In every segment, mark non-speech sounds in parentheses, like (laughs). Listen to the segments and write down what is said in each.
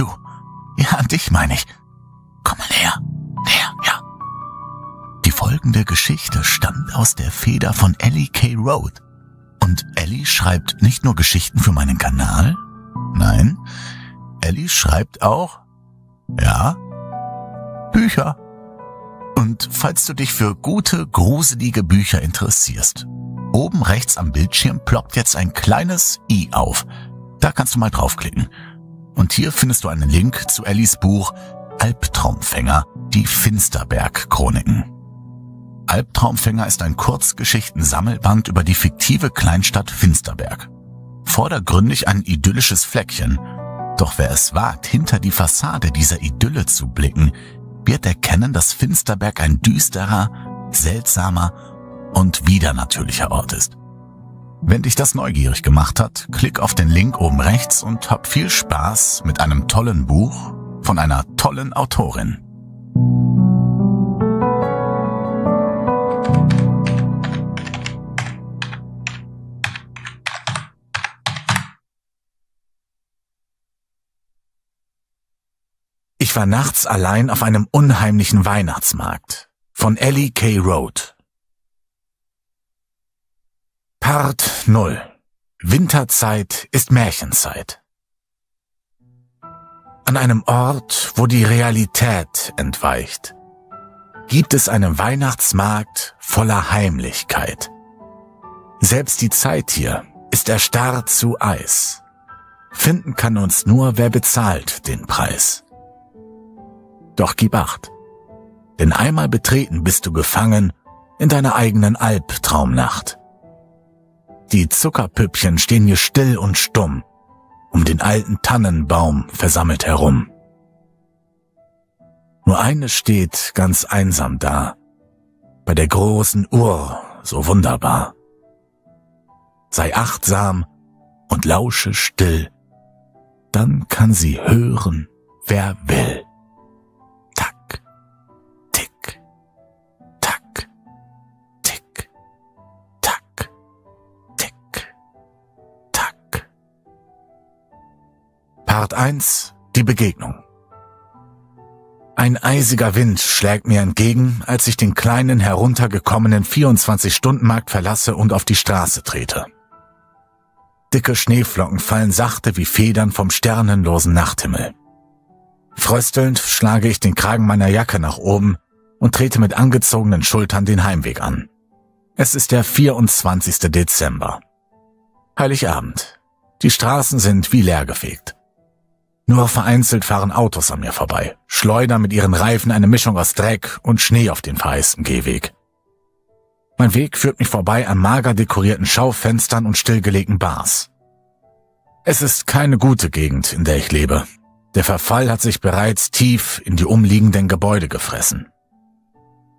Du. Ja, dich meine ich. Komm mal näher. Näher, ja. Die folgende Geschichte stammt aus der Feder von Ellie K. Road. Und Ellie schreibt nicht nur Geschichten für meinen Kanal. Nein, Ellie schreibt auch, ja, Bücher. Und falls du dich für gute, gruselige Bücher interessierst, oben rechts am Bildschirm ploppt jetzt ein kleines i auf. Da kannst du mal draufklicken. Und hier findest du einen Link zu Ellis Buch Albtraumfänger, die Finsterberg-Chroniken. Albtraumfänger ist ein Kurzgeschichtensammelband über die fiktive Kleinstadt Finsterberg. Vordergründig ein idyllisches Fleckchen. Doch wer es wagt, hinter die Fassade dieser Idylle zu blicken, wird erkennen, dass Finsterberg ein düsterer, seltsamer und widernatürlicher Ort ist. Wenn dich das neugierig gemacht hat, klick auf den Link oben rechts und hab viel Spaß mit einem tollen Buch von einer tollen Autorin. Ich war nachts allein auf einem unheimlichen Weihnachtsmarkt von Ellie K. Road Part 0 Winterzeit ist Märchenzeit. An einem Ort, wo die Realität entweicht, gibt es einen Weihnachtsmarkt voller Heimlichkeit. Selbst die Zeit hier ist erstarrt zu Eis. Finden kann uns nur, wer bezahlt den Preis. Doch gib acht, denn einmal betreten bist du gefangen in deiner eigenen Albtraumnacht. Die Zuckerpüppchen stehen hier still und stumm, um den alten Tannenbaum versammelt herum. Nur eine steht ganz einsam da, bei der großen Uhr so wunderbar. Sei achtsam und lausche still, dann kann sie hören, wer will. Part 1 Die Begegnung Ein eisiger Wind schlägt mir entgegen, als ich den kleinen heruntergekommenen 24-Stunden-Markt verlasse und auf die Straße trete. Dicke Schneeflocken fallen sachte wie Federn vom sternenlosen Nachthimmel. Fröstelnd schlage ich den Kragen meiner Jacke nach oben und trete mit angezogenen Schultern den Heimweg an. Es ist der 24. Dezember. Heiligabend. Die Straßen sind wie leergefegt. Nur vereinzelt fahren Autos an mir vorbei, schleudern mit ihren Reifen eine Mischung aus Dreck und Schnee auf den verheißten Gehweg. Mein Weg führt mich vorbei an mager dekorierten Schaufenstern und stillgelegten Bars. Es ist keine gute Gegend, in der ich lebe. Der Verfall hat sich bereits tief in die umliegenden Gebäude gefressen.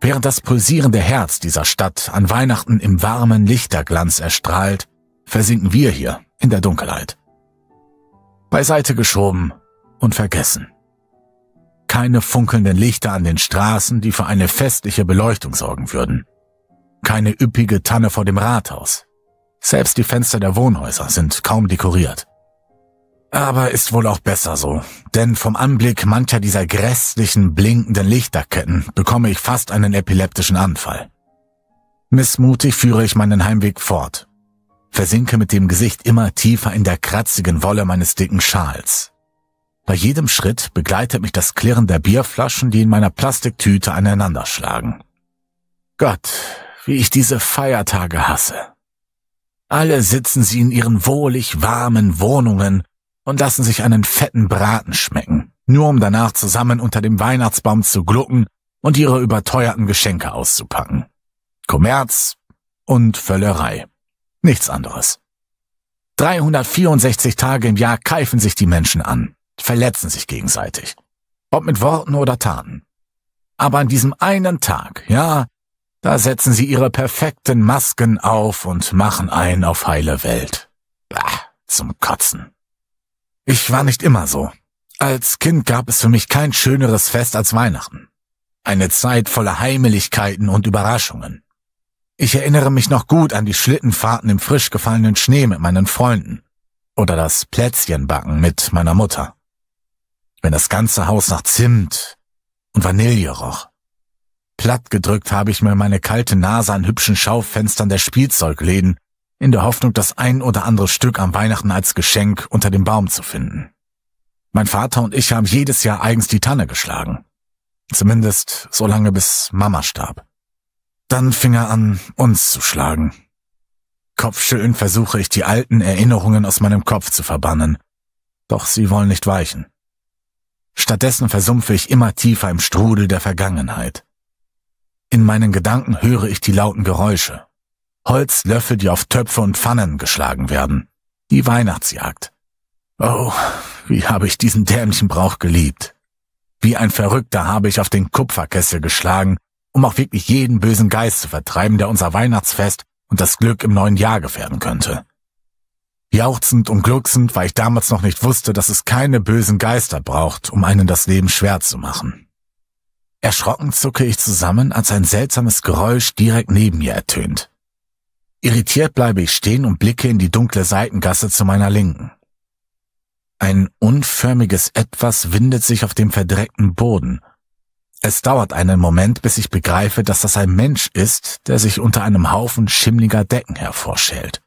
Während das pulsierende Herz dieser Stadt an Weihnachten im warmen Lichterglanz erstrahlt, versinken wir hier in der Dunkelheit. Beiseite geschoben und vergessen. Keine funkelnden Lichter an den Straßen, die für eine festliche Beleuchtung sorgen würden. Keine üppige Tanne vor dem Rathaus. Selbst die Fenster der Wohnhäuser sind kaum dekoriert. Aber ist wohl auch besser so, denn vom Anblick mancher dieser grässlichen, blinkenden Lichterketten bekomme ich fast einen epileptischen Anfall. Missmutig führe ich meinen Heimweg fort, versinke mit dem Gesicht immer tiefer in der kratzigen Wolle meines dicken Schals, bei jedem Schritt begleitet mich das Klirren der Bierflaschen, die in meiner Plastiktüte aneinanderschlagen. Gott, wie ich diese Feiertage hasse. Alle sitzen sie in ihren wohlig warmen Wohnungen und lassen sich einen fetten Braten schmecken, nur um danach zusammen unter dem Weihnachtsbaum zu glucken und ihre überteuerten Geschenke auszupacken. Kommerz und Völlerei. Nichts anderes. 364 Tage im Jahr keifen sich die Menschen an verletzen sich gegenseitig. Ob mit Worten oder Taten. Aber an diesem einen Tag, ja, da setzen sie ihre perfekten Masken auf und machen einen auf heile Welt. Bah, zum Kotzen. Ich war nicht immer so. Als Kind gab es für mich kein schöneres Fest als Weihnachten. Eine Zeit voller Heimeligkeiten und Überraschungen. Ich erinnere mich noch gut an die Schlittenfahrten im frisch gefallenen Schnee mit meinen Freunden oder das Plätzchenbacken mit meiner Mutter wenn das ganze Haus nach Zimt und Vanille roch. Plattgedrückt habe ich mir meine kalte Nase an hübschen Schaufenstern der Spielzeugläden, in der Hoffnung, das ein oder andere Stück am Weihnachten als Geschenk unter dem Baum zu finden. Mein Vater und ich haben jedes Jahr eigens die Tanne geschlagen. Zumindest so lange, bis Mama starb. Dann fing er an, uns zu schlagen. Kopfschütteln versuche ich, die alten Erinnerungen aus meinem Kopf zu verbannen. Doch sie wollen nicht weichen. Stattdessen versumpfe ich immer tiefer im Strudel der Vergangenheit. In meinen Gedanken höre ich die lauten Geräusche. Holzlöffel, die auf Töpfe und Pfannen geschlagen werden. Die Weihnachtsjagd. Oh, wie habe ich diesen dämlichen Brauch geliebt. Wie ein Verrückter habe ich auf den Kupferkessel geschlagen, um auch wirklich jeden bösen Geist zu vertreiben, der unser Weihnachtsfest und das Glück im neuen Jahr gefährden könnte. Jauchzend und glucksend, weil ich damals noch nicht wusste, dass es keine bösen Geister braucht, um einen das Leben schwer zu machen. Erschrocken zucke ich zusammen, als ein seltsames Geräusch direkt neben mir ertönt. Irritiert bleibe ich stehen und blicke in die dunkle Seitengasse zu meiner Linken. Ein unförmiges Etwas windet sich auf dem verdreckten Boden. Es dauert einen Moment, bis ich begreife, dass das ein Mensch ist, der sich unter einem Haufen schimmliger Decken hervorschält.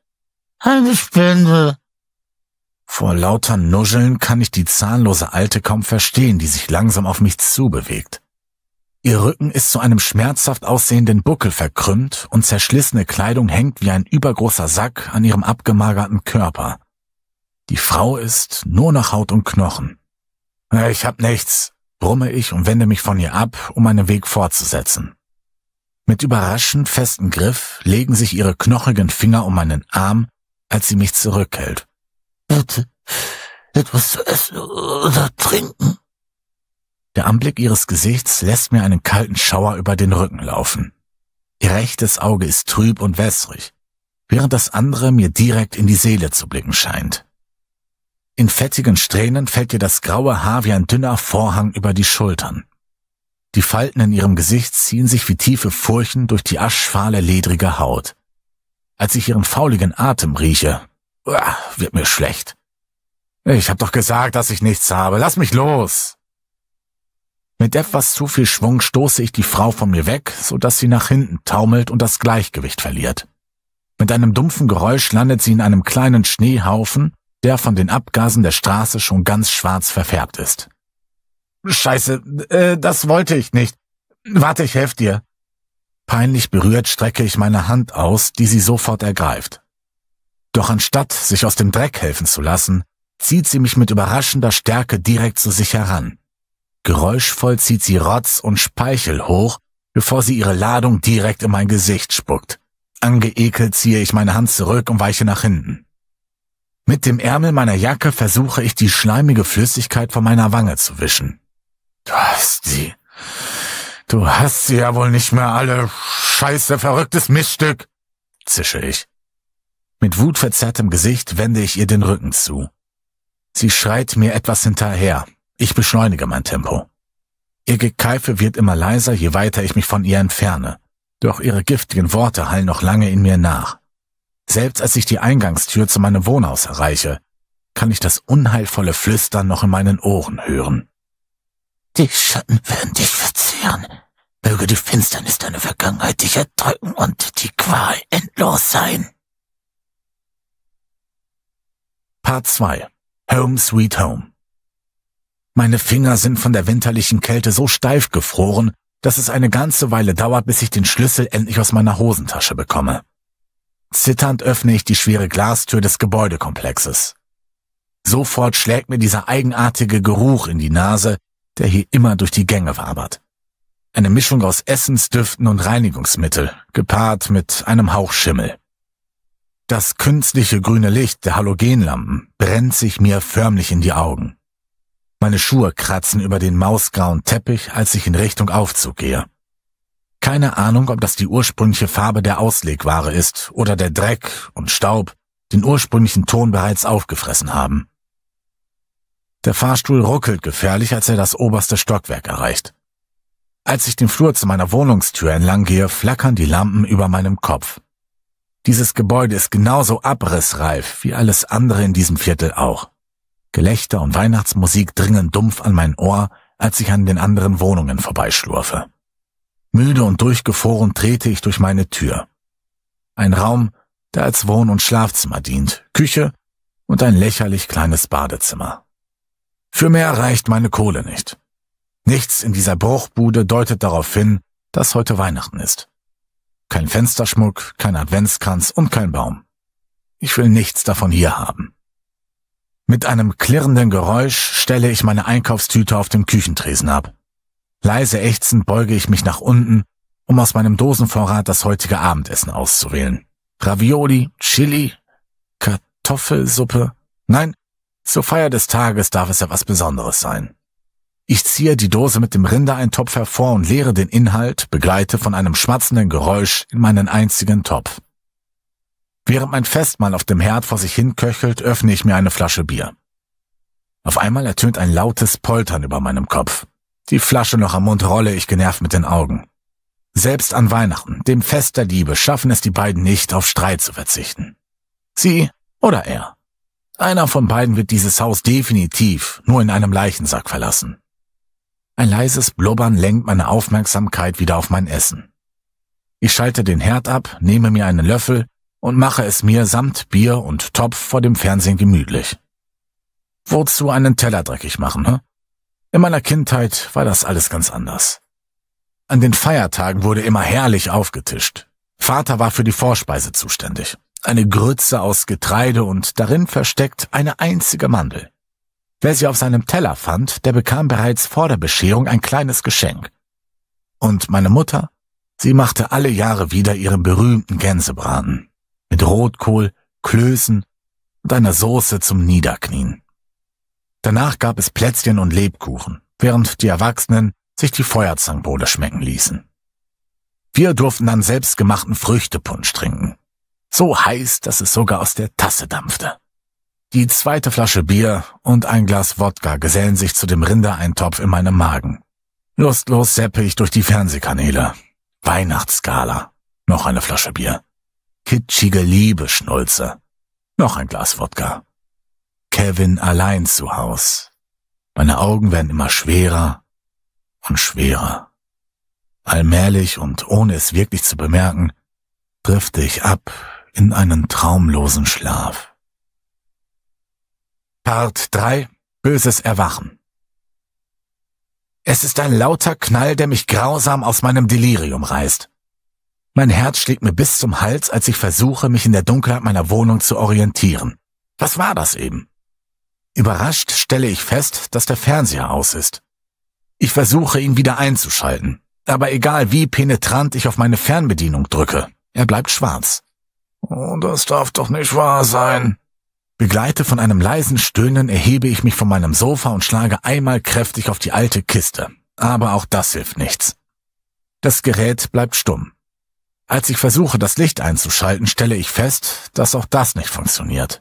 Eine Spende. Vor lauter Nuscheln kann ich die zahnlose Alte kaum verstehen, die sich langsam auf mich zubewegt. Ihr Rücken ist zu einem schmerzhaft aussehenden Buckel verkrümmt und zerschlissene Kleidung hängt wie ein übergroßer Sack an ihrem abgemagerten Körper. Die Frau ist nur noch Haut und Knochen. Äh, ich hab nichts, brumme ich und wende mich von ihr ab, um meinen Weg fortzusetzen. Mit überraschend festem Griff legen sich ihre knochigen Finger um meinen Arm als sie mich zurückhält. Bitte, etwas zu essen oder trinken? Der Anblick ihres Gesichts lässt mir einen kalten Schauer über den Rücken laufen. Ihr rechtes Auge ist trüb und wässrig, während das andere mir direkt in die Seele zu blicken scheint. In fettigen Strähnen fällt ihr das graue Haar wie ein dünner Vorhang über die Schultern. Die Falten in ihrem Gesicht ziehen sich wie tiefe Furchen durch die aschfahle, ledrige Haut als ich ihren fauligen Atem rieche. Uah, wird mir schlecht. Ich hab doch gesagt, dass ich nichts habe. Lass mich los! Mit etwas zu viel Schwung stoße ich die Frau von mir weg, so dass sie nach hinten taumelt und das Gleichgewicht verliert. Mit einem dumpfen Geräusch landet sie in einem kleinen Schneehaufen, der von den Abgasen der Straße schon ganz schwarz verfärbt ist. Scheiße, äh, das wollte ich nicht. Warte, ich helf dir. Peinlich berührt strecke ich meine Hand aus, die sie sofort ergreift. Doch anstatt sich aus dem Dreck helfen zu lassen, zieht sie mich mit überraschender Stärke direkt zu sich heran. Geräuschvoll zieht sie Rotz und Speichel hoch, bevor sie ihre Ladung direkt in mein Gesicht spuckt. Angeekelt ziehe ich meine Hand zurück und weiche nach hinten. Mit dem Ärmel meiner Jacke versuche ich die schleimige Flüssigkeit von meiner Wange zu wischen. Du hast sie Du hast sie ja wohl nicht mehr alle. Scheiße, verrücktes Miststück, zische ich. Mit wutverzerrtem Gesicht wende ich ihr den Rücken zu. Sie schreit mir etwas hinterher. Ich beschleunige mein Tempo. Ihr Gekeife wird immer leiser, je weiter ich mich von ihr entferne. Doch ihre giftigen Worte hallen noch lange in mir nach. Selbst als ich die Eingangstür zu meinem Wohnhaus erreiche, kann ich das unheilvolle Flüstern noch in meinen Ohren hören. Die Schatten werden dich verziehen. Herrn, möge die Finsternis deiner Vergangenheit dich erdrücken und die Qual endlos sein. Part 2 Home Sweet Home Meine Finger sind von der winterlichen Kälte so steif gefroren, dass es eine ganze Weile dauert, bis ich den Schlüssel endlich aus meiner Hosentasche bekomme. Zitternd öffne ich die schwere Glastür des Gebäudekomplexes. Sofort schlägt mir dieser eigenartige Geruch in die Nase, der hier immer durch die Gänge wabert. Eine Mischung aus Essensdüften und Reinigungsmittel, gepaart mit einem Hauch Schimmel. Das künstliche grüne Licht der Halogenlampen brennt sich mir förmlich in die Augen. Meine Schuhe kratzen über den mausgrauen Teppich, als ich in Richtung Aufzug gehe. Keine Ahnung, ob das die ursprüngliche Farbe der Auslegware ist oder der Dreck und Staub den ursprünglichen Ton bereits aufgefressen haben. Der Fahrstuhl ruckelt gefährlich, als er das oberste Stockwerk erreicht. Als ich den Flur zu meiner Wohnungstür entlang gehe, flackern die Lampen über meinem Kopf. Dieses Gebäude ist genauso abrissreif wie alles andere in diesem Viertel auch. Gelächter und Weihnachtsmusik dringen dumpf an mein Ohr, als ich an den anderen Wohnungen vorbeischlurfe. Müde und durchgefroren trete ich durch meine Tür. Ein Raum, der als Wohn- und Schlafzimmer dient, Küche und ein lächerlich kleines Badezimmer. Für mehr reicht meine Kohle nicht. Nichts in dieser Bruchbude deutet darauf hin, dass heute Weihnachten ist. Kein Fensterschmuck, kein Adventskranz und kein Baum. Ich will nichts davon hier haben. Mit einem klirrenden Geräusch stelle ich meine Einkaufstüte auf dem Küchentresen ab. Leise ächzend beuge ich mich nach unten, um aus meinem Dosenvorrat das heutige Abendessen auszuwählen. Ravioli, Chili, Kartoffelsuppe. Nein, zur Feier des Tages darf es ja was Besonderes sein. Ich ziehe die Dose mit dem Rindereintopf hervor und leere den Inhalt, begleite von einem schmatzenden Geräusch in meinen einzigen Topf. Während mein Festmahl auf dem Herd vor sich hinköchelt, öffne ich mir eine Flasche Bier. Auf einmal ertönt ein lautes Poltern über meinem Kopf. Die Flasche noch am Mund rolle ich genervt mit den Augen. Selbst an Weihnachten, dem Fest der Liebe, schaffen es die beiden nicht, auf Streit zu verzichten. Sie oder er. Einer von beiden wird dieses Haus definitiv nur in einem Leichensack verlassen. Ein leises Blubbern lenkt meine Aufmerksamkeit wieder auf mein Essen. Ich schalte den Herd ab, nehme mir einen Löffel und mache es mir samt Bier und Topf vor dem Fernsehen gemütlich. Wozu einen Teller dreckig machen, hä? Ne? In meiner Kindheit war das alles ganz anders. An den Feiertagen wurde immer herrlich aufgetischt. Vater war für die Vorspeise zuständig. Eine Grütze aus Getreide und darin versteckt eine einzige Mandel. Wer sie auf seinem Teller fand, der bekam bereits vor der Bescherung ein kleines Geschenk. Und meine Mutter, sie machte alle Jahre wieder ihren berühmten Gänsebraten mit Rotkohl, Klößen und einer Soße zum Niederknien. Danach gab es Plätzchen und Lebkuchen, während die Erwachsenen sich die Feuerzangenbowle schmecken ließen. Wir durften dann selbstgemachten Früchtepunsch trinken. So heiß, dass es sogar aus der Tasse dampfte. Die zweite Flasche Bier und ein Glas Wodka gesellen sich zu dem Rindereintopf in meinem Magen. Lustlos seppe ich durch die Fernsehkanäle. Weihnachtsgala. Noch eine Flasche Bier. Kitschige Liebe Schnulze. Noch ein Glas Wodka. Kevin allein zu Haus. Meine Augen werden immer schwerer und schwerer. Allmählich und ohne es wirklich zu bemerken, drifte ich ab in einen traumlosen Schlaf. Part 3 Böses Erwachen Es ist ein lauter Knall, der mich grausam aus meinem Delirium reißt. Mein Herz schlägt mir bis zum Hals, als ich versuche, mich in der Dunkelheit meiner Wohnung zu orientieren. Was war das eben? Überrascht stelle ich fest, dass der Fernseher aus ist. Ich versuche, ihn wieder einzuschalten. Aber egal wie penetrant ich auf meine Fernbedienung drücke, er bleibt schwarz. Oh, das darf doch nicht wahr sein, Begleitet von einem leisen Stöhnen erhebe ich mich von meinem Sofa und schlage einmal kräftig auf die alte Kiste. Aber auch das hilft nichts. Das Gerät bleibt stumm. Als ich versuche, das Licht einzuschalten, stelle ich fest, dass auch das nicht funktioniert.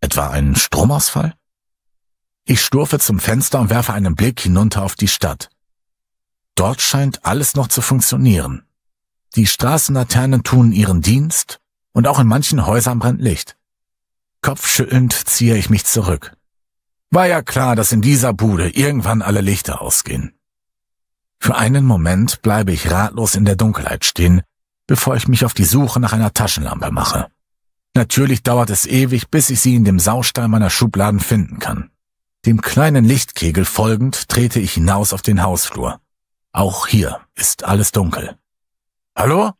Etwa ein Stromausfall? Ich sturfe zum Fenster und werfe einen Blick hinunter auf die Stadt. Dort scheint alles noch zu funktionieren. Die Straßenlaternen tun ihren Dienst und auch in manchen Häusern brennt Licht. Kopfschüttelnd ziehe ich mich zurück. War ja klar, dass in dieser Bude irgendwann alle Lichter ausgehen. Für einen Moment bleibe ich ratlos in der Dunkelheit stehen, bevor ich mich auf die Suche nach einer Taschenlampe mache. Natürlich dauert es ewig, bis ich sie in dem Saustall meiner Schubladen finden kann. Dem kleinen Lichtkegel folgend trete ich hinaus auf den Hausflur. Auch hier ist alles dunkel. Hallo?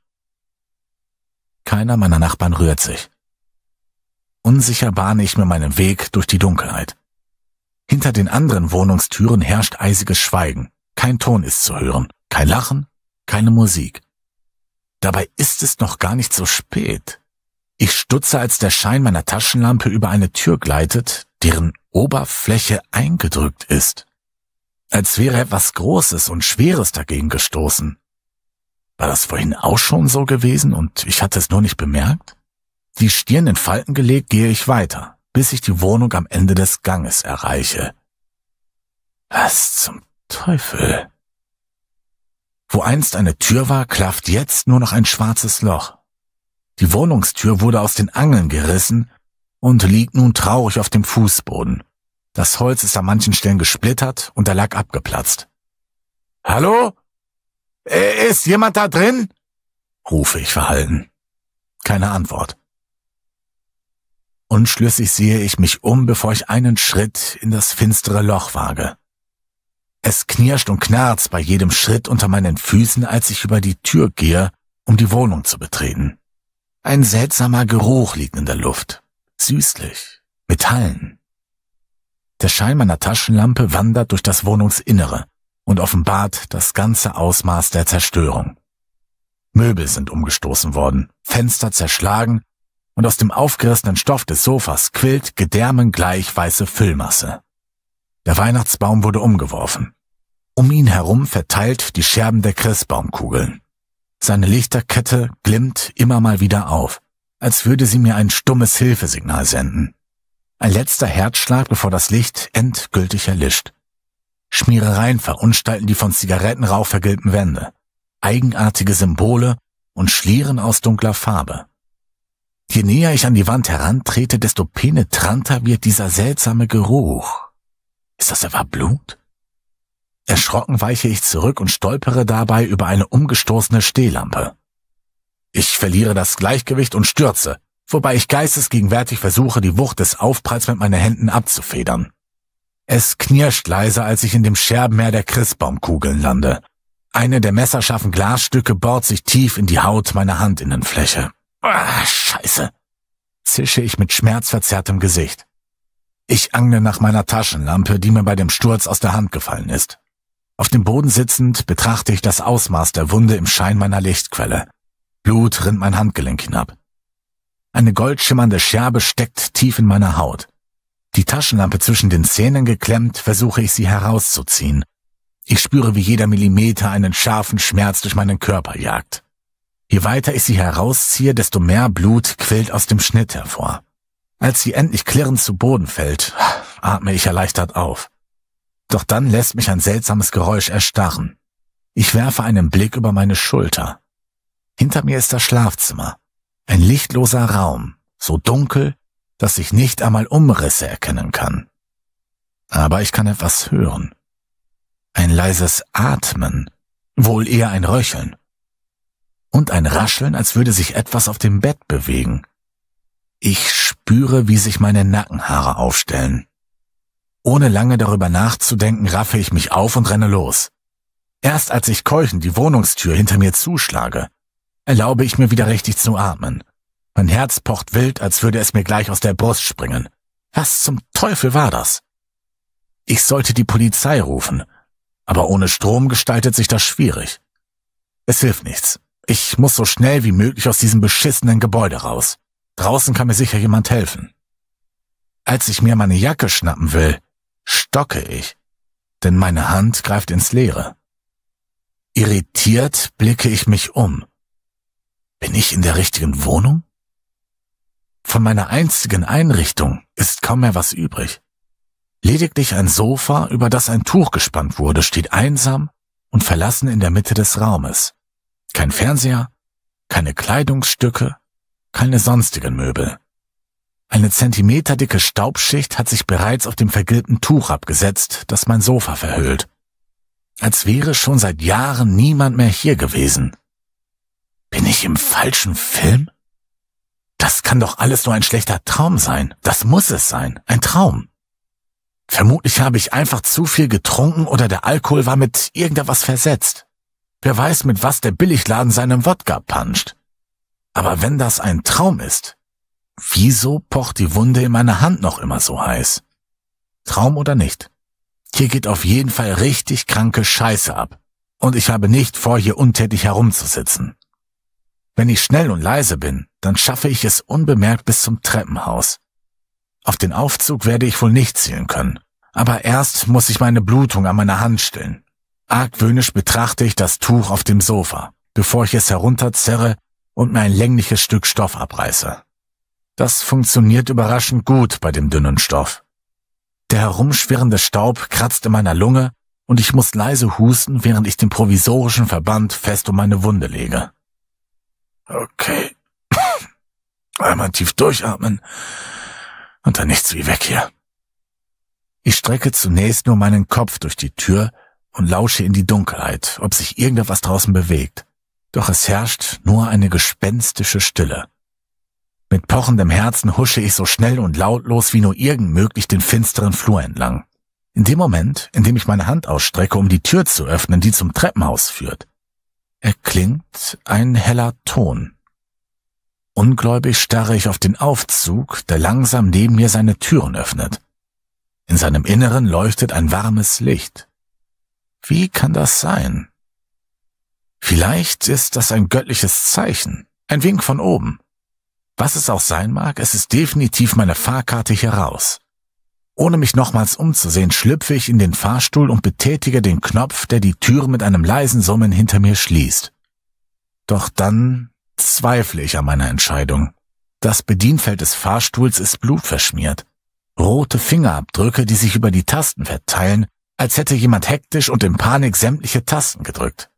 Keiner meiner Nachbarn rührt sich. Unsicher bahne ich mir meinen Weg durch die Dunkelheit. Hinter den anderen Wohnungstüren herrscht eisiges Schweigen. Kein Ton ist zu hören, kein Lachen, keine Musik. Dabei ist es noch gar nicht so spät. Ich stutze, als der Schein meiner Taschenlampe über eine Tür gleitet, deren Oberfläche eingedrückt ist. Als wäre etwas Großes und Schweres dagegen gestoßen. War das vorhin auch schon so gewesen und ich hatte es nur nicht bemerkt? Die Stirn in Falten gelegt, gehe ich weiter, bis ich die Wohnung am Ende des Ganges erreiche. Was zum Teufel? Wo einst eine Tür war, klafft jetzt nur noch ein schwarzes Loch. Die Wohnungstür wurde aus den Angeln gerissen und liegt nun traurig auf dem Fußboden. Das Holz ist an manchen Stellen gesplittert und der Lack abgeplatzt. Hallo? Äh, ist jemand da drin? rufe ich verhalten. Keine Antwort. Unschlüssig sehe ich mich um, bevor ich einen Schritt in das finstere Loch wage. Es knirscht und knarzt bei jedem Schritt unter meinen Füßen, als ich über die Tür gehe, um die Wohnung zu betreten. Ein seltsamer Geruch liegt in der Luft. Süßlich. Metallen. Der Schein meiner Taschenlampe wandert durch das Wohnungsinnere und offenbart das ganze Ausmaß der Zerstörung. Möbel sind umgestoßen worden, Fenster zerschlagen und aus dem aufgerissenen Stoff des Sofas quillt Gedärmen gleich weiße Füllmasse. Der Weihnachtsbaum wurde umgeworfen. Um ihn herum verteilt die Scherben der Christbaumkugeln. Seine Lichterkette glimmt immer mal wieder auf, als würde sie mir ein stummes Hilfesignal senden. Ein letzter Herzschlag, bevor das Licht endgültig erlischt. Schmierereien verunstalten die von Zigarettenrauch vergilbten Wände, eigenartige Symbole und Schlieren aus dunkler Farbe. Je näher ich an die Wand herantrete, desto penetranter wird dieser seltsame Geruch. Ist das etwa Blut? Erschrocken weiche ich zurück und stolpere dabei über eine umgestoßene Stehlampe. Ich verliere das Gleichgewicht und stürze, wobei ich geistesgegenwärtig versuche, die Wucht des Aufpralls mit meinen Händen abzufedern. Es knirscht leise, als ich in dem Scherbenmeer der Christbaumkugeln lande. Eine der messerscharfen Glasstücke bohrt sich tief in die Haut meiner Handinnenfläche. Ah, scheiße, zische ich mit schmerzverzerrtem Gesicht. Ich angle nach meiner Taschenlampe, die mir bei dem Sturz aus der Hand gefallen ist. Auf dem Boden sitzend betrachte ich das Ausmaß der Wunde im Schein meiner Lichtquelle. Blut rinnt mein Handgelenk hinab. Eine goldschimmernde Scherbe steckt tief in meiner Haut. Die Taschenlampe zwischen den Zähnen geklemmt, versuche ich sie herauszuziehen. Ich spüre, wie jeder Millimeter einen scharfen Schmerz durch meinen Körper jagt. Je weiter ich sie herausziehe, desto mehr Blut quillt aus dem Schnitt hervor. Als sie endlich klirrend zu Boden fällt, atme ich erleichtert auf. Doch dann lässt mich ein seltsames Geräusch erstarren. Ich werfe einen Blick über meine Schulter. Hinter mir ist das Schlafzimmer. Ein lichtloser Raum, so dunkel, dass ich nicht einmal Umrisse erkennen kann. Aber ich kann etwas hören. Ein leises Atmen, wohl eher ein Röcheln und ein Rascheln, als würde sich etwas auf dem Bett bewegen. Ich spüre, wie sich meine Nackenhaare aufstellen. Ohne lange darüber nachzudenken, raffe ich mich auf und renne los. Erst als ich keuchend die Wohnungstür hinter mir zuschlage, erlaube ich mir wieder richtig zu atmen. Mein Herz pocht wild, als würde es mir gleich aus der Brust springen. Was zum Teufel war das? Ich sollte die Polizei rufen, aber ohne Strom gestaltet sich das schwierig. Es hilft nichts. Ich muss so schnell wie möglich aus diesem beschissenen Gebäude raus. Draußen kann mir sicher jemand helfen. Als ich mir meine Jacke schnappen will, stocke ich, denn meine Hand greift ins Leere. Irritiert blicke ich mich um. Bin ich in der richtigen Wohnung? Von meiner einstigen Einrichtung ist kaum mehr was übrig. Lediglich ein Sofa, über das ein Tuch gespannt wurde, steht einsam und verlassen in der Mitte des Raumes. Kein Fernseher, keine Kleidungsstücke, keine sonstigen Möbel. Eine zentimeterdicke Staubschicht hat sich bereits auf dem vergilbten Tuch abgesetzt, das mein Sofa verhüllt. Als wäre schon seit Jahren niemand mehr hier gewesen. Bin ich im falschen Film? Das kann doch alles nur ein schlechter Traum sein. Das muss es sein. Ein Traum. Vermutlich habe ich einfach zu viel getrunken oder der Alkohol war mit irgendetwas versetzt. Wer weiß, mit was der Billigladen seinem Wodka puncht. Aber wenn das ein Traum ist, wieso pocht die Wunde in meiner Hand noch immer so heiß? Traum oder nicht? Hier geht auf jeden Fall richtig kranke Scheiße ab. Und ich habe nicht vor, hier untätig herumzusitzen. Wenn ich schnell und leise bin, dann schaffe ich es unbemerkt bis zum Treppenhaus. Auf den Aufzug werde ich wohl nicht zielen können. Aber erst muss ich meine Blutung an meiner Hand stillen. Argwöhnisch betrachte ich das Tuch auf dem Sofa, bevor ich es herunterzerre und mir ein längliches Stück Stoff abreiße. Das funktioniert überraschend gut bei dem dünnen Stoff. Der herumschwirrende Staub kratzt in meiner Lunge und ich muss leise husten, während ich den provisorischen Verband fest um meine Wunde lege. Okay. (coughs) Einmal tief durchatmen und dann nichts wie weg hier. Ich strecke zunächst nur meinen Kopf durch die Tür, und lausche in die Dunkelheit, ob sich irgendetwas draußen bewegt. Doch es herrscht nur eine gespenstische Stille. Mit pochendem Herzen husche ich so schnell und lautlos wie nur irgend möglich den finsteren Flur entlang. In dem Moment, in dem ich meine Hand ausstrecke, um die Tür zu öffnen, die zum Treppenhaus führt, erklingt ein heller Ton. Ungläubig starre ich auf den Aufzug, der langsam neben mir seine Türen öffnet. In seinem Inneren leuchtet ein warmes Licht. Wie kann das sein? Vielleicht ist das ein göttliches Zeichen, ein Wink von oben. Was es auch sein mag, es ist definitiv meine Fahrkarte hier raus. Ohne mich nochmals umzusehen, schlüpfe ich in den Fahrstuhl und betätige den Knopf, der die Tür mit einem leisen Summen hinter mir schließt. Doch dann zweifle ich an meiner Entscheidung. Das Bedienfeld des Fahrstuhls ist blutverschmiert. Rote Fingerabdrücke, die sich über die Tasten verteilen, als hätte jemand hektisch und in Panik sämtliche Tasten gedrückt.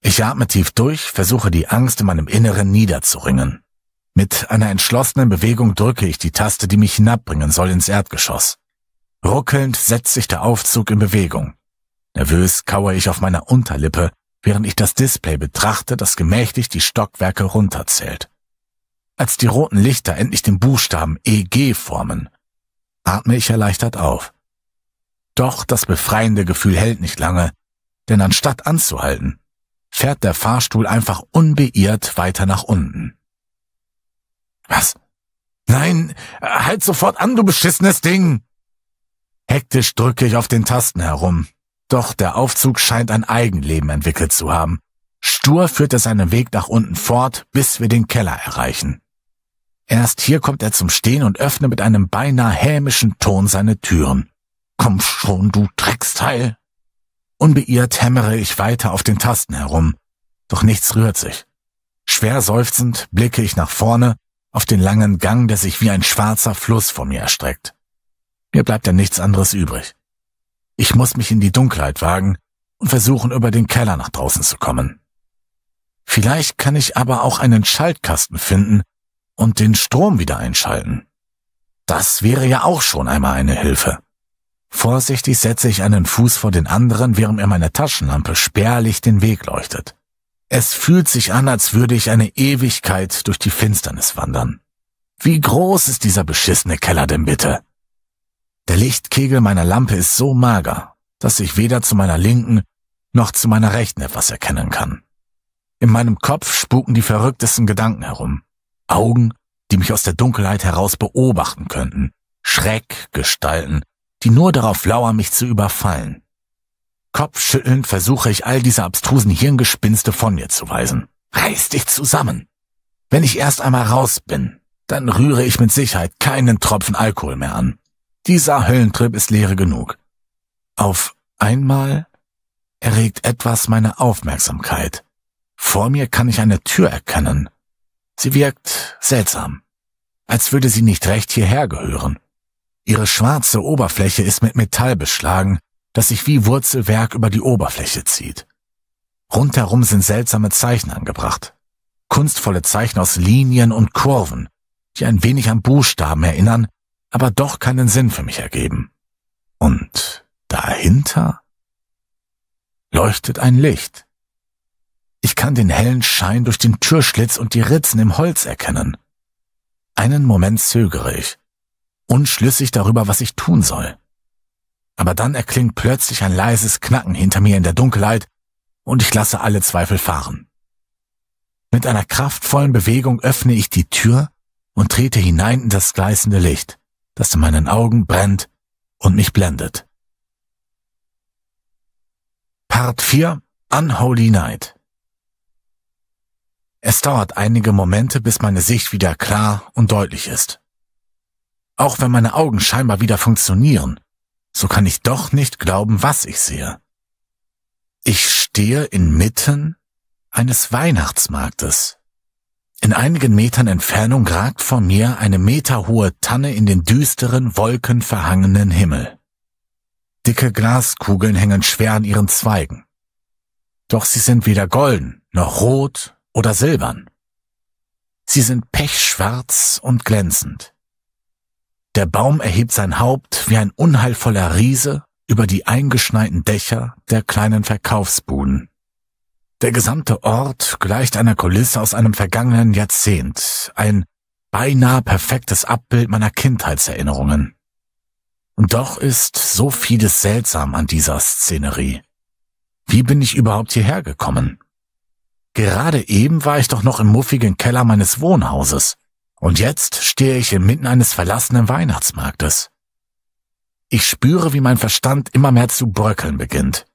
Ich atme tief durch, versuche die Angst in meinem Inneren niederzuringen. Mit einer entschlossenen Bewegung drücke ich die Taste, die mich hinabbringen soll, ins Erdgeschoss. Ruckelnd setzt sich der Aufzug in Bewegung. Nervös kauere ich auf meiner Unterlippe, während ich das Display betrachte, das gemächlich die Stockwerke runterzählt. Als die roten Lichter endlich den Buchstaben EG formen, atme ich erleichtert auf. Doch das befreiende Gefühl hält nicht lange, denn anstatt anzuhalten, fährt der Fahrstuhl einfach unbeirrt weiter nach unten. Was? Nein, halt sofort an, du beschissenes Ding! Hektisch drücke ich auf den Tasten herum, doch der Aufzug scheint ein Eigenleben entwickelt zu haben. Stur führt er seinen Weg nach unten fort, bis wir den Keller erreichen. Erst hier kommt er zum Stehen und öffnet mit einem beinahe hämischen Ton seine Türen. Komm schon, du Tricksteil! Unbeirrt hämmere ich weiter auf den Tasten herum, doch nichts rührt sich. Schwer seufzend blicke ich nach vorne auf den langen Gang, der sich wie ein schwarzer Fluss vor mir erstreckt. Mir bleibt ja nichts anderes übrig. Ich muss mich in die Dunkelheit wagen und versuchen, über den Keller nach draußen zu kommen. Vielleicht kann ich aber auch einen Schaltkasten finden und den Strom wieder einschalten. Das wäre ja auch schon einmal eine Hilfe. Vorsichtig setze ich einen Fuß vor den anderen, während mir meine Taschenlampe spärlich den Weg leuchtet. Es fühlt sich an, als würde ich eine Ewigkeit durch die Finsternis wandern. Wie groß ist dieser beschissene Keller denn bitte? Der Lichtkegel meiner Lampe ist so mager, dass ich weder zu meiner linken noch zu meiner rechten etwas erkennen kann. In meinem Kopf spuken die verrücktesten Gedanken herum. Augen, die mich aus der Dunkelheit heraus beobachten könnten. Schreckgestalten, die nur darauf lauern, mich zu überfallen. Kopfschüttelnd versuche ich all diese abstrusen Hirngespinste von mir zu weisen. Reiß dich zusammen! Wenn ich erst einmal raus bin, dann rühre ich mit Sicherheit keinen Tropfen Alkohol mehr an. Dieser Höllentrip ist leere genug. Auf einmal erregt etwas meine Aufmerksamkeit. Vor mir kann ich eine Tür erkennen. Sie wirkt seltsam, als würde sie nicht recht hierher gehören. Ihre schwarze Oberfläche ist mit Metall beschlagen, das sich wie Wurzelwerk über die Oberfläche zieht. Rundherum sind seltsame Zeichen angebracht. Kunstvolle Zeichen aus Linien und Kurven, die ein wenig an Buchstaben erinnern, aber doch keinen Sinn für mich ergeben. Und dahinter leuchtet ein Licht. Ich kann den hellen Schein durch den Türschlitz und die Ritzen im Holz erkennen. Einen Moment zögere ich unschlüssig darüber, was ich tun soll. Aber dann erklingt plötzlich ein leises Knacken hinter mir in der Dunkelheit und ich lasse alle Zweifel fahren. Mit einer kraftvollen Bewegung öffne ich die Tür und trete hinein in das gleißende Licht, das in meinen Augen brennt und mich blendet. Part 4 Unholy Night Es dauert einige Momente, bis meine Sicht wieder klar und deutlich ist. Auch wenn meine Augen scheinbar wieder funktionieren, so kann ich doch nicht glauben, was ich sehe. Ich stehe inmitten eines Weihnachtsmarktes. In einigen Metern Entfernung ragt vor mir eine meterhohe Tanne in den düsteren, wolkenverhangenen Himmel. Dicke Glaskugeln hängen schwer an ihren Zweigen. Doch sie sind weder golden, noch rot oder silbern. Sie sind pechschwarz und glänzend. Der Baum erhebt sein Haupt wie ein unheilvoller Riese über die eingeschneiten Dächer der kleinen Verkaufsbuden. Der gesamte Ort gleicht einer Kulisse aus einem vergangenen Jahrzehnt, ein beinahe perfektes Abbild meiner Kindheitserinnerungen. Und doch ist so vieles seltsam an dieser Szenerie. Wie bin ich überhaupt hierher gekommen? Gerade eben war ich doch noch im muffigen Keller meines Wohnhauses. Und jetzt stehe ich inmitten eines verlassenen Weihnachtsmarktes. Ich spüre, wie mein Verstand immer mehr zu bröckeln beginnt.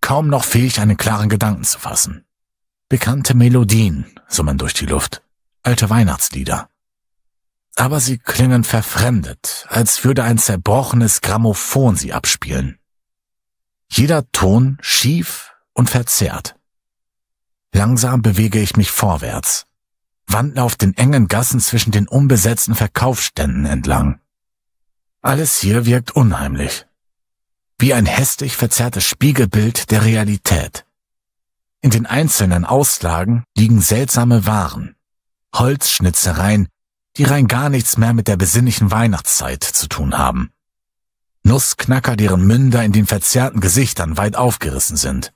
Kaum noch fähig, einen klaren Gedanken zu fassen. Bekannte Melodien summen durch die Luft, alte Weihnachtslieder. Aber sie klingen verfremdet, als würde ein zerbrochenes Grammophon sie abspielen. Jeder Ton schief und verzerrt. Langsam bewege ich mich vorwärts, wandten auf den engen Gassen zwischen den unbesetzten Verkaufsständen entlang. Alles hier wirkt unheimlich. Wie ein hässlich verzerrtes Spiegelbild der Realität. In den einzelnen Auslagen liegen seltsame Waren, Holzschnitzereien, die rein gar nichts mehr mit der besinnlichen Weihnachtszeit zu tun haben. Nussknacker, deren Münder in den verzerrten Gesichtern weit aufgerissen sind,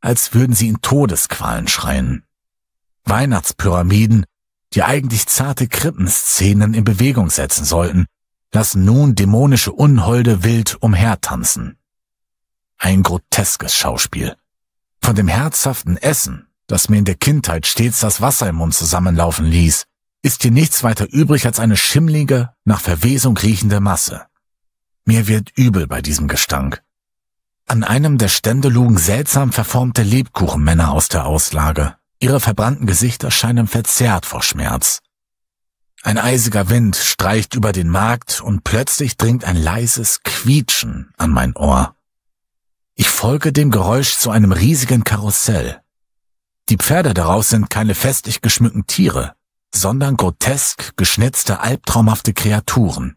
als würden sie in Todesqualen schreien. Weihnachtspyramiden, die eigentlich zarte Krippenszenen in Bewegung setzen sollten, lassen nun dämonische Unholde wild umhertanzen. Ein groteskes Schauspiel. Von dem herzhaften Essen, das mir in der Kindheit stets das Wasser im Mund zusammenlaufen ließ, ist hier nichts weiter übrig als eine schimmlige, nach Verwesung riechende Masse. Mir wird übel bei diesem Gestank. An einem der Stände lugen seltsam verformte Lebkuchenmänner aus der Auslage, Ihre verbrannten Gesichter scheinen verzerrt vor Schmerz. Ein eisiger Wind streicht über den Markt und plötzlich dringt ein leises Quietschen an mein Ohr. Ich folge dem Geräusch zu einem riesigen Karussell. Die Pferde daraus sind keine festlich geschmückten Tiere, sondern grotesk geschnitzte albtraumhafte Kreaturen.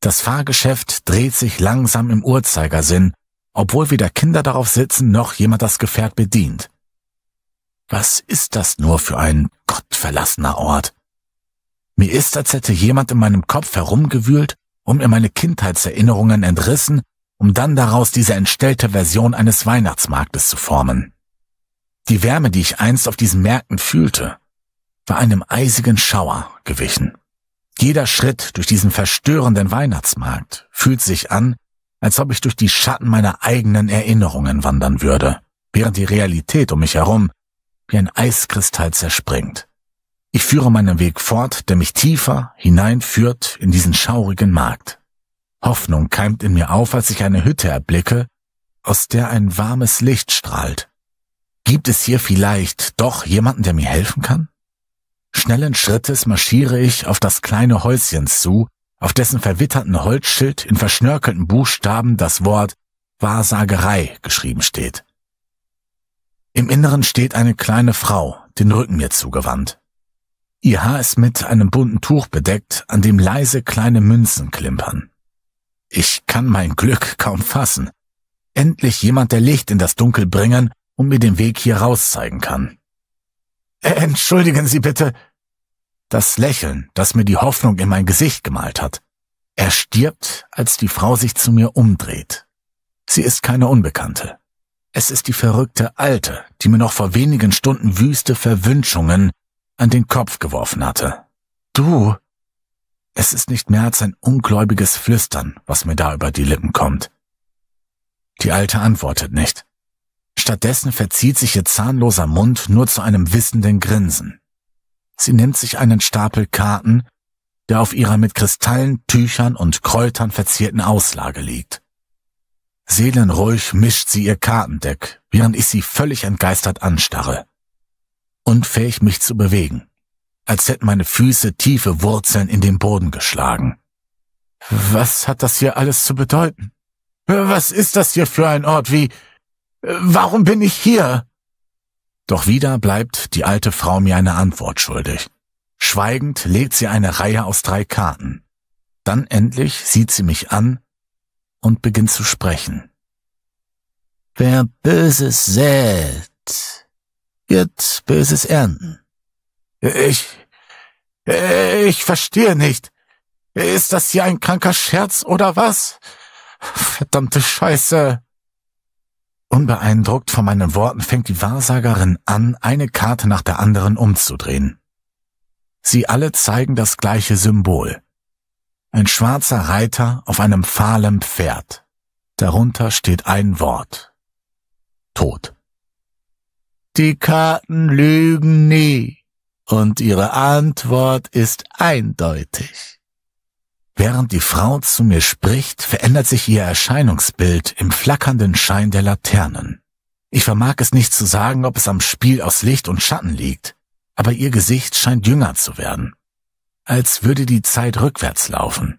Das Fahrgeschäft dreht sich langsam im Uhrzeigersinn, obwohl weder Kinder darauf sitzen noch jemand das Gefährt bedient. Was ist das nur für ein gottverlassener Ort? Mir ist, als hätte jemand in meinem Kopf herumgewühlt und mir meine Kindheitserinnerungen entrissen, um dann daraus diese entstellte Version eines Weihnachtsmarktes zu formen. Die Wärme, die ich einst auf diesen Märkten fühlte, war einem eisigen Schauer gewichen. Jeder Schritt durch diesen verstörenden Weihnachtsmarkt fühlt sich an, als ob ich durch die Schatten meiner eigenen Erinnerungen wandern würde, während die Realität um mich herum wie ein Eiskristall zerspringt. Ich führe meinen Weg fort, der mich tiefer hineinführt in diesen schaurigen Markt. Hoffnung keimt in mir auf, als ich eine Hütte erblicke, aus der ein warmes Licht strahlt. Gibt es hier vielleicht doch jemanden, der mir helfen kann? Schnellen Schrittes marschiere ich auf das kleine Häuschen zu, auf dessen verwitterten Holzschild in verschnörkelten Buchstaben das Wort Wahrsagerei geschrieben steht. Im Inneren steht eine kleine Frau, den Rücken mir zugewandt. Ihr Haar ist mit einem bunten Tuch bedeckt, an dem leise kleine Münzen klimpern. Ich kann mein Glück kaum fassen. Endlich jemand, der Licht in das Dunkel bringen und mir den Weg hier raus zeigen kann. Äh, entschuldigen Sie bitte. Das Lächeln, das mir die Hoffnung in mein Gesicht gemalt hat. erstirbt, als die Frau sich zu mir umdreht. Sie ist keine Unbekannte. Es ist die verrückte Alte, die mir noch vor wenigen Stunden wüste Verwünschungen an den Kopf geworfen hatte. Du? Es ist nicht mehr als ein ungläubiges Flüstern, was mir da über die Lippen kommt. Die Alte antwortet nicht. Stattdessen verzieht sich ihr zahnloser Mund nur zu einem wissenden Grinsen. Sie nimmt sich einen Stapel Karten, der auf ihrer mit Kristallen, Tüchern und Kräutern verzierten Auslage liegt. Seelenruhig mischt sie ihr Kartendeck, während ich sie völlig entgeistert anstarre. Unfähig, mich zu bewegen. Als hätten meine Füße tiefe Wurzeln in den Boden geschlagen. Was hat das hier alles zu bedeuten? Was ist das hier für ein Ort wie... Warum bin ich hier? Doch wieder bleibt die alte Frau mir eine Antwort schuldig. Schweigend legt sie eine Reihe aus drei Karten. Dann endlich sieht sie mich an und beginnt zu sprechen. Wer Böses sät, wird Böses ernten. Ich, ich verstehe nicht. Ist das hier ein kranker Scherz oder was? Verdammte Scheiße. Unbeeindruckt von meinen Worten fängt die Wahrsagerin an, eine Karte nach der anderen umzudrehen. Sie alle zeigen das gleiche Symbol. Ein schwarzer Reiter auf einem fahlen Pferd. Darunter steht ein Wort. Tod. Die Karten lügen nie. Und ihre Antwort ist eindeutig. Während die Frau zu mir spricht, verändert sich ihr Erscheinungsbild im flackernden Schein der Laternen. Ich vermag es nicht zu sagen, ob es am Spiel aus Licht und Schatten liegt, aber ihr Gesicht scheint jünger zu werden als würde die Zeit rückwärts laufen.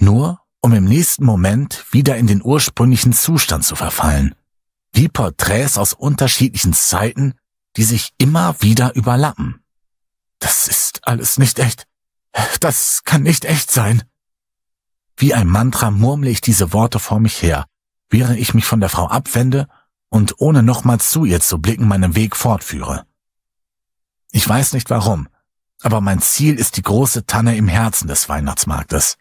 Nur, um im nächsten Moment wieder in den ursprünglichen Zustand zu verfallen. Wie Porträts aus unterschiedlichen Zeiten, die sich immer wieder überlappen. Das ist alles nicht echt. Das kann nicht echt sein. Wie ein Mantra murmle ich diese Worte vor mich her, während ich mich von der Frau abwende und ohne nochmals zu ihr zu blicken meinen Weg fortführe. Ich weiß nicht warum, aber mein Ziel ist die große Tanne im Herzen des Weihnachtsmarktes.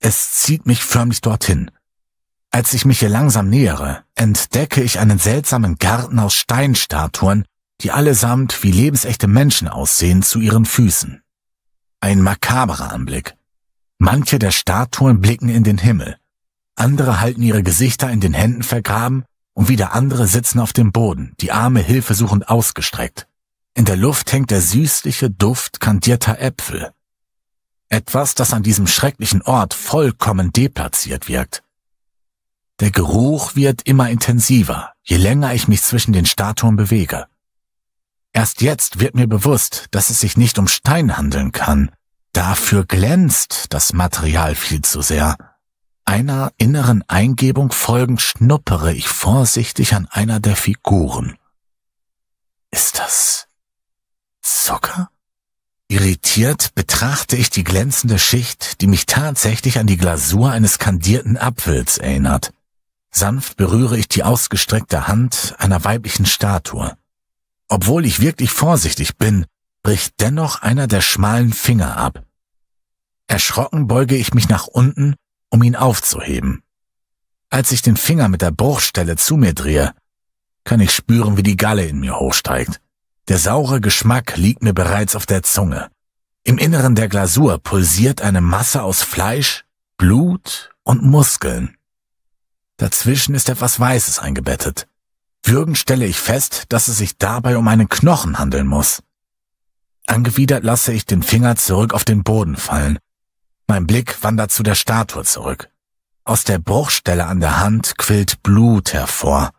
Es zieht mich förmlich dorthin. Als ich mich hier langsam nähere, entdecke ich einen seltsamen Garten aus Steinstatuen, die allesamt wie lebensechte Menschen aussehen, zu ihren Füßen. Ein makaberer Anblick. Manche der Statuen blicken in den Himmel, andere halten ihre Gesichter in den Händen vergraben und wieder andere sitzen auf dem Boden, die Arme hilfesuchend ausgestreckt. In der Luft hängt der süßliche Duft kandierter Äpfel. Etwas, das an diesem schrecklichen Ort vollkommen deplatziert wirkt. Der Geruch wird immer intensiver, je länger ich mich zwischen den Statuen bewege. Erst jetzt wird mir bewusst, dass es sich nicht um Stein handeln kann. Dafür glänzt das Material viel zu sehr. Einer inneren Eingebung folgend schnuppere ich vorsichtig an einer der Figuren. Ist das Zucker? Irritiert betrachte ich die glänzende Schicht, die mich tatsächlich an die Glasur eines kandierten Apfels erinnert. Sanft berühre ich die ausgestreckte Hand einer weiblichen Statue. Obwohl ich wirklich vorsichtig bin, bricht dennoch einer der schmalen Finger ab. Erschrocken beuge ich mich nach unten, um ihn aufzuheben. Als ich den Finger mit der Bruchstelle zu mir drehe, kann ich spüren, wie die Galle in mir hochsteigt. Der saure Geschmack liegt mir bereits auf der Zunge. Im Inneren der Glasur pulsiert eine Masse aus Fleisch, Blut und Muskeln. Dazwischen ist etwas Weißes eingebettet. Würgen stelle ich fest, dass es sich dabei um einen Knochen handeln muss. Angewidert lasse ich den Finger zurück auf den Boden fallen. Mein Blick wandert zu der Statue zurück. Aus der Bruchstelle an der Hand quillt Blut hervor.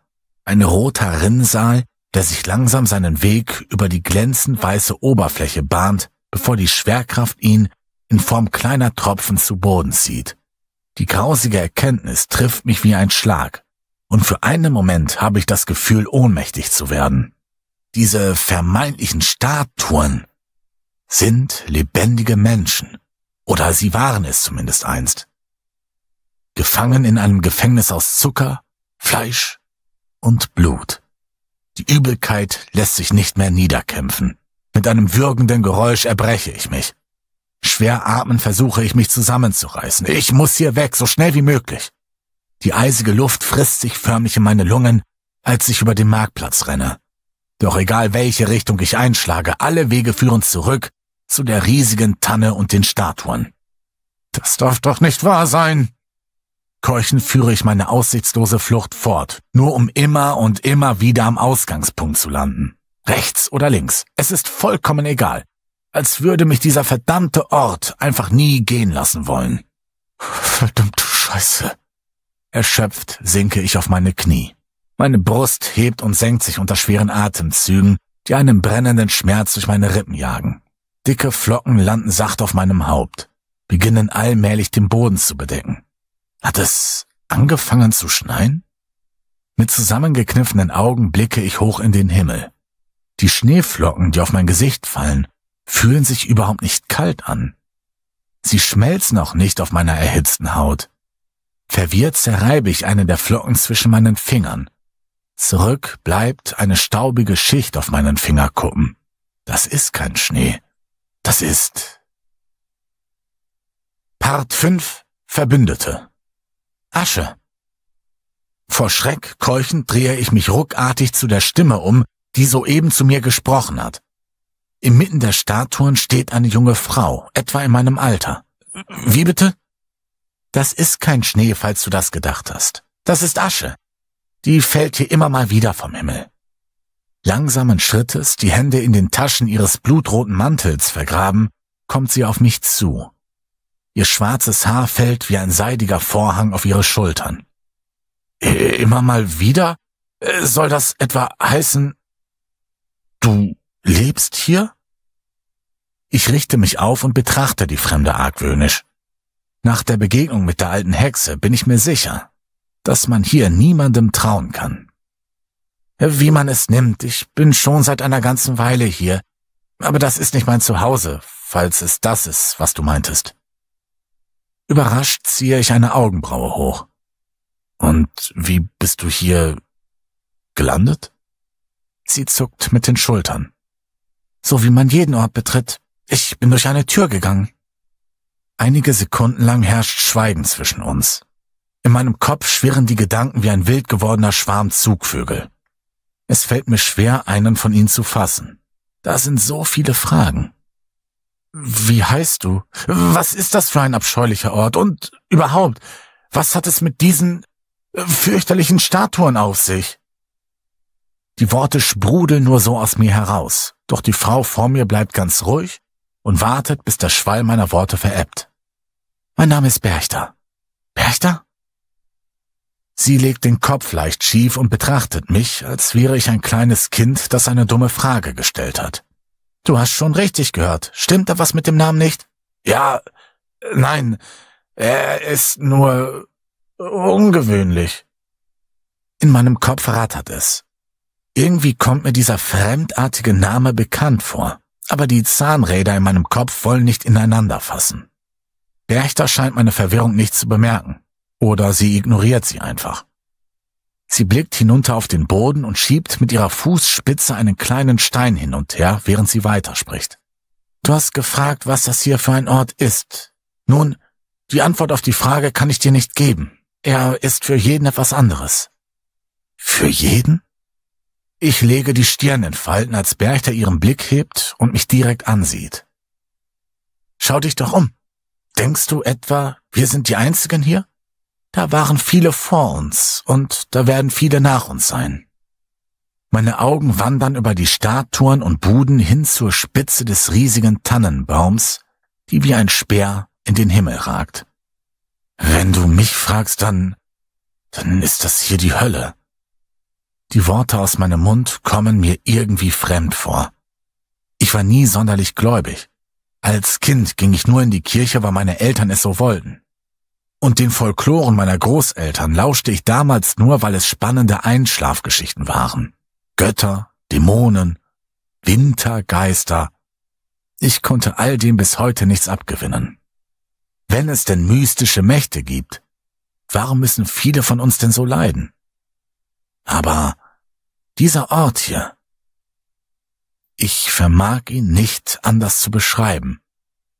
Ein roter Rinnsal, der sich langsam seinen Weg über die glänzend weiße Oberfläche bahnt, bevor die Schwerkraft ihn in Form kleiner Tropfen zu Boden zieht. Die grausige Erkenntnis trifft mich wie ein Schlag, und für einen Moment habe ich das Gefühl, ohnmächtig zu werden. Diese vermeintlichen Statuen sind lebendige Menschen, oder sie waren es zumindest einst. Gefangen in einem Gefängnis aus Zucker, Fleisch und Blut. Die Übelkeit lässt sich nicht mehr niederkämpfen. Mit einem würgenden Geräusch erbreche ich mich. Schwer atmend versuche ich mich zusammenzureißen. Ich muss hier weg, so schnell wie möglich. Die eisige Luft frisst sich förmlich in meine Lungen, als ich über den Marktplatz renne. Doch egal welche Richtung ich einschlage, alle Wege führen zurück zu der riesigen Tanne und den Statuen. Das darf doch nicht wahr sein, Keuchend führe ich meine aussichtslose Flucht fort, nur um immer und immer wieder am Ausgangspunkt zu landen. Rechts oder links, es ist vollkommen egal. Als würde mich dieser verdammte Ort einfach nie gehen lassen wollen. Verdammte Scheiße. Erschöpft sinke ich auf meine Knie. Meine Brust hebt und senkt sich unter schweren Atemzügen, die einen brennenden Schmerz durch meine Rippen jagen. Dicke Flocken landen sacht auf meinem Haupt, beginnen allmählich den Boden zu bedecken. Hat es angefangen zu schneien? Mit zusammengekniffenen Augen blicke ich hoch in den Himmel. Die Schneeflocken, die auf mein Gesicht fallen, fühlen sich überhaupt nicht kalt an. Sie schmelzen auch nicht auf meiner erhitzten Haut. Verwirrt zerreibe ich eine der Flocken zwischen meinen Fingern. Zurück bleibt eine staubige Schicht auf meinen Fingerkuppen. Das ist kein Schnee. Das ist. Part 5 Verbündete Asche. Vor Schreck keuchend drehe ich mich ruckartig zu der Stimme um, die soeben zu mir gesprochen hat. Inmitten der Statuen steht eine junge Frau, etwa in meinem Alter. Wie bitte? Das ist kein Schnee, falls du das gedacht hast. Das ist Asche. Die fällt hier immer mal wieder vom Himmel. Langsamen Schrittes, die Hände in den Taschen ihres blutroten Mantels vergraben, kommt sie auf mich zu. Ihr schwarzes Haar fällt wie ein seidiger Vorhang auf ihre Schultern. Immer mal wieder? Äh, soll das etwa heißen, du lebst hier? Ich richte mich auf und betrachte die Fremde argwöhnisch. Nach der Begegnung mit der alten Hexe bin ich mir sicher, dass man hier niemandem trauen kann. Wie man es nimmt, ich bin schon seit einer ganzen Weile hier, aber das ist nicht mein Zuhause, falls es das ist, was du meintest. Überrascht ziehe ich eine Augenbraue hoch. Und wie bist du hier gelandet? Sie zuckt mit den Schultern. So wie man jeden Ort betritt. Ich bin durch eine Tür gegangen. Einige Sekunden lang herrscht Schweigen zwischen uns. In meinem Kopf schwirren die Gedanken wie ein wild gewordener Schwarm Zugvögel. Es fällt mir schwer, einen von ihnen zu fassen. Da sind so viele Fragen. Wie heißt du? Was ist das für ein abscheulicher Ort? Und überhaupt, was hat es mit diesen äh, fürchterlichen Statuen auf sich? Die Worte sprudeln nur so aus mir heraus, doch die Frau vor mir bleibt ganz ruhig und wartet, bis der Schwall meiner Worte verebbt. Mein Name ist Berchter. Berchter? Sie legt den Kopf leicht schief und betrachtet mich, als wäre ich ein kleines Kind, das eine dumme Frage gestellt hat. Du hast schon richtig gehört. Stimmt da was mit dem Namen nicht? Ja, nein, er ist nur ungewöhnlich. In meinem Kopf rattert es. Irgendwie kommt mir dieser fremdartige Name bekannt vor, aber die Zahnräder in meinem Kopf wollen nicht ineinander fassen. Berchter scheint meine Verwirrung nicht zu bemerken. Oder sie ignoriert sie einfach. Sie blickt hinunter auf den Boden und schiebt mit ihrer Fußspitze einen kleinen Stein hin und her, während sie weiterspricht. Du hast gefragt, was das hier für ein Ort ist. Nun, die Antwort auf die Frage kann ich dir nicht geben. Er ist für jeden etwas anderes. Für jeden? Ich lege die Stirn in Falten, als Berchter ihren Blick hebt und mich direkt ansieht. Schau dich doch um. Denkst du etwa, wir sind die Einzigen hier? Da waren viele vor uns und da werden viele nach uns sein. Meine Augen wandern über die Statuen und Buden hin zur Spitze des riesigen Tannenbaums, die wie ein Speer in den Himmel ragt. Wenn du mich fragst, dann, dann ist das hier die Hölle. Die Worte aus meinem Mund kommen mir irgendwie fremd vor. Ich war nie sonderlich gläubig. Als Kind ging ich nur in die Kirche, weil meine Eltern es so wollten und den Folkloren meiner Großeltern lauschte ich damals nur, weil es spannende Einschlafgeschichten waren. Götter, Dämonen, Wintergeister. Ich konnte all dem bis heute nichts abgewinnen. Wenn es denn mystische Mächte gibt, warum müssen viele von uns denn so leiden? Aber dieser Ort hier, ich vermag ihn nicht anders zu beschreiben.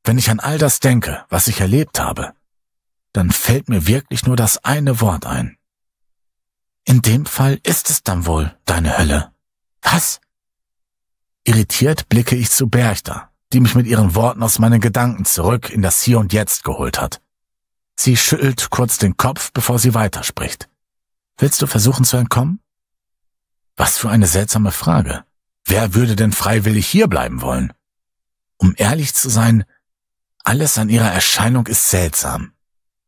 Wenn ich an all das denke, was ich erlebt habe, dann fällt mir wirklich nur das eine Wort ein. In dem Fall ist es dann wohl deine Hölle. Was? Irritiert blicke ich zu Berchter, die mich mit ihren Worten aus meinen Gedanken zurück in das Hier und Jetzt geholt hat. Sie schüttelt kurz den Kopf, bevor sie weiterspricht. Willst du versuchen zu entkommen? Was für eine seltsame Frage. Wer würde denn freiwillig hierbleiben wollen? Um ehrlich zu sein, alles an ihrer Erscheinung ist seltsam.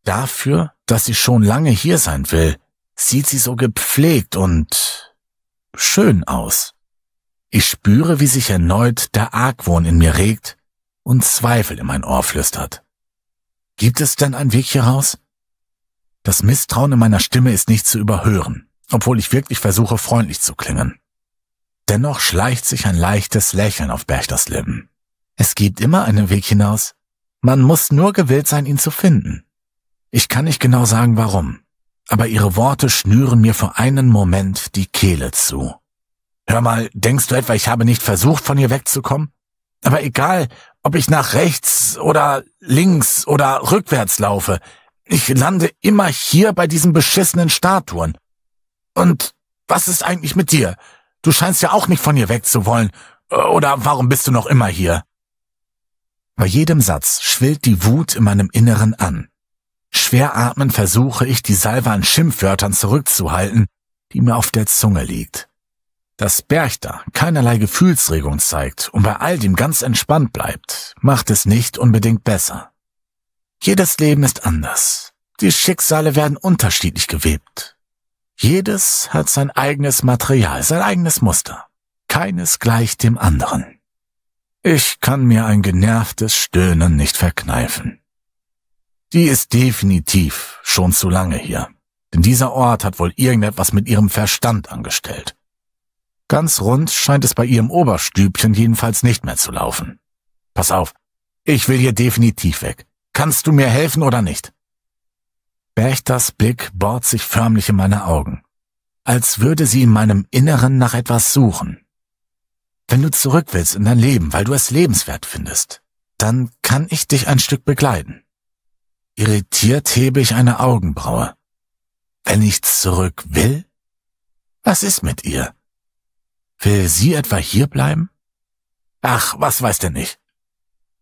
Dafür, dass sie schon lange hier sein will, sieht sie so gepflegt und schön aus. Ich spüre, wie sich erneut der Argwohn in mir regt und Zweifel in mein Ohr flüstert. Gibt es denn einen Weg hier raus? Das Misstrauen in meiner Stimme ist nicht zu überhören, obwohl ich wirklich versuche, freundlich zu klingen. Dennoch schleicht sich ein leichtes Lächeln auf Berchters Lippen. Es gibt immer einen Weg hinaus. Man muss nur gewillt sein, ihn zu finden. Ich kann nicht genau sagen warum, aber ihre Worte schnüren mir für einen Moment die Kehle zu. Hör mal, denkst du etwa, ich habe nicht versucht, von ihr wegzukommen? Aber egal, ob ich nach rechts oder links oder rückwärts laufe, ich lande immer hier bei diesen beschissenen Statuen. Und was ist eigentlich mit dir? Du scheinst ja auch nicht von ihr wegzuwollen. Oder warum bist du noch immer hier? Bei jedem Satz schwillt die Wut in meinem Inneren an. Schwer atmend versuche ich, die Salve an Schimpfwörtern zurückzuhalten, die mir auf der Zunge liegt. Dass Berchter keinerlei Gefühlsregung zeigt und bei all dem ganz entspannt bleibt, macht es nicht unbedingt besser. Jedes Leben ist anders. Die Schicksale werden unterschiedlich gewebt. Jedes hat sein eigenes Material, sein eigenes Muster. Keines gleicht dem anderen. Ich kann mir ein genervtes Stöhnen nicht verkneifen. Die ist definitiv schon zu lange hier, denn dieser Ort hat wohl irgendetwas mit ihrem Verstand angestellt. Ganz rund scheint es bei ihrem Oberstübchen jedenfalls nicht mehr zu laufen. Pass auf, ich will hier definitiv weg. Kannst du mir helfen oder nicht? Berchters Blick bohrt sich förmlich in meine Augen, als würde sie in meinem Inneren nach etwas suchen. Wenn du zurück willst in dein Leben, weil du es lebenswert findest, dann kann ich dich ein Stück begleiten. Irritiert hebe ich eine Augenbraue. Wenn ich zurück will? Was ist mit ihr? Will sie etwa hier bleiben? Ach, was weiß denn ich?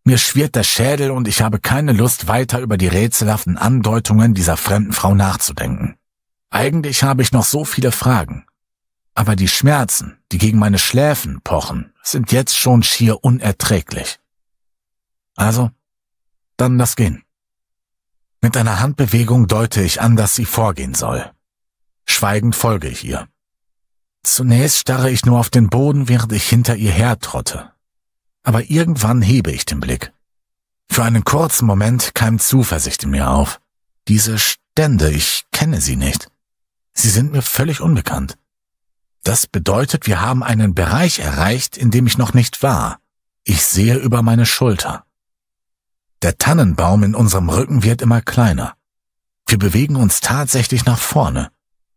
Mir schwirrt der Schädel und ich habe keine Lust, weiter über die rätselhaften Andeutungen dieser fremden Frau nachzudenken. Eigentlich habe ich noch so viele Fragen. Aber die Schmerzen, die gegen meine Schläfen pochen, sind jetzt schon schier unerträglich. Also, dann lass gehen. Mit einer Handbewegung deute ich an, dass sie vorgehen soll. Schweigend folge ich ihr. Zunächst starre ich nur auf den Boden, während ich hinter ihr hertrotte. Aber irgendwann hebe ich den Blick. Für einen kurzen Moment keimt Zuversicht in mir auf. Diese Stände, ich kenne sie nicht. Sie sind mir völlig unbekannt. Das bedeutet, wir haben einen Bereich erreicht, in dem ich noch nicht war. Ich sehe über meine Schulter. Der Tannenbaum in unserem Rücken wird immer kleiner. Wir bewegen uns tatsächlich nach vorne,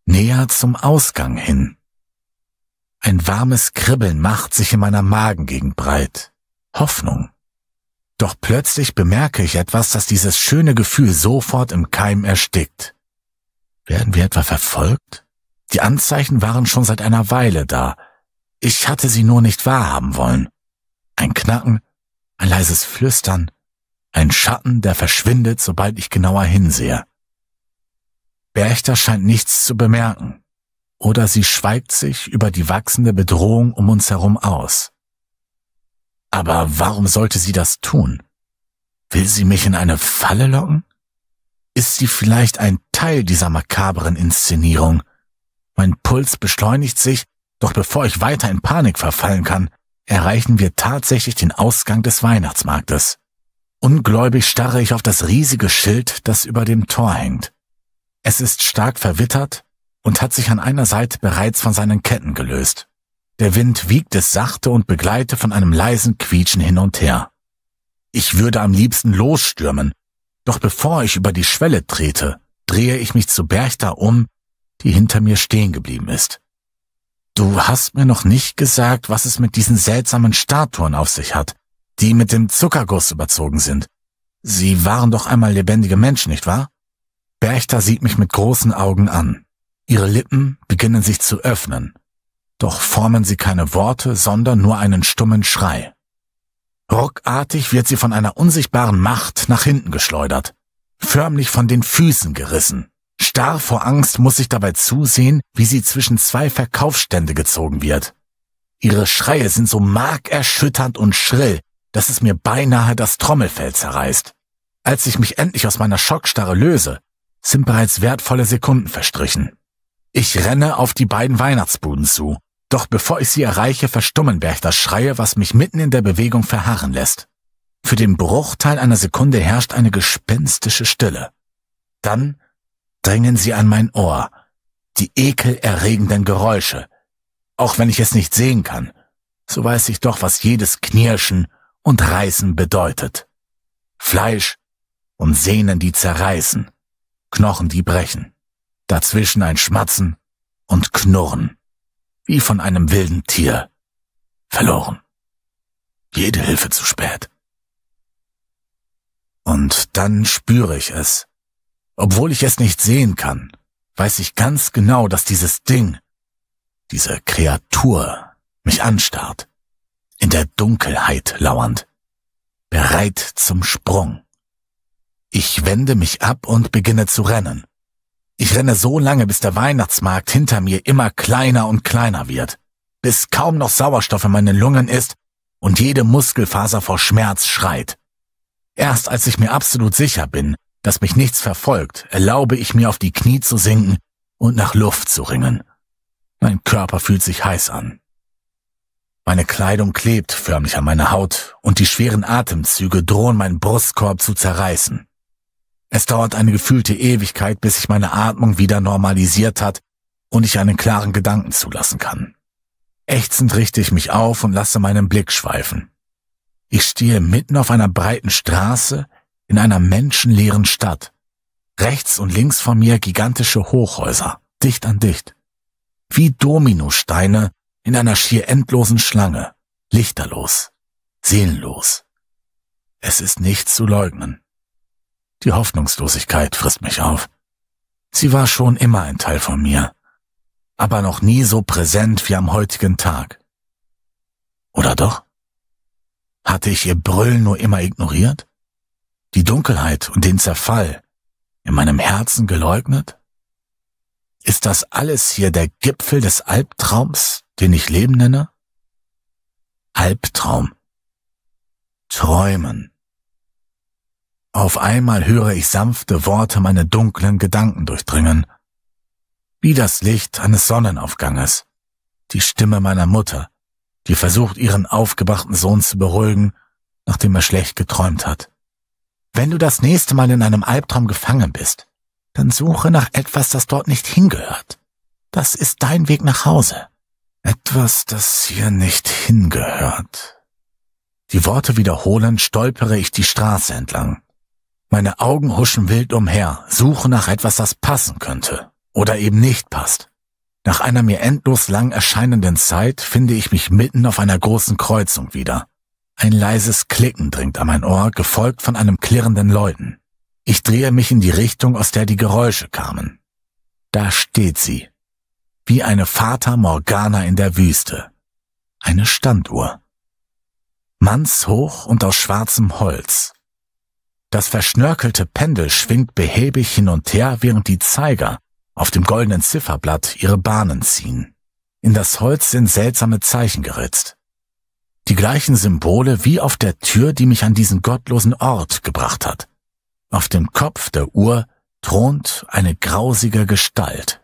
näher zum Ausgang hin. Ein warmes Kribbeln macht sich in meiner Magengegend breit. Hoffnung. Doch plötzlich bemerke ich etwas, das dieses schöne Gefühl sofort im Keim erstickt. Werden wir etwa verfolgt? Die Anzeichen waren schon seit einer Weile da. Ich hatte sie nur nicht wahrhaben wollen. Ein Knacken, ein leises Flüstern, ein Schatten, der verschwindet, sobald ich genauer hinsehe. Berchter scheint nichts zu bemerken. Oder sie schweigt sich über die wachsende Bedrohung um uns herum aus. Aber warum sollte sie das tun? Will sie mich in eine Falle locken? Ist sie vielleicht ein Teil dieser makabren Inszenierung? Mein Puls beschleunigt sich, doch bevor ich weiter in Panik verfallen kann, erreichen wir tatsächlich den Ausgang des Weihnachtsmarktes. Ungläubig starre ich auf das riesige Schild, das über dem Tor hängt. Es ist stark verwittert und hat sich an einer Seite bereits von seinen Ketten gelöst. Der Wind wiegt es sachte und begleite von einem leisen Quietschen hin und her. Ich würde am liebsten losstürmen, doch bevor ich über die Schwelle trete, drehe ich mich zu Berchta um, die hinter mir stehen geblieben ist. Du hast mir noch nicht gesagt, was es mit diesen seltsamen Statuen auf sich hat, die mit dem Zuckerguss überzogen sind. Sie waren doch einmal lebendige Menschen, nicht wahr? Berchter sieht mich mit großen Augen an. Ihre Lippen beginnen sich zu öffnen. Doch formen sie keine Worte, sondern nur einen stummen Schrei. Ruckartig wird sie von einer unsichtbaren Macht nach hinten geschleudert, förmlich von den Füßen gerissen. Starr vor Angst muss ich dabei zusehen, wie sie zwischen zwei Verkaufsstände gezogen wird. Ihre Schreie sind so markerschütternd und schrill, dass es mir beinahe das Trommelfell zerreißt. Als ich mich endlich aus meiner Schockstarre löse, sind bereits wertvolle Sekunden verstrichen. Ich renne auf die beiden Weihnachtsbuden zu, doch bevor ich sie erreiche, verstummen das Schreie, was mich mitten in der Bewegung verharren lässt. Für den Bruchteil einer Sekunde herrscht eine gespenstische Stille. Dann dringen sie an mein Ohr, die ekelerregenden Geräusche. Auch wenn ich es nicht sehen kann, so weiß ich doch, was jedes Knirschen, und Reißen bedeutet. Fleisch und Sehnen, die zerreißen, Knochen, die brechen, dazwischen ein Schmatzen und Knurren, wie von einem wilden Tier, verloren. Jede Hilfe zu spät. Und dann spüre ich es. Obwohl ich es nicht sehen kann, weiß ich ganz genau, dass dieses Ding, diese Kreatur mich anstarrt in der Dunkelheit lauernd, bereit zum Sprung. Ich wende mich ab und beginne zu rennen. Ich renne so lange, bis der Weihnachtsmarkt hinter mir immer kleiner und kleiner wird, bis kaum noch Sauerstoff in meinen Lungen ist und jede Muskelfaser vor Schmerz schreit. Erst als ich mir absolut sicher bin, dass mich nichts verfolgt, erlaube ich mir auf die Knie zu sinken und nach Luft zu ringen. Mein Körper fühlt sich heiß an. Meine Kleidung klebt förmlich an meiner Haut und die schweren Atemzüge drohen meinen Brustkorb zu zerreißen. Es dauert eine gefühlte Ewigkeit, bis sich meine Atmung wieder normalisiert hat und ich einen klaren Gedanken zulassen kann. Ächzend richte ich mich auf und lasse meinen Blick schweifen. Ich stehe mitten auf einer breiten Straße in einer menschenleeren Stadt. Rechts und links von mir gigantische Hochhäuser, dicht an dicht. Wie Dominosteine in einer schier endlosen Schlange, lichterlos, seelenlos. Es ist nichts zu leugnen. Die Hoffnungslosigkeit frisst mich auf. Sie war schon immer ein Teil von mir, aber noch nie so präsent wie am heutigen Tag. Oder doch? Hatte ich ihr Brüllen nur immer ignoriert? Die Dunkelheit und den Zerfall in meinem Herzen geleugnet? Ist das alles hier der Gipfel des Albtraums? den ich Leben nenne? Albtraum. Träumen. Auf einmal höre ich sanfte Worte meine dunklen Gedanken durchdringen. Wie das Licht eines Sonnenaufganges. Die Stimme meiner Mutter, die versucht, ihren aufgebrachten Sohn zu beruhigen, nachdem er schlecht geträumt hat. Wenn du das nächste Mal in einem Albtraum gefangen bist, dann suche nach etwas, das dort nicht hingehört. Das ist dein Weg nach Hause. Etwas, das hier nicht hingehört. Die Worte wiederholend stolpere ich die Straße entlang. Meine Augen huschen wild umher, suche nach etwas, das passen könnte oder eben nicht passt. Nach einer mir endlos lang erscheinenden Zeit finde ich mich mitten auf einer großen Kreuzung wieder. Ein leises Klicken dringt an mein Ohr, gefolgt von einem klirrenden Läuten. Ich drehe mich in die Richtung, aus der die Geräusche kamen. Da steht sie, wie eine Fata Morgana in der Wüste. Eine Standuhr. Mannshoch und aus schwarzem Holz. Das verschnörkelte Pendel schwingt behäbig hin und her, während die Zeiger auf dem goldenen Zifferblatt ihre Bahnen ziehen. In das Holz sind seltsame Zeichen geritzt. Die gleichen Symbole wie auf der Tür, die mich an diesen gottlosen Ort gebracht hat. Auf dem Kopf der Uhr thront eine grausige Gestalt.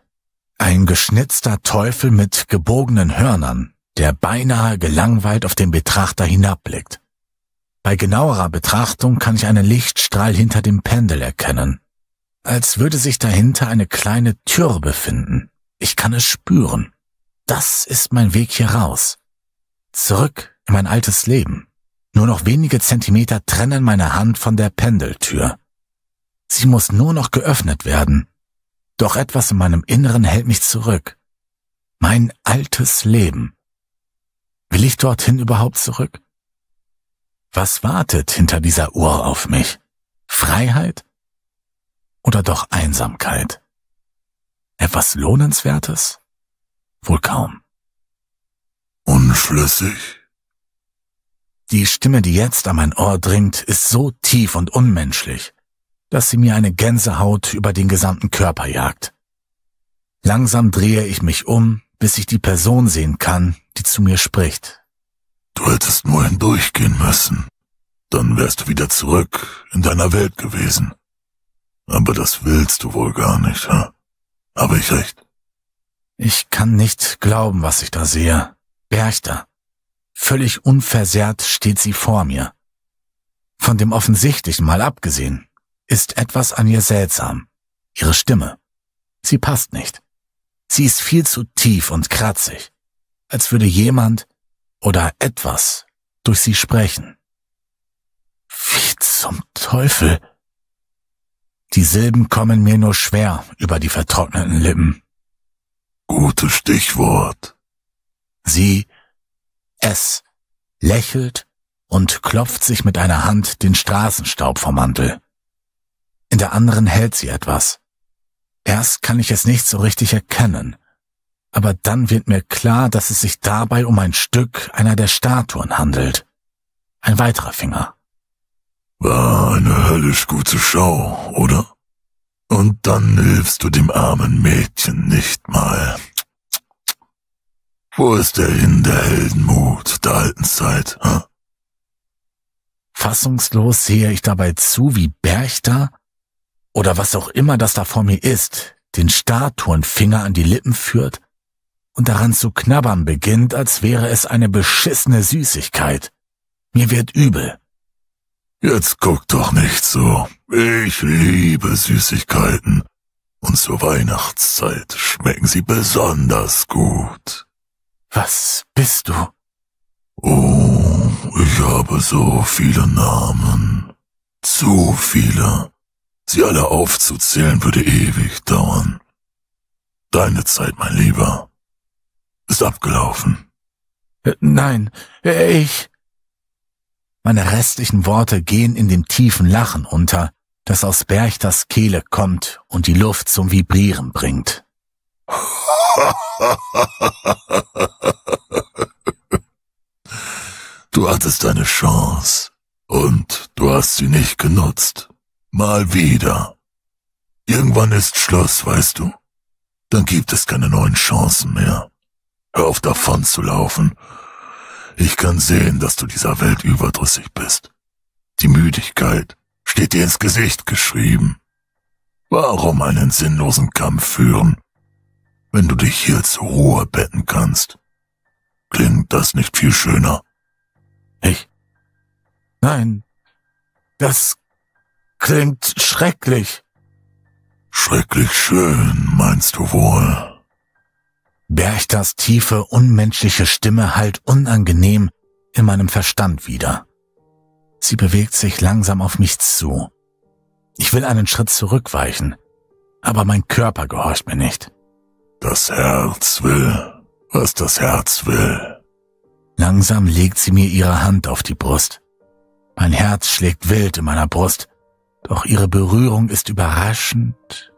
Ein geschnitzter Teufel mit gebogenen Hörnern, der beinahe gelangweilt auf den Betrachter hinabblickt. Bei genauerer Betrachtung kann ich einen Lichtstrahl hinter dem Pendel erkennen. Als würde sich dahinter eine kleine Tür befinden. Ich kann es spüren. Das ist mein Weg hier raus. Zurück in mein altes Leben. Nur noch wenige Zentimeter trennen meine Hand von der Pendeltür. Sie muss nur noch geöffnet werden. Doch etwas in meinem Inneren hält mich zurück. Mein altes Leben. Will ich dorthin überhaupt zurück? Was wartet hinter dieser Uhr auf mich? Freiheit? Oder doch Einsamkeit? Etwas Lohnenswertes? Wohl kaum. Unschlüssig? Die Stimme, die jetzt an mein Ohr dringt, ist so tief und unmenschlich, dass sie mir eine Gänsehaut über den gesamten Körper jagt. Langsam drehe ich mich um, bis ich die Person sehen kann, die zu mir spricht. Du hättest nur hindurchgehen müssen. Dann wärst du wieder zurück in deiner Welt gewesen. Aber das willst du wohl gar nicht, ha? Habe ich recht? Ich kann nicht glauben, was ich da sehe. Berchter. Völlig unversehrt steht sie vor mir. Von dem Offensichtlichen mal abgesehen, ist etwas an ihr seltsam. Ihre Stimme. Sie passt nicht. Sie ist viel zu tief und kratzig, als würde jemand oder etwas durch sie sprechen. Wie zum Teufel? Die Silben kommen mir nur schwer über die vertrockneten Lippen. Gutes Stichwort. Sie, es, lächelt und klopft sich mit einer Hand den Straßenstaub vom Mantel in der anderen hält sie etwas. Erst kann ich es nicht so richtig erkennen, aber dann wird mir klar, dass es sich dabei um ein Stück einer der Statuen handelt. Ein weiterer Finger. War eine höllisch gute Schau, oder? Und dann hilfst du dem armen Mädchen nicht mal. Wo ist der hin, der Heldenmut der alten Zeit? Huh? Fassungslos sehe ich dabei zu, wie Berchter oder was auch immer das da vor mir ist, den Statuenfinger an die Lippen führt und daran zu knabbern beginnt, als wäre es eine beschissene Süßigkeit. Mir wird übel. Jetzt guck doch nicht so. Ich liebe Süßigkeiten. Und zur Weihnachtszeit schmecken sie besonders gut. Was bist du? Oh, ich habe so viele Namen. Zu viele. Sie alle aufzuzählen würde ewig dauern. Deine Zeit, mein Lieber, ist abgelaufen. Äh, nein, äh, ich. Meine restlichen Worte gehen in dem tiefen Lachen unter, das aus Berchters Kehle kommt und die Luft zum Vibrieren bringt. du hattest deine Chance und du hast sie nicht genutzt. Mal wieder. Irgendwann ist Schluss, weißt du. Dann gibt es keine neuen Chancen mehr. Hör auf davon zu laufen. Ich kann sehen, dass du dieser Welt überdrüssig bist. Die Müdigkeit steht dir ins Gesicht geschrieben. Warum einen sinnlosen Kampf führen, wenn du dich hier zur Ruhe betten kannst? Klingt das nicht viel schöner? Ich? Nein, das Klingt schrecklich. Schrecklich schön, meinst du wohl? Berchters tiefe, unmenschliche Stimme hallt unangenehm in meinem Verstand wieder. Sie bewegt sich langsam auf mich zu. Ich will einen Schritt zurückweichen, aber mein Körper gehorcht mir nicht. Das Herz will, was das Herz will. Langsam legt sie mir ihre Hand auf die Brust. Mein Herz schlägt wild in meiner Brust doch ihre Berührung ist überraschend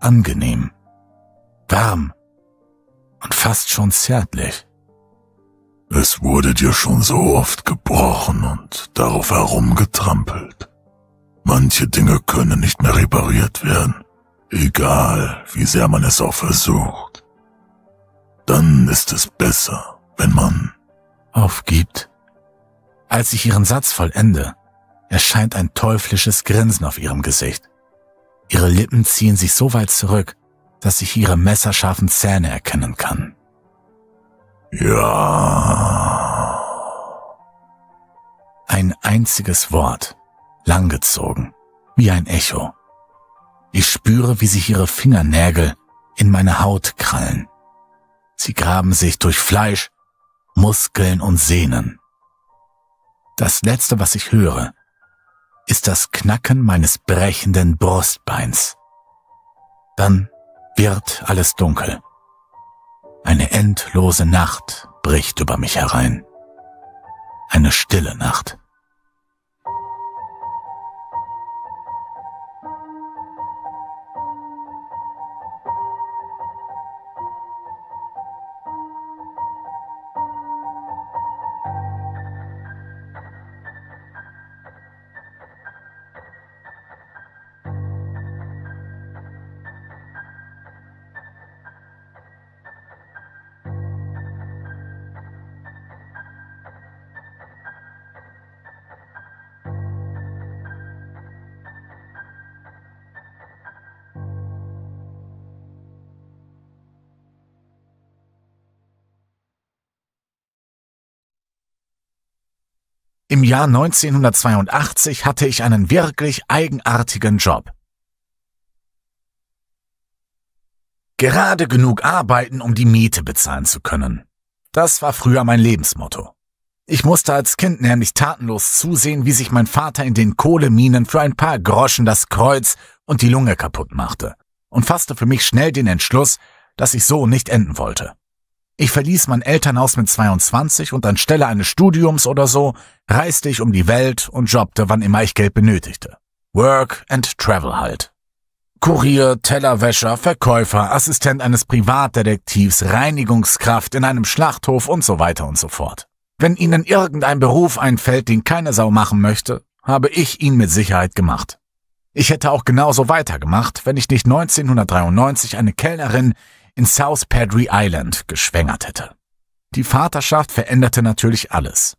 angenehm, warm und fast schon zärtlich. Es wurde dir schon so oft gebrochen und darauf herumgetrampelt. Manche Dinge können nicht mehr repariert werden, egal wie sehr man es auch versucht. Dann ist es besser, wenn man aufgibt. Als ich ihren Satz vollende, erscheint ein teuflisches Grinsen auf ihrem Gesicht. Ihre Lippen ziehen sich so weit zurück, dass ich ihre messerscharfen Zähne erkennen kann. Ja. Ein einziges Wort, langgezogen, wie ein Echo. Ich spüre, wie sich ihre Fingernägel in meine Haut krallen. Sie graben sich durch Fleisch, Muskeln und Sehnen. Das Letzte, was ich höre, ist das Knacken meines brechenden Brustbeins. Dann wird alles dunkel. Eine endlose Nacht bricht über mich herein. Eine stille Nacht. Jahr 1982 hatte ich einen wirklich eigenartigen Job. Gerade genug arbeiten, um die Miete bezahlen zu können. Das war früher mein Lebensmotto. Ich musste als Kind nämlich tatenlos zusehen, wie sich mein Vater in den Kohleminen für ein paar Groschen das Kreuz und die Lunge kaputt machte und fasste für mich schnell den Entschluss, dass ich so nicht enden wollte. Ich verließ mein Elternhaus mit 22 und anstelle eines Studiums oder so reiste ich um die Welt und jobbte, wann immer ich Geld benötigte. Work and Travel halt. Kurier, Tellerwäscher, Verkäufer, Assistent eines Privatdetektivs, Reinigungskraft in einem Schlachthof und so weiter und so fort. Wenn Ihnen irgendein Beruf einfällt, den keine Sau machen möchte, habe ich ihn mit Sicherheit gemacht. Ich hätte auch genauso weitergemacht, wenn ich nicht 1993 eine Kellnerin in South Padre Island geschwängert hätte. Die Vaterschaft veränderte natürlich alles.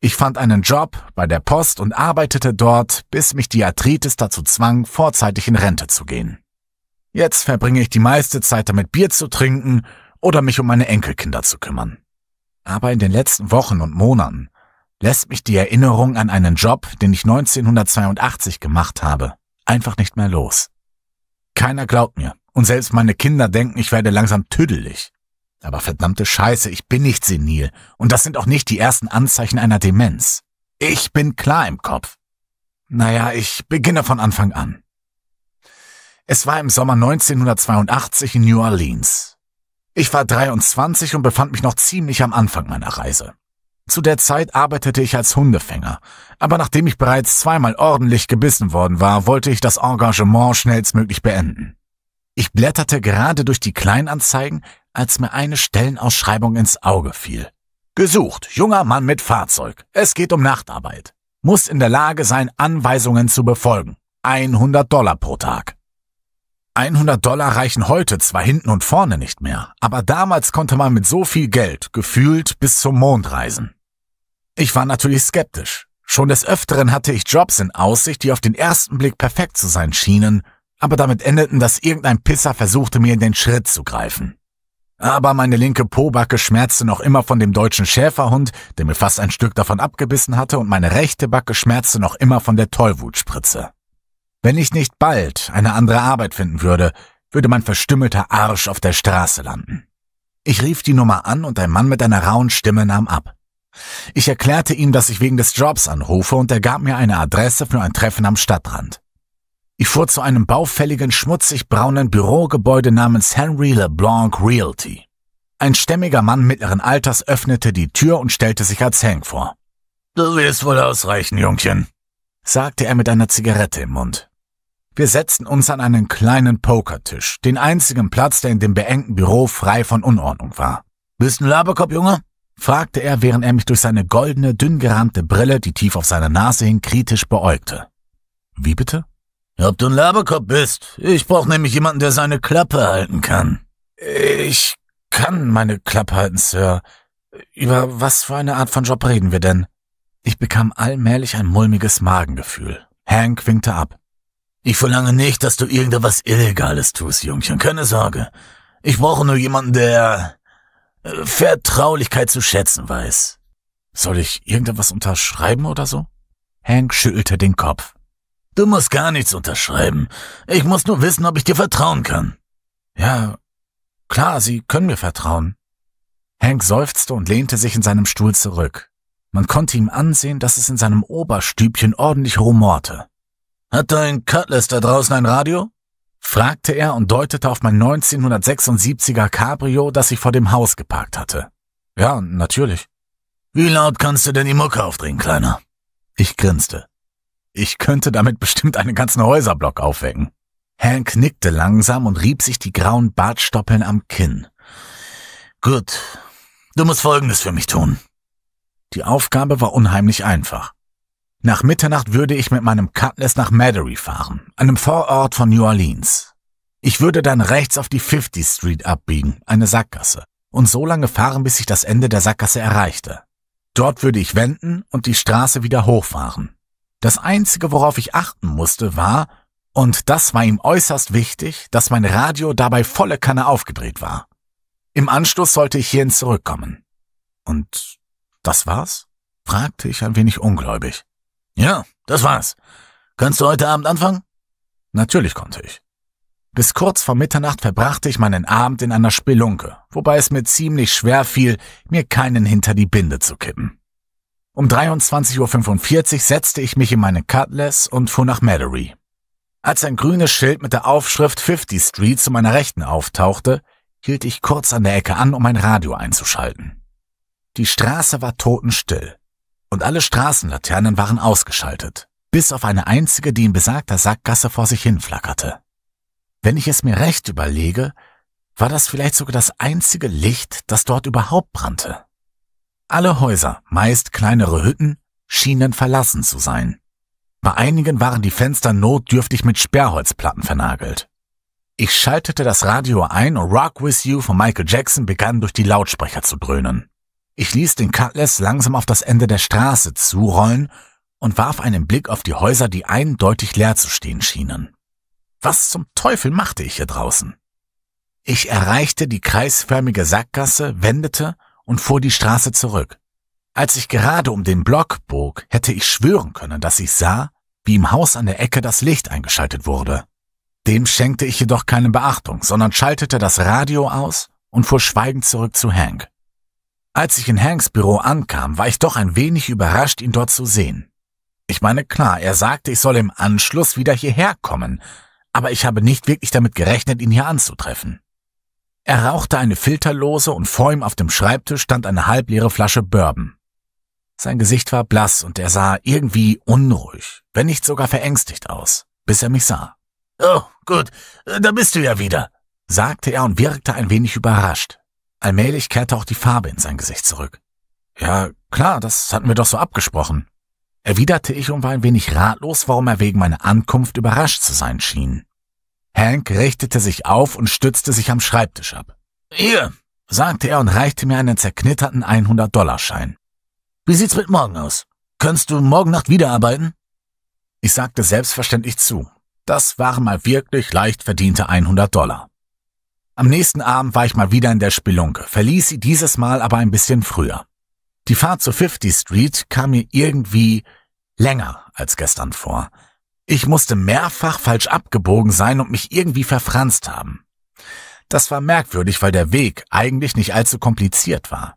Ich fand einen Job bei der Post und arbeitete dort, bis mich die Arthritis dazu zwang, vorzeitig in Rente zu gehen. Jetzt verbringe ich die meiste Zeit damit, Bier zu trinken oder mich um meine Enkelkinder zu kümmern. Aber in den letzten Wochen und Monaten lässt mich die Erinnerung an einen Job, den ich 1982 gemacht habe, einfach nicht mehr los. Keiner glaubt mir, und selbst meine Kinder denken, ich werde langsam tüdelig. Aber verdammte Scheiße, ich bin nicht senil. Und das sind auch nicht die ersten Anzeichen einer Demenz. Ich bin klar im Kopf. Naja, ich beginne von Anfang an. Es war im Sommer 1982 in New Orleans. Ich war 23 und befand mich noch ziemlich am Anfang meiner Reise. Zu der Zeit arbeitete ich als Hundefänger, aber nachdem ich bereits zweimal ordentlich gebissen worden war, wollte ich das Engagement schnellstmöglich beenden. Ich blätterte gerade durch die Kleinanzeigen, als mir eine Stellenausschreibung ins Auge fiel. Gesucht, junger Mann mit Fahrzeug. Es geht um Nachtarbeit. Muss in der Lage sein, Anweisungen zu befolgen. 100 Dollar pro Tag. 100 Dollar reichen heute zwar hinten und vorne nicht mehr, aber damals konnte man mit so viel Geld gefühlt bis zum Mond reisen. Ich war natürlich skeptisch. Schon des Öfteren hatte ich Jobs in Aussicht, die auf den ersten Blick perfekt zu sein schienen, aber damit endeten, dass irgendein Pisser versuchte, mir in den Schritt zu greifen. Aber meine linke Pobacke schmerzte noch immer von dem deutschen Schäferhund, der mir fast ein Stück davon abgebissen hatte, und meine rechte Backe schmerzte noch immer von der Tollwutspritze. Wenn ich nicht bald eine andere Arbeit finden würde, würde mein verstümmelter Arsch auf der Straße landen. Ich rief die Nummer an und ein Mann mit einer rauen Stimme nahm ab. Ich erklärte ihm, dass ich wegen des Jobs anrufe und er gab mir eine Adresse für ein Treffen am Stadtrand. Ich fuhr zu einem baufälligen, schmutzig braunen Bürogebäude namens Henry LeBlanc Realty. Ein stämmiger Mann mittleren Alters öffnete die Tür und stellte sich als Hank vor. Du wirst wohl ausreichen, Jungchen, sagte er mit einer Zigarette im Mund. Wir setzten uns an einen kleinen Pokertisch, den einzigen Platz, der in dem beengten Büro frei von Unordnung war. Bist ein Laberkopf, Junge? fragte er, während er mich durch seine goldene, dünn gerahmte Brille, die tief auf seiner Nase hing, kritisch beäugte. Wie bitte? Ob du ein Laberkopf bist? Ich brauche nämlich jemanden, der seine Klappe halten kann. Ich kann meine Klappe halten, Sir. Über was für eine Art von Job reden wir denn? Ich bekam allmählich ein mulmiges Magengefühl. Hank winkte ab. Ich verlange nicht, dass du irgendetwas Illegales tust, Jungchen. Keine Sorge. Ich brauche nur jemanden, der äh, Vertraulichkeit zu schätzen weiß. Soll ich irgendetwas unterschreiben oder so? Hank schüttelte den Kopf. Du musst gar nichts unterschreiben. Ich muss nur wissen, ob ich dir vertrauen kann. Ja, klar, Sie können mir vertrauen. Hank seufzte und lehnte sich in seinem Stuhl zurück. Man konnte ihm ansehen, dass es in seinem Oberstübchen ordentlich rumorte. Hat dein Cutlass da draußen ein Radio? fragte er und deutete auf mein 1976er Cabrio, das ich vor dem Haus geparkt hatte. Ja, natürlich. Wie laut kannst du denn die Mucke aufdrehen, Kleiner? Ich grinste. Ich könnte damit bestimmt einen ganzen Häuserblock aufwecken. Hank nickte langsam und rieb sich die grauen Bartstoppeln am Kinn. Gut, du musst Folgendes für mich tun. Die Aufgabe war unheimlich einfach. Nach Mitternacht würde ich mit meinem Cutlass nach Madery fahren, einem Vorort von New Orleans. Ich würde dann rechts auf die 50th Street abbiegen, eine Sackgasse, und so lange fahren, bis ich das Ende der Sackgasse erreichte. Dort würde ich wenden und die Straße wieder hochfahren. Das Einzige, worauf ich achten musste, war, und das war ihm äußerst wichtig, dass mein Radio dabei volle Kanne aufgedreht war. Im Anschluss sollte ich hierhin zurückkommen. Und das war's? fragte ich ein wenig ungläubig. Ja, das war's. Kannst du heute Abend anfangen? Natürlich konnte ich. Bis kurz vor Mitternacht verbrachte ich meinen Abend in einer Spelunke, wobei es mir ziemlich schwer fiel, mir keinen hinter die Binde zu kippen. Um 23.45 Uhr setzte ich mich in meine Cutlass und fuhr nach Mallory. Als ein grünes Schild mit der Aufschrift 50 Street zu meiner Rechten auftauchte, hielt ich kurz an der Ecke an, um mein Radio einzuschalten. Die Straße war totenstill und alle Straßenlaternen waren ausgeschaltet, bis auf eine einzige, die in besagter Sackgasse vor sich hin flackerte. Wenn ich es mir recht überlege, war das vielleicht sogar das einzige Licht, das dort überhaupt brannte. Alle Häuser, meist kleinere Hütten, schienen verlassen zu sein. Bei einigen waren die Fenster notdürftig mit Sperrholzplatten vernagelt. Ich schaltete das Radio ein und Rock With You von Michael Jackson begann durch die Lautsprecher zu dröhnen. Ich ließ den Cutlass langsam auf das Ende der Straße zurollen und warf einen Blick auf die Häuser, die eindeutig leer zu stehen schienen. Was zum Teufel machte ich hier draußen? Ich erreichte die kreisförmige Sackgasse, wendete und fuhr die Straße zurück. Als ich gerade um den Block bog, hätte ich schwören können, dass ich sah, wie im Haus an der Ecke das Licht eingeschaltet wurde. Dem schenkte ich jedoch keine Beachtung, sondern schaltete das Radio aus und fuhr schweigend zurück zu Hank. Als ich in Hanks Büro ankam, war ich doch ein wenig überrascht, ihn dort zu sehen. Ich meine, klar, er sagte, ich soll im Anschluss wieder hierher kommen, aber ich habe nicht wirklich damit gerechnet, ihn hier anzutreffen. Er rauchte eine Filterlose und vor ihm auf dem Schreibtisch stand eine halbleere Flasche Bourbon. Sein Gesicht war blass und er sah irgendwie unruhig, wenn nicht sogar verängstigt aus, bis er mich sah. Oh, gut, da bist du ja wieder, sagte er und wirkte ein wenig überrascht. Allmählich kehrte auch die Farbe in sein Gesicht zurück. Ja, klar, das hatten wir doch so abgesprochen, erwiderte ich und war ein wenig ratlos, warum er wegen meiner Ankunft überrascht zu sein schien. Hank richtete sich auf und stützte sich am Schreibtisch ab. Hier, sagte er und reichte mir einen zerknitterten 100-Dollar-Schein. Wie sieht's mit morgen aus? Könntest du morgen Nacht wiederarbeiten? Ich sagte selbstverständlich zu. Das waren mal wirklich leicht verdiente 100 Dollar. Am nächsten Abend war ich mal wieder in der Spelunke, verließ sie dieses Mal aber ein bisschen früher. Die Fahrt zur 50 Street kam mir irgendwie länger als gestern vor. Ich musste mehrfach falsch abgebogen sein und mich irgendwie verfranst haben. Das war merkwürdig, weil der Weg eigentlich nicht allzu kompliziert war.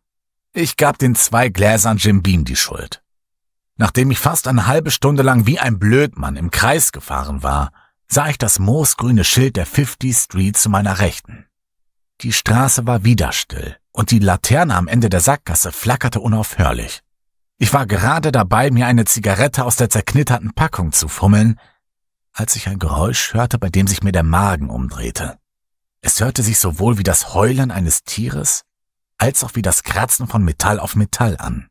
Ich gab den zwei Gläsern Jim Beam die Schuld. Nachdem ich fast eine halbe Stunde lang wie ein Blödmann im Kreis gefahren war, sah ich das moosgrüne Schild der 50th Street zu meiner Rechten. Die Straße war wieder still und die Laterne am Ende der Sackgasse flackerte unaufhörlich. Ich war gerade dabei, mir eine Zigarette aus der zerknitterten Packung zu fummeln, als ich ein Geräusch hörte, bei dem sich mir der Magen umdrehte. Es hörte sich sowohl wie das Heulen eines Tieres als auch wie das Kratzen von Metall auf Metall an.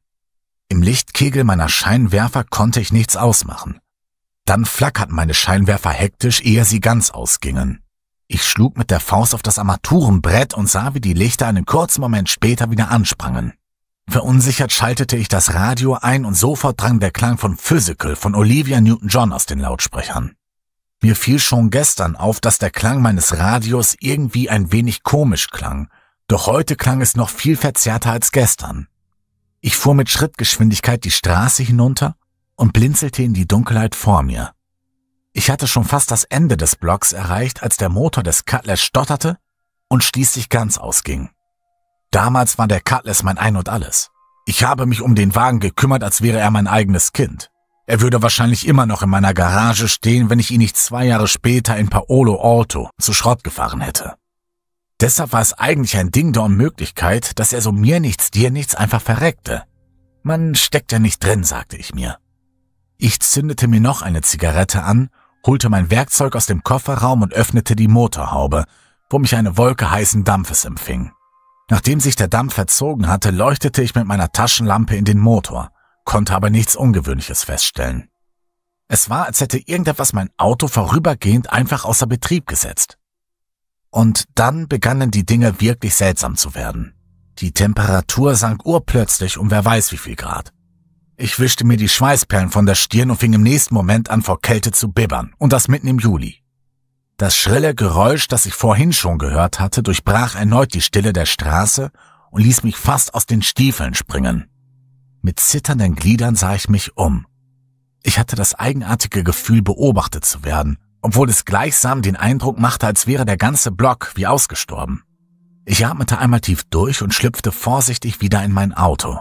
Im Lichtkegel meiner Scheinwerfer konnte ich nichts ausmachen. Dann flackerten meine Scheinwerfer hektisch, ehe sie ganz ausgingen. Ich schlug mit der Faust auf das Armaturenbrett und sah, wie die Lichter einen kurzen Moment später wieder ansprangen. Verunsichert schaltete ich das Radio ein und sofort drang der Klang von Physical von Olivia Newton-John aus den Lautsprechern. Mir fiel schon gestern auf, dass der Klang meines Radios irgendwie ein wenig komisch klang, doch heute klang es noch viel verzerrter als gestern. Ich fuhr mit Schrittgeschwindigkeit die Straße hinunter und blinzelte in die Dunkelheit vor mir. Ich hatte schon fast das Ende des Blocks erreicht, als der Motor des Cutlass stotterte und schließlich ganz ausging. Damals war der Cutlass mein Ein und alles. Ich habe mich um den Wagen gekümmert, als wäre er mein eigenes Kind. Er würde wahrscheinlich immer noch in meiner Garage stehen, wenn ich ihn nicht zwei Jahre später in Paolo Alto zu Schrott gefahren hätte. Deshalb war es eigentlich ein Ding der Unmöglichkeit, dass er so mir nichts, dir nichts einfach verreckte. Man steckt ja nicht drin, sagte ich mir. Ich zündete mir noch eine Zigarette an, holte mein Werkzeug aus dem Kofferraum und öffnete die Motorhaube, wo mich eine Wolke heißen Dampfes empfing. Nachdem sich der Dampf verzogen hatte, leuchtete ich mit meiner Taschenlampe in den Motor, konnte aber nichts Ungewöhnliches feststellen. Es war, als hätte irgendetwas mein Auto vorübergehend einfach außer Betrieb gesetzt. Und dann begannen die Dinge wirklich seltsam zu werden. Die Temperatur sank urplötzlich um wer weiß wie viel Grad. Ich wischte mir die Schweißperlen von der Stirn und fing im nächsten Moment an vor Kälte zu bibbern, und das mitten im Juli. Das schrille Geräusch, das ich vorhin schon gehört hatte, durchbrach erneut die Stille der Straße und ließ mich fast aus den Stiefeln springen. Mit zitternden Gliedern sah ich mich um. Ich hatte das eigenartige Gefühl, beobachtet zu werden, obwohl es gleichsam den Eindruck machte, als wäre der ganze Block wie ausgestorben. Ich atmete einmal tief durch und schlüpfte vorsichtig wieder in mein Auto.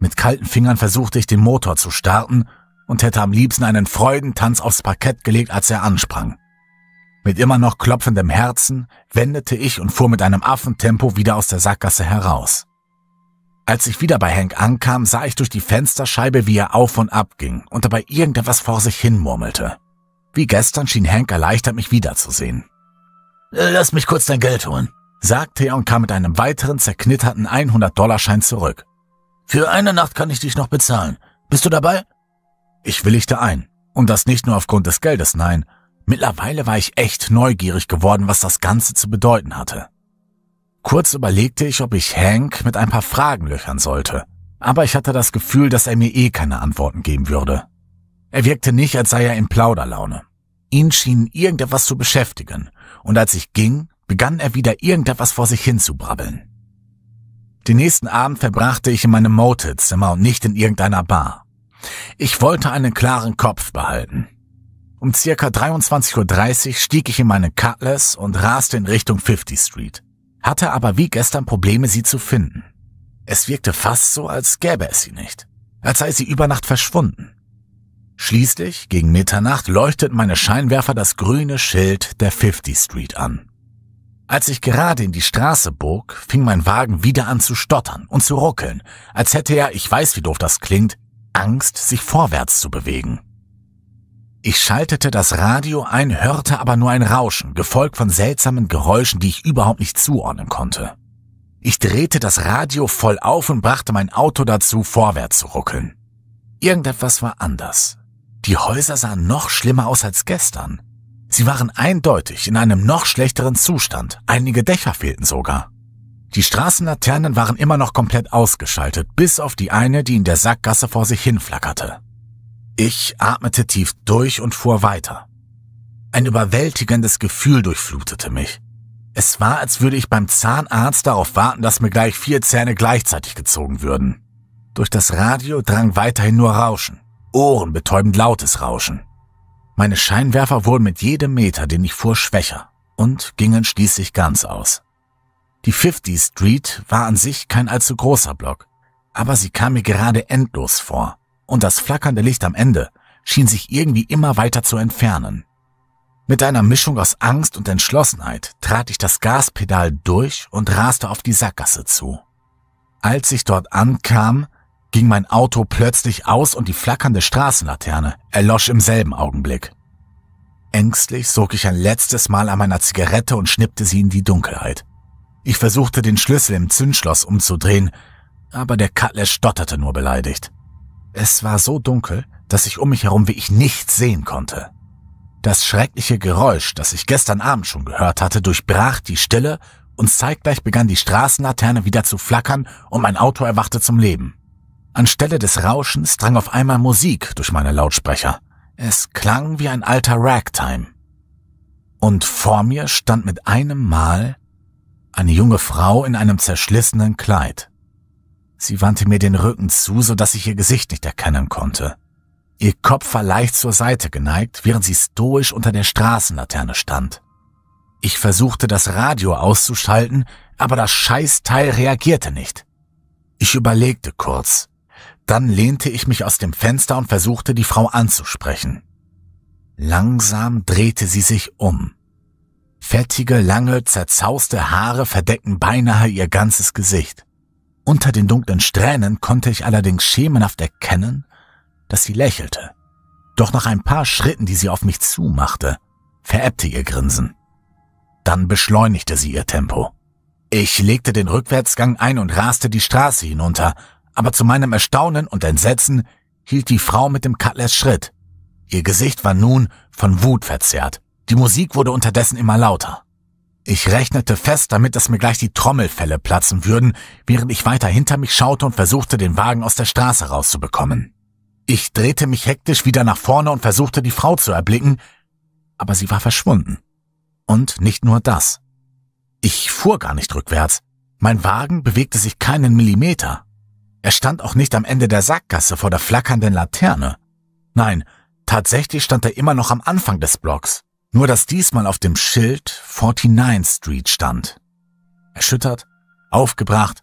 Mit kalten Fingern versuchte ich den Motor zu starten und hätte am liebsten einen Freudentanz aufs Parkett gelegt, als er ansprang. Mit immer noch klopfendem Herzen wendete ich und fuhr mit einem Affentempo wieder aus der Sackgasse heraus. Als ich wieder bei Hank ankam, sah ich durch die Fensterscheibe, wie er auf und ab ging und dabei irgendetwas vor sich hin murmelte. Wie gestern schien Hank erleichtert, mich wiederzusehen. Lass mich kurz dein Geld holen, sagte er und kam mit einem weiteren zerknitterten 100-Dollar-Schein zurück. Für eine Nacht kann ich dich noch bezahlen. Bist du dabei? Ich willigte ein. Und das nicht nur aufgrund des Geldes, nein, Mittlerweile war ich echt neugierig geworden, was das Ganze zu bedeuten hatte. Kurz überlegte ich, ob ich Hank mit ein paar Fragen löchern sollte, aber ich hatte das Gefühl, dass er mir eh keine Antworten geben würde. Er wirkte nicht, als sei er in Plauderlaune. Ihn schien irgendetwas zu beschäftigen, und als ich ging, begann er wieder irgendetwas vor sich hin zu brabbeln. Den nächsten Abend verbrachte ich in meinem Motelzimmer und nicht in irgendeiner Bar. Ich wollte einen klaren Kopf behalten. Um circa 23.30 Uhr stieg ich in meine Cutlass und raste in Richtung 50th Street, hatte aber wie gestern Probleme, sie zu finden. Es wirkte fast so, als gäbe es sie nicht, als sei sie über Nacht verschwunden. Schließlich, gegen Mitternacht, leuchteten meine Scheinwerfer das grüne Schild der 50th Street an. Als ich gerade in die Straße bog, fing mein Wagen wieder an zu stottern und zu ruckeln, als hätte er, ich weiß wie doof das klingt, Angst, sich vorwärts zu bewegen. Ich schaltete das Radio ein, hörte aber nur ein Rauschen, gefolgt von seltsamen Geräuschen, die ich überhaupt nicht zuordnen konnte. Ich drehte das Radio voll auf und brachte mein Auto dazu, vorwärts zu ruckeln. Irgendetwas war anders. Die Häuser sahen noch schlimmer aus als gestern. Sie waren eindeutig in einem noch schlechteren Zustand, einige Dächer fehlten sogar. Die Straßenlaternen waren immer noch komplett ausgeschaltet, bis auf die eine, die in der Sackgasse vor sich hin flackerte. Ich atmete tief durch und fuhr weiter. Ein überwältigendes Gefühl durchflutete mich. Es war, als würde ich beim Zahnarzt darauf warten, dass mir gleich vier Zähne gleichzeitig gezogen würden. Durch das Radio drang weiterhin nur Rauschen, ohrenbetäubend lautes Rauschen. Meine Scheinwerfer wurden mit jedem Meter, den ich fuhr, schwächer und gingen schließlich ganz aus. Die 50 Street war an sich kein allzu großer Block, aber sie kam mir gerade endlos vor und das flackernde Licht am Ende schien sich irgendwie immer weiter zu entfernen. Mit einer Mischung aus Angst und Entschlossenheit trat ich das Gaspedal durch und raste auf die Sackgasse zu. Als ich dort ankam, ging mein Auto plötzlich aus und die flackernde Straßenlaterne erlosch im selben Augenblick. Ängstlich sog ich ein letztes Mal an meiner Zigarette und schnippte sie in die Dunkelheit. Ich versuchte den Schlüssel im Zündschloss umzudrehen, aber der Cutler stotterte nur beleidigt. Es war so dunkel, dass ich um mich herum wie ich nichts sehen konnte. Das schreckliche Geräusch, das ich gestern Abend schon gehört hatte, durchbrach die Stille und zeitgleich begann die Straßenlaterne wieder zu flackern und mein Auto erwachte zum Leben. Anstelle des Rauschens drang auf einmal Musik durch meine Lautsprecher. Es klang wie ein alter Ragtime. Und vor mir stand mit einem Mal eine junge Frau in einem zerschlissenen Kleid. Sie wandte mir den Rücken zu, so dass ich ihr Gesicht nicht erkennen konnte. Ihr Kopf war leicht zur Seite geneigt, während sie stoisch unter der Straßenlaterne stand. Ich versuchte, das Radio auszuschalten, aber das Scheißteil reagierte nicht. Ich überlegte kurz. Dann lehnte ich mich aus dem Fenster und versuchte, die Frau anzusprechen. Langsam drehte sie sich um. Fettige, lange, zerzauste Haare verdeckten beinahe ihr ganzes Gesicht. Unter den dunklen Strähnen konnte ich allerdings schemenhaft erkennen, dass sie lächelte. Doch nach ein paar Schritten, die sie auf mich zumachte, verebbte ihr Grinsen. Dann beschleunigte sie ihr Tempo. Ich legte den Rückwärtsgang ein und raste die Straße hinunter, aber zu meinem Erstaunen und Entsetzen hielt die Frau mit dem Cutlass Schritt. Ihr Gesicht war nun von Wut verzerrt. Die Musik wurde unterdessen immer lauter. Ich rechnete fest damit, es mir gleich die Trommelfälle platzen würden, während ich weiter hinter mich schaute und versuchte, den Wagen aus der Straße rauszubekommen. Ich drehte mich hektisch wieder nach vorne und versuchte, die Frau zu erblicken, aber sie war verschwunden. Und nicht nur das. Ich fuhr gar nicht rückwärts. Mein Wagen bewegte sich keinen Millimeter. Er stand auch nicht am Ende der Sackgasse vor der flackernden Laterne. Nein, tatsächlich stand er immer noch am Anfang des Blocks. Nur dass diesmal auf dem Schild 49th Street stand. Erschüttert, aufgebracht,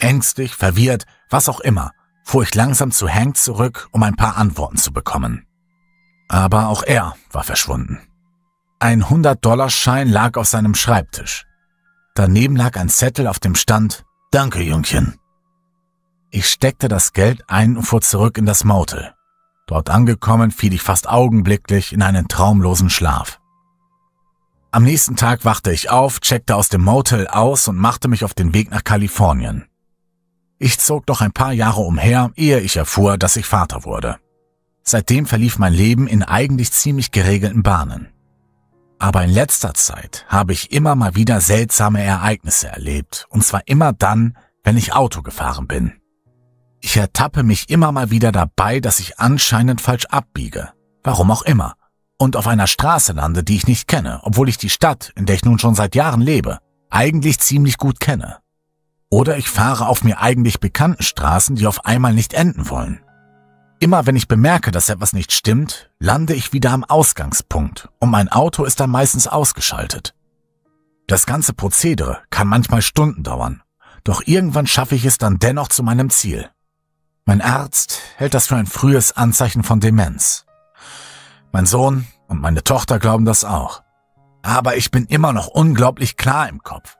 ängstlich, verwirrt, was auch immer, fuhr ich langsam zu Hank zurück, um ein paar Antworten zu bekommen. Aber auch er war verschwunden. Ein 100-Dollar-Schein lag auf seinem Schreibtisch. Daneben lag ein Zettel auf dem Stand Danke, Jüngchen. Ich steckte das Geld ein und fuhr zurück in das Motel. Dort angekommen fiel ich fast augenblicklich in einen traumlosen Schlaf. Am nächsten Tag wachte ich auf, checkte aus dem Motel aus und machte mich auf den Weg nach Kalifornien. Ich zog noch ein paar Jahre umher, ehe ich erfuhr, dass ich Vater wurde. Seitdem verlief mein Leben in eigentlich ziemlich geregelten Bahnen. Aber in letzter Zeit habe ich immer mal wieder seltsame Ereignisse erlebt, und zwar immer dann, wenn ich Auto gefahren bin. Ich ertappe mich immer mal wieder dabei, dass ich anscheinend falsch abbiege, warum auch immer und auf einer Straße lande, die ich nicht kenne, obwohl ich die Stadt, in der ich nun schon seit Jahren lebe, eigentlich ziemlich gut kenne. Oder ich fahre auf mir eigentlich bekannten Straßen, die auf einmal nicht enden wollen. Immer wenn ich bemerke, dass etwas nicht stimmt, lande ich wieder am Ausgangspunkt und mein Auto ist dann meistens ausgeschaltet. Das ganze Prozedere kann manchmal Stunden dauern, doch irgendwann schaffe ich es dann dennoch zu meinem Ziel. Mein Arzt hält das für ein frühes Anzeichen von Demenz. Mein Sohn und meine Tochter glauben das auch. Aber ich bin immer noch unglaublich klar im Kopf.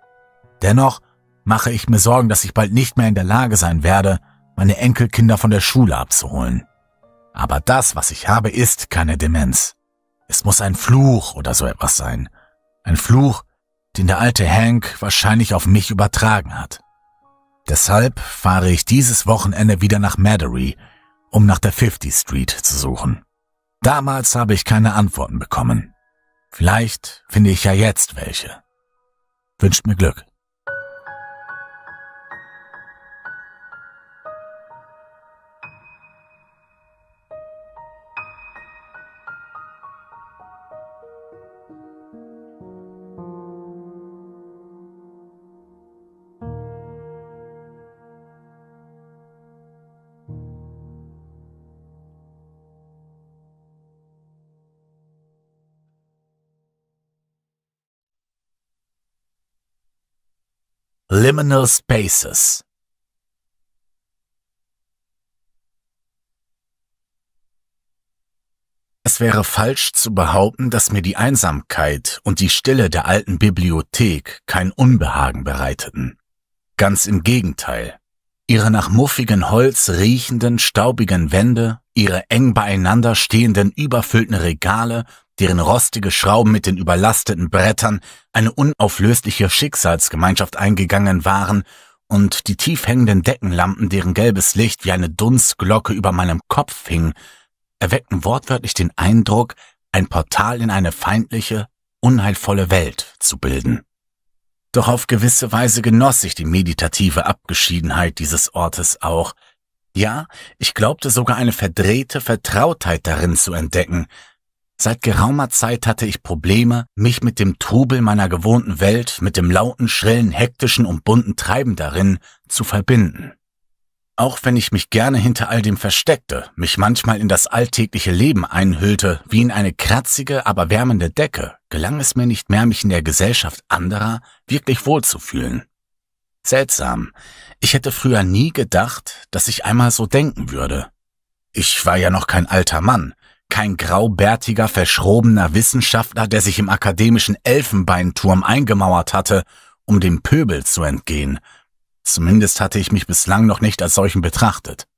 Dennoch mache ich mir Sorgen, dass ich bald nicht mehr in der Lage sein werde, meine Enkelkinder von der Schule abzuholen. Aber das, was ich habe, ist keine Demenz. Es muss ein Fluch oder so etwas sein. Ein Fluch, den der alte Hank wahrscheinlich auf mich übertragen hat. Deshalb fahre ich dieses Wochenende wieder nach Maddery, um nach der 50 Street zu suchen. Damals habe ich keine Antworten bekommen. Vielleicht finde ich ja jetzt welche. Wünscht mir Glück. Liminal Spaces. Es wäre falsch zu behaupten, dass mir die Einsamkeit und die Stille der alten Bibliothek kein Unbehagen bereiteten. Ganz im Gegenteil. Ihre nach muffigen Holz riechenden, staubigen Wände, ihre eng beieinander stehenden, überfüllten Regale deren rostige Schrauben mit den überlasteten Brettern eine unauflösliche Schicksalsgemeinschaft eingegangen waren, und die tief hängenden Deckenlampen, deren gelbes Licht wie eine Dunstglocke über meinem Kopf hing, erweckten wortwörtlich den Eindruck, ein Portal in eine feindliche, unheilvolle Welt zu bilden. Doch auf gewisse Weise genoss ich die meditative Abgeschiedenheit dieses Ortes auch. Ja, ich glaubte sogar eine verdrehte Vertrautheit darin zu entdecken, Seit geraumer Zeit hatte ich Probleme, mich mit dem Trubel meiner gewohnten Welt, mit dem lauten, schrillen, hektischen und bunten Treiben darin zu verbinden. Auch wenn ich mich gerne hinter all dem versteckte, mich manchmal in das alltägliche Leben einhüllte, wie in eine kratzige, aber wärmende Decke, gelang es mir nicht mehr, mich in der Gesellschaft anderer wirklich wohlzufühlen. Seltsam. Ich hätte früher nie gedacht, dass ich einmal so denken würde. Ich war ja noch kein alter Mann, kein graubärtiger, verschrobener Wissenschaftler, der sich im akademischen Elfenbeinturm eingemauert hatte, um dem Pöbel zu entgehen. Zumindest hatte ich mich bislang noch nicht als solchen betrachtet.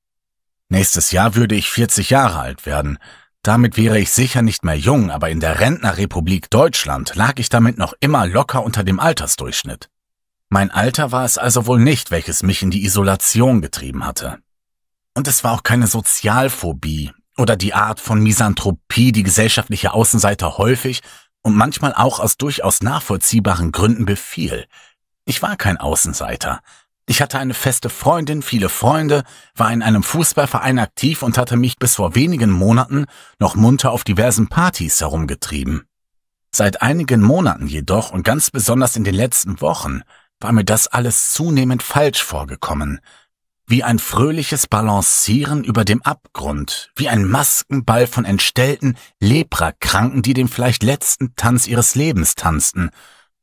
Nächstes Jahr würde ich 40 Jahre alt werden. Damit wäre ich sicher nicht mehr jung, aber in der Rentnerrepublik Deutschland lag ich damit noch immer locker unter dem Altersdurchschnitt. Mein Alter war es also wohl nicht, welches mich in die Isolation getrieben hatte. Und es war auch keine Sozialphobie, oder die Art von Misanthropie, die gesellschaftliche Außenseiter häufig und manchmal auch aus durchaus nachvollziehbaren Gründen befiel. Ich war kein Außenseiter. Ich hatte eine feste Freundin, viele Freunde, war in einem Fußballverein aktiv und hatte mich bis vor wenigen Monaten noch munter auf diversen Partys herumgetrieben. Seit einigen Monaten jedoch und ganz besonders in den letzten Wochen war mir das alles zunehmend falsch vorgekommen, wie ein fröhliches Balancieren über dem Abgrund, wie ein Maskenball von entstellten Leprakranken, die den vielleicht letzten Tanz ihres Lebens tanzten,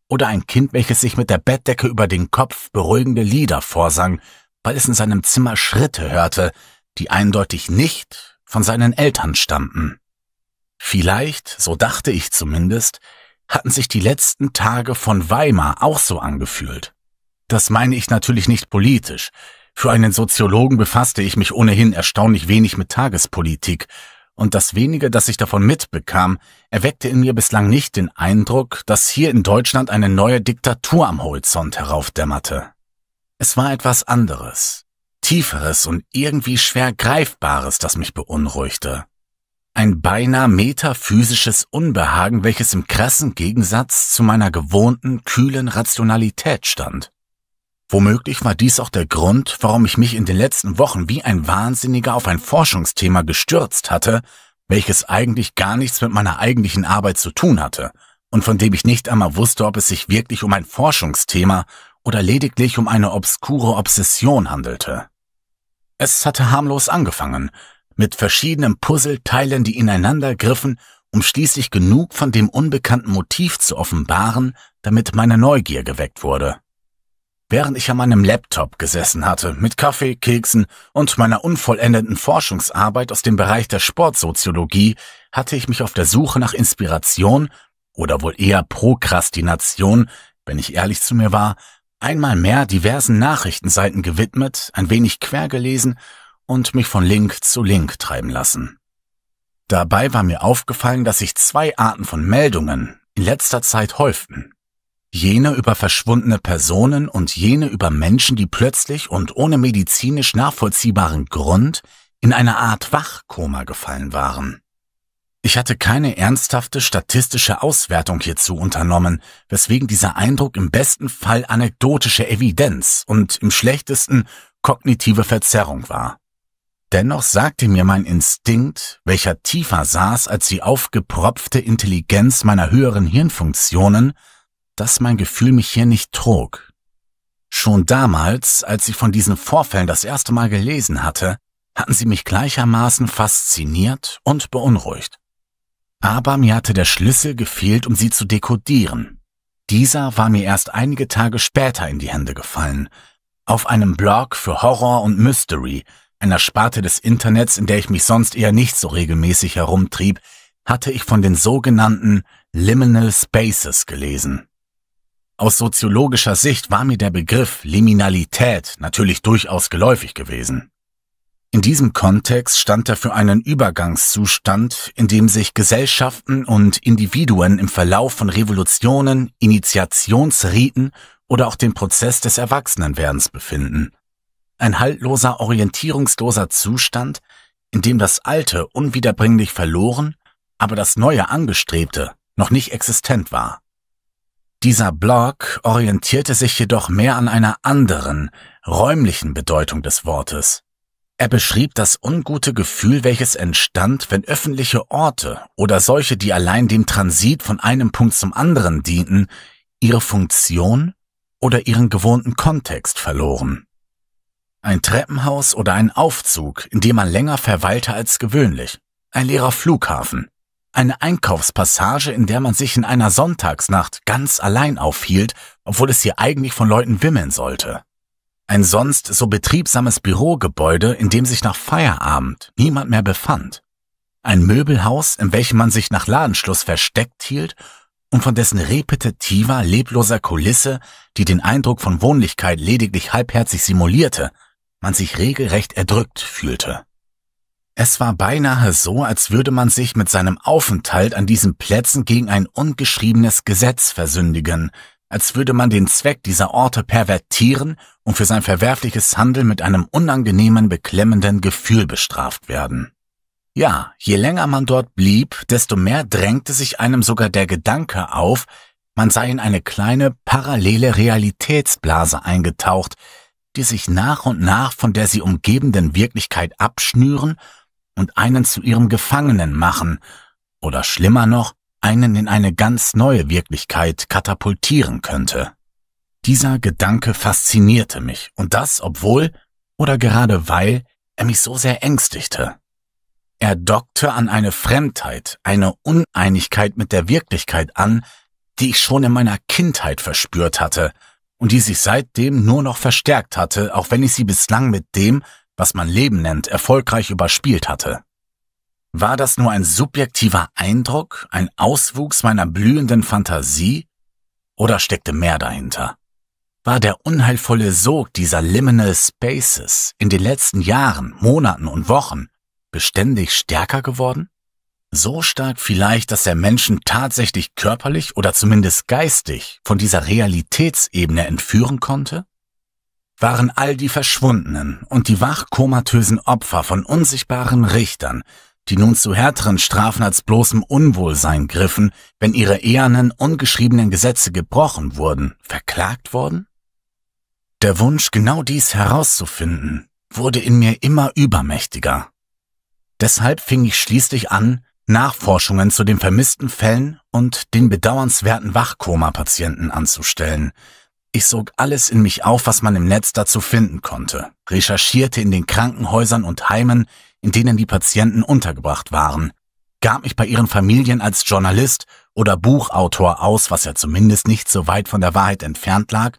oder ein Kind, welches sich mit der Bettdecke über den Kopf beruhigende Lieder vorsang, weil es in seinem Zimmer Schritte hörte, die eindeutig nicht von seinen Eltern stammten. Vielleicht, so dachte ich zumindest, hatten sich die letzten Tage von Weimar auch so angefühlt. Das meine ich natürlich nicht politisch, für einen Soziologen befasste ich mich ohnehin erstaunlich wenig mit Tagespolitik, und das wenige, das ich davon mitbekam, erweckte in mir bislang nicht den Eindruck, dass hier in Deutschland eine neue Diktatur am Horizont heraufdämmerte. Es war etwas anderes, tieferes und irgendwie schwer greifbares, das mich beunruhigte. Ein beinahe metaphysisches Unbehagen, welches im krassen Gegensatz zu meiner gewohnten, kühlen Rationalität stand. Womöglich war dies auch der Grund, warum ich mich in den letzten Wochen wie ein Wahnsinniger auf ein Forschungsthema gestürzt hatte, welches eigentlich gar nichts mit meiner eigentlichen Arbeit zu tun hatte und von dem ich nicht einmal wusste, ob es sich wirklich um ein Forschungsthema oder lediglich um eine obskure Obsession handelte. Es hatte harmlos angefangen, mit verschiedenen Puzzleteilen, die ineinander griffen, um schließlich genug von dem unbekannten Motiv zu offenbaren, damit meine Neugier geweckt wurde. Während ich an meinem Laptop gesessen hatte, mit Kaffee, Keksen und meiner unvollendeten Forschungsarbeit aus dem Bereich der Sportsoziologie, hatte ich mich auf der Suche nach Inspiration oder wohl eher Prokrastination, wenn ich ehrlich zu mir war, einmal mehr diversen Nachrichtenseiten gewidmet, ein wenig quer gelesen und mich von Link zu Link treiben lassen. Dabei war mir aufgefallen, dass sich zwei Arten von Meldungen in letzter Zeit häuften jene über verschwundene Personen und jene über Menschen, die plötzlich und ohne medizinisch nachvollziehbaren Grund in eine Art Wachkoma gefallen waren. Ich hatte keine ernsthafte statistische Auswertung hierzu unternommen, weswegen dieser Eindruck im besten Fall anekdotische Evidenz und im schlechtesten kognitive Verzerrung war. Dennoch sagte mir mein Instinkt, welcher tiefer saß als die aufgepropfte Intelligenz meiner höheren Hirnfunktionen, dass mein Gefühl mich hier nicht trug. Schon damals, als ich von diesen Vorfällen das erste Mal gelesen hatte, hatten sie mich gleichermaßen fasziniert und beunruhigt. Aber mir hatte der Schlüssel gefehlt, um sie zu dekodieren. Dieser war mir erst einige Tage später in die Hände gefallen, auf einem Blog für Horror und Mystery, einer Sparte des Internets, in der ich mich sonst eher nicht so regelmäßig herumtrieb, hatte ich von den sogenannten Liminal Spaces gelesen. Aus soziologischer Sicht war mir der Begriff Liminalität natürlich durchaus geläufig gewesen. In diesem Kontext stand er für einen Übergangszustand, in dem sich Gesellschaften und Individuen im Verlauf von Revolutionen, Initiationsriten oder auch dem Prozess des Erwachsenenwerdens befinden. Ein haltloser, orientierungsloser Zustand, in dem das Alte unwiederbringlich verloren, aber das Neue angestrebte noch nicht existent war. Dieser Blog orientierte sich jedoch mehr an einer anderen, räumlichen Bedeutung des Wortes. Er beschrieb das ungute Gefühl, welches entstand, wenn öffentliche Orte oder solche, die allein dem Transit von einem Punkt zum anderen dienten, ihre Funktion oder ihren gewohnten Kontext verloren. Ein Treppenhaus oder ein Aufzug, in dem man länger verweilte als gewöhnlich, ein leerer Flughafen, eine Einkaufspassage, in der man sich in einer Sonntagsnacht ganz allein aufhielt, obwohl es hier eigentlich von Leuten wimmeln sollte. Ein sonst so betriebsames Bürogebäude, in dem sich nach Feierabend niemand mehr befand. Ein Möbelhaus, in welchem man sich nach Ladenschluss versteckt hielt und von dessen repetitiver, lebloser Kulisse, die den Eindruck von Wohnlichkeit lediglich halbherzig simulierte, man sich regelrecht erdrückt fühlte. Es war beinahe so, als würde man sich mit seinem Aufenthalt an diesen Plätzen gegen ein ungeschriebenes Gesetz versündigen, als würde man den Zweck dieser Orte pervertieren und für sein verwerfliches Handeln mit einem unangenehmen, beklemmenden Gefühl bestraft werden. Ja, je länger man dort blieb, desto mehr drängte sich einem sogar der Gedanke auf, man sei in eine kleine parallele Realitätsblase eingetaucht, die sich nach und nach von der sie umgebenden Wirklichkeit abschnüren und einen zu ihrem Gefangenen machen oder schlimmer noch, einen in eine ganz neue Wirklichkeit katapultieren könnte. Dieser Gedanke faszinierte mich und das, obwohl oder gerade weil er mich so sehr ängstigte. Er dockte an eine Fremdheit, eine Uneinigkeit mit der Wirklichkeit an, die ich schon in meiner Kindheit verspürt hatte und die sich seitdem nur noch verstärkt hatte, auch wenn ich sie bislang mit dem, was man Leben nennt, erfolgreich überspielt hatte. War das nur ein subjektiver Eindruck, ein Auswuchs meiner blühenden Fantasie? Oder steckte mehr dahinter? War der unheilvolle Sog dieser Liminal Spaces in den letzten Jahren, Monaten und Wochen beständig stärker geworden? So stark vielleicht, dass der Menschen tatsächlich körperlich oder zumindest geistig von dieser Realitätsebene entführen konnte? waren all die verschwundenen und die wachkomatösen Opfer von unsichtbaren Richtern, die nun zu härteren Strafen als bloßem Unwohlsein griffen, wenn ihre ehernen, ungeschriebenen Gesetze gebrochen wurden, verklagt worden? Der Wunsch, genau dies herauszufinden, wurde in mir immer übermächtiger. Deshalb fing ich schließlich an, Nachforschungen zu den vermissten Fällen und den bedauernswerten Wachkoma-Patienten anzustellen – ich sog alles in mich auf, was man im Netz dazu finden konnte, recherchierte in den Krankenhäusern und Heimen, in denen die Patienten untergebracht waren, gab mich bei ihren Familien als Journalist oder Buchautor aus, was ja zumindest nicht so weit von der Wahrheit entfernt lag,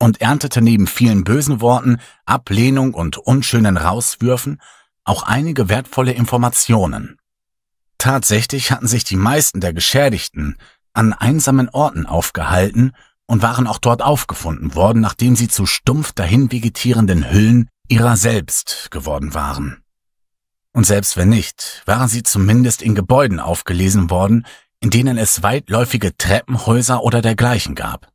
und erntete neben vielen bösen Worten, Ablehnung und unschönen Rauswürfen auch einige wertvolle Informationen. Tatsächlich hatten sich die meisten der Geschädigten an einsamen Orten aufgehalten und waren auch dort aufgefunden worden, nachdem sie zu stumpf dahin vegetierenden Hüllen ihrer selbst geworden waren. Und selbst wenn nicht, waren sie zumindest in Gebäuden aufgelesen worden, in denen es weitläufige Treppenhäuser oder dergleichen gab.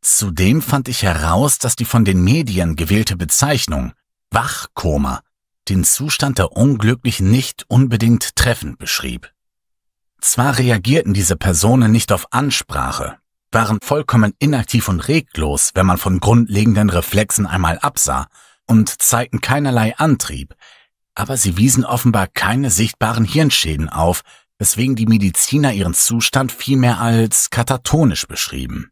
Zudem fand ich heraus, dass die von den Medien gewählte Bezeichnung Wachkoma den Zustand der Unglücklichen nicht unbedingt treffend beschrieb. Zwar reagierten diese Personen nicht auf Ansprache, waren vollkommen inaktiv und reglos, wenn man von grundlegenden Reflexen einmal absah, und zeigten keinerlei Antrieb, aber sie wiesen offenbar keine sichtbaren Hirnschäden auf, weswegen die Mediziner ihren Zustand vielmehr als katatonisch beschrieben.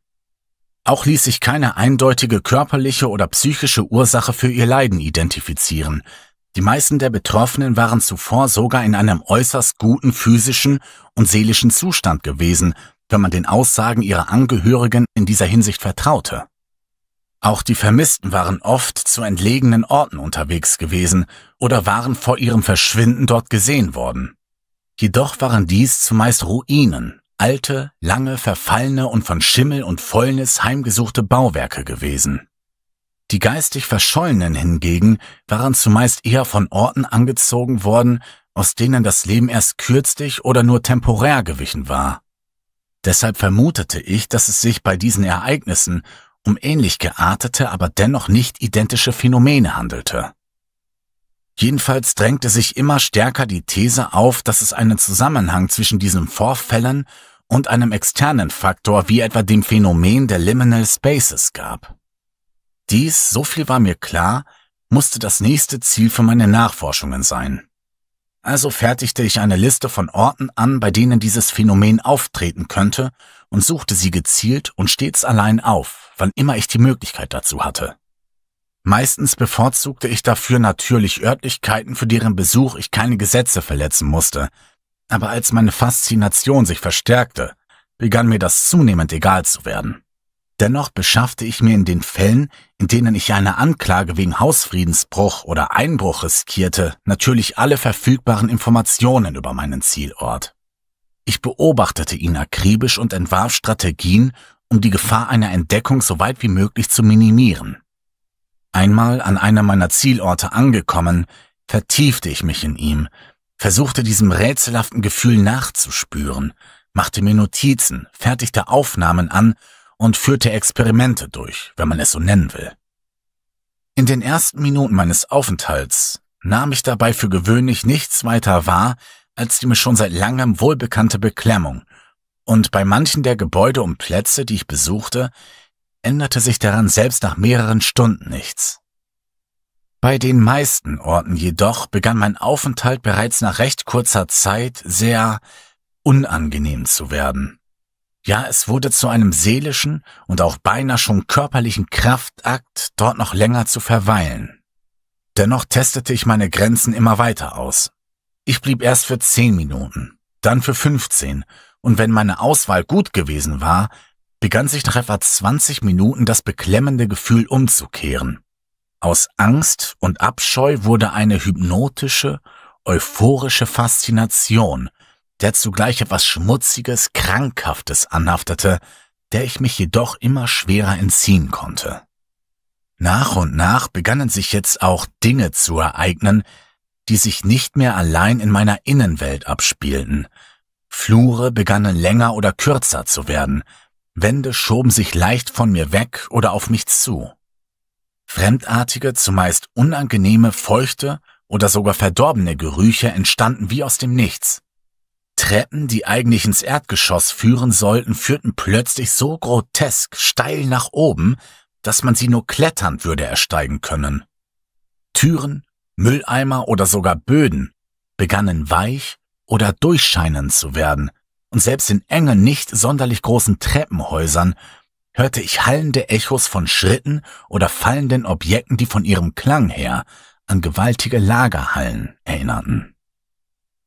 Auch ließ sich keine eindeutige körperliche oder psychische Ursache für ihr Leiden identifizieren. Die meisten der Betroffenen waren zuvor sogar in einem äußerst guten physischen und seelischen Zustand gewesen wenn man den Aussagen ihrer Angehörigen in dieser Hinsicht vertraute. Auch die Vermissten waren oft zu entlegenen Orten unterwegs gewesen oder waren vor ihrem Verschwinden dort gesehen worden. Jedoch waren dies zumeist Ruinen, alte, lange verfallene und von Schimmel und Fäulnis heimgesuchte Bauwerke gewesen. Die geistig Verschollenen hingegen waren zumeist eher von Orten angezogen worden, aus denen das Leben erst kürzlich oder nur temporär gewichen war. Deshalb vermutete ich, dass es sich bei diesen Ereignissen um ähnlich geartete, aber dennoch nicht identische Phänomene handelte. Jedenfalls drängte sich immer stärker die These auf, dass es einen Zusammenhang zwischen diesen Vorfällen und einem externen Faktor wie etwa dem Phänomen der Liminal Spaces gab. Dies, so viel war mir klar, musste das nächste Ziel für meine Nachforschungen sein. Also fertigte ich eine Liste von Orten an, bei denen dieses Phänomen auftreten könnte und suchte sie gezielt und stets allein auf, wann immer ich die Möglichkeit dazu hatte. Meistens bevorzugte ich dafür natürlich Örtlichkeiten, für deren Besuch ich keine Gesetze verletzen musste, aber als meine Faszination sich verstärkte, begann mir das zunehmend egal zu werden. Dennoch beschaffte ich mir in den Fällen, in denen ich eine Anklage wegen Hausfriedensbruch oder Einbruch riskierte, natürlich alle verfügbaren Informationen über meinen Zielort. Ich beobachtete ihn akribisch und entwarf Strategien, um die Gefahr einer Entdeckung so weit wie möglich zu minimieren. Einmal an einer meiner Zielorte angekommen, vertiefte ich mich in ihm, versuchte diesem rätselhaften Gefühl nachzuspüren, machte mir Notizen, fertigte Aufnahmen an und führte Experimente durch, wenn man es so nennen will. In den ersten Minuten meines Aufenthalts nahm ich dabei für gewöhnlich nichts weiter wahr als die mir schon seit langem wohlbekannte Beklemmung, und bei manchen der Gebäude und Plätze, die ich besuchte, änderte sich daran selbst nach mehreren Stunden nichts. Bei den meisten Orten jedoch begann mein Aufenthalt bereits nach recht kurzer Zeit sehr unangenehm zu werden. Ja, es wurde zu einem seelischen und auch beinahe schon körperlichen Kraftakt, dort noch länger zu verweilen. Dennoch testete ich meine Grenzen immer weiter aus. Ich blieb erst für zehn Minuten, dann für 15, und wenn meine Auswahl gut gewesen war, begann sich nach etwa 20 Minuten das beklemmende Gefühl umzukehren. Aus Angst und Abscheu wurde eine hypnotische, euphorische Faszination, der zugleich etwas Schmutziges, Krankhaftes anhaftete, der ich mich jedoch immer schwerer entziehen konnte. Nach und nach begannen sich jetzt auch Dinge zu ereignen, die sich nicht mehr allein in meiner Innenwelt abspielten. Flure begannen länger oder kürzer zu werden, Wände schoben sich leicht von mir weg oder auf mich zu. Fremdartige, zumeist unangenehme, feuchte oder sogar verdorbene Gerüche entstanden wie aus dem Nichts. Treppen, die eigentlich ins Erdgeschoss führen sollten, führten plötzlich so grotesk steil nach oben, dass man sie nur kletternd würde ersteigen können. Türen, Mülleimer oder sogar Böden begannen weich oder durchscheinend zu werden, und selbst in engen, nicht sonderlich großen Treppenhäusern hörte ich hallende Echos von Schritten oder fallenden Objekten, die von ihrem Klang her an gewaltige Lagerhallen erinnerten.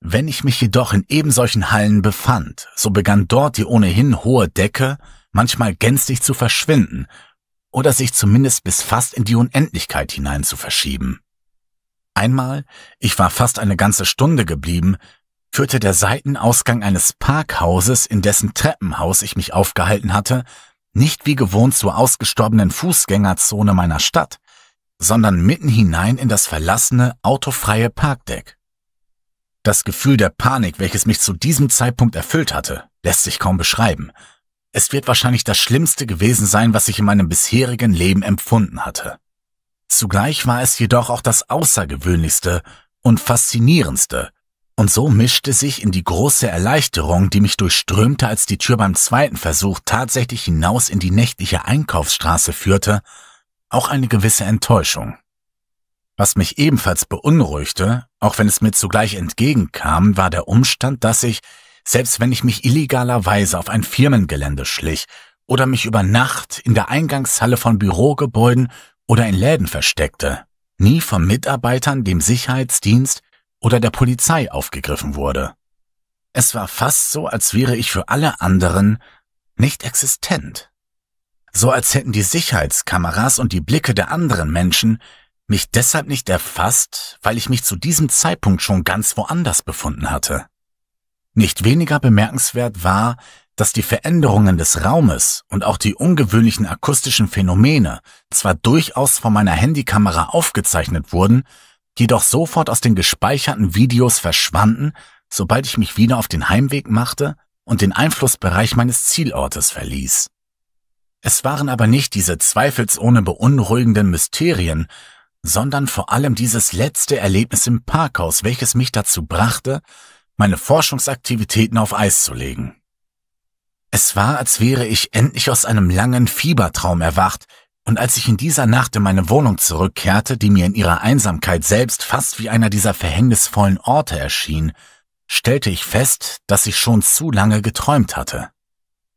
Wenn ich mich jedoch in ebensolchen Hallen befand, so begann dort die ohnehin hohe Decke manchmal gänzlich zu verschwinden oder sich zumindest bis fast in die Unendlichkeit hinein zu verschieben. Einmal, ich war fast eine ganze Stunde geblieben, führte der Seitenausgang eines Parkhauses, in dessen Treppenhaus ich mich aufgehalten hatte, nicht wie gewohnt zur ausgestorbenen Fußgängerzone meiner Stadt, sondern mitten hinein in das verlassene, autofreie Parkdeck. Das Gefühl der Panik, welches mich zu diesem Zeitpunkt erfüllt hatte, lässt sich kaum beschreiben. Es wird wahrscheinlich das Schlimmste gewesen sein, was ich in meinem bisherigen Leben empfunden hatte. Zugleich war es jedoch auch das Außergewöhnlichste und Faszinierendste, und so mischte sich in die große Erleichterung, die mich durchströmte, als die Tür beim zweiten Versuch tatsächlich hinaus in die nächtliche Einkaufsstraße führte, auch eine gewisse Enttäuschung. Was mich ebenfalls beunruhigte, auch wenn es mir zugleich entgegenkam, war der Umstand, dass ich, selbst wenn ich mich illegalerweise auf ein Firmengelände schlich oder mich über Nacht in der Eingangshalle von Bürogebäuden oder in Läden versteckte, nie von Mitarbeitern, dem Sicherheitsdienst oder der Polizei aufgegriffen wurde. Es war fast so, als wäre ich für alle anderen nicht existent. So als hätten die Sicherheitskameras und die Blicke der anderen Menschen mich deshalb nicht erfasst, weil ich mich zu diesem Zeitpunkt schon ganz woanders befunden hatte. Nicht weniger bemerkenswert war, dass die Veränderungen des Raumes und auch die ungewöhnlichen akustischen Phänomene zwar durchaus von meiner Handykamera aufgezeichnet wurden, jedoch sofort aus den gespeicherten Videos verschwanden, sobald ich mich wieder auf den Heimweg machte und den Einflussbereich meines Zielortes verließ. Es waren aber nicht diese zweifelsohne beunruhigenden Mysterien, sondern vor allem dieses letzte Erlebnis im Parkhaus, welches mich dazu brachte, meine Forschungsaktivitäten auf Eis zu legen. Es war, als wäre ich endlich aus einem langen Fiebertraum erwacht, und als ich in dieser Nacht in meine Wohnung zurückkehrte, die mir in ihrer Einsamkeit selbst fast wie einer dieser verhängnisvollen Orte erschien, stellte ich fest, dass ich schon zu lange geträumt hatte.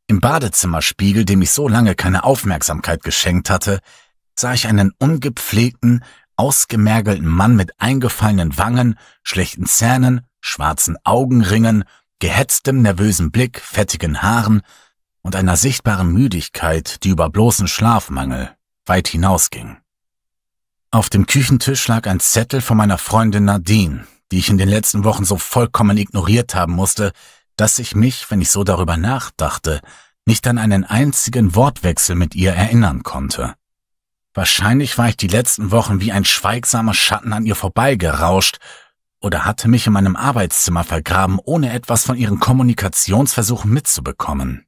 Im Badezimmerspiegel, dem ich so lange keine Aufmerksamkeit geschenkt hatte, sah ich einen ungepflegten, ausgemergelten Mann mit eingefallenen Wangen, schlechten Zähnen, schwarzen Augenringen, gehetztem nervösen Blick, fettigen Haaren und einer sichtbaren Müdigkeit, die über bloßen Schlafmangel weit hinausging. Auf dem Küchentisch lag ein Zettel von meiner Freundin Nadine, die ich in den letzten Wochen so vollkommen ignoriert haben musste, dass ich mich, wenn ich so darüber nachdachte, nicht an einen einzigen Wortwechsel mit ihr erinnern konnte. Wahrscheinlich war ich die letzten Wochen wie ein schweigsamer Schatten an ihr vorbeigerauscht oder hatte mich in meinem Arbeitszimmer vergraben, ohne etwas von ihren Kommunikationsversuchen mitzubekommen.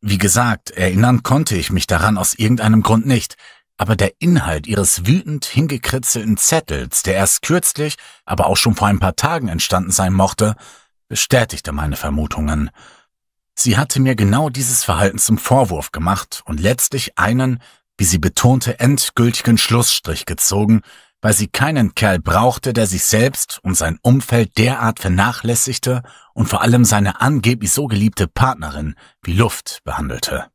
Wie gesagt, erinnern konnte ich mich daran aus irgendeinem Grund nicht, aber der Inhalt ihres wütend hingekritzelten Zettels, der erst kürzlich, aber auch schon vor ein paar Tagen entstanden sein mochte, bestätigte meine Vermutungen. Sie hatte mir genau dieses Verhalten zum Vorwurf gemacht und letztlich einen, wie sie betonte, endgültigen Schlussstrich gezogen, weil sie keinen Kerl brauchte, der sich selbst und sein Umfeld derart vernachlässigte und vor allem seine angeblich so geliebte Partnerin wie Luft behandelte.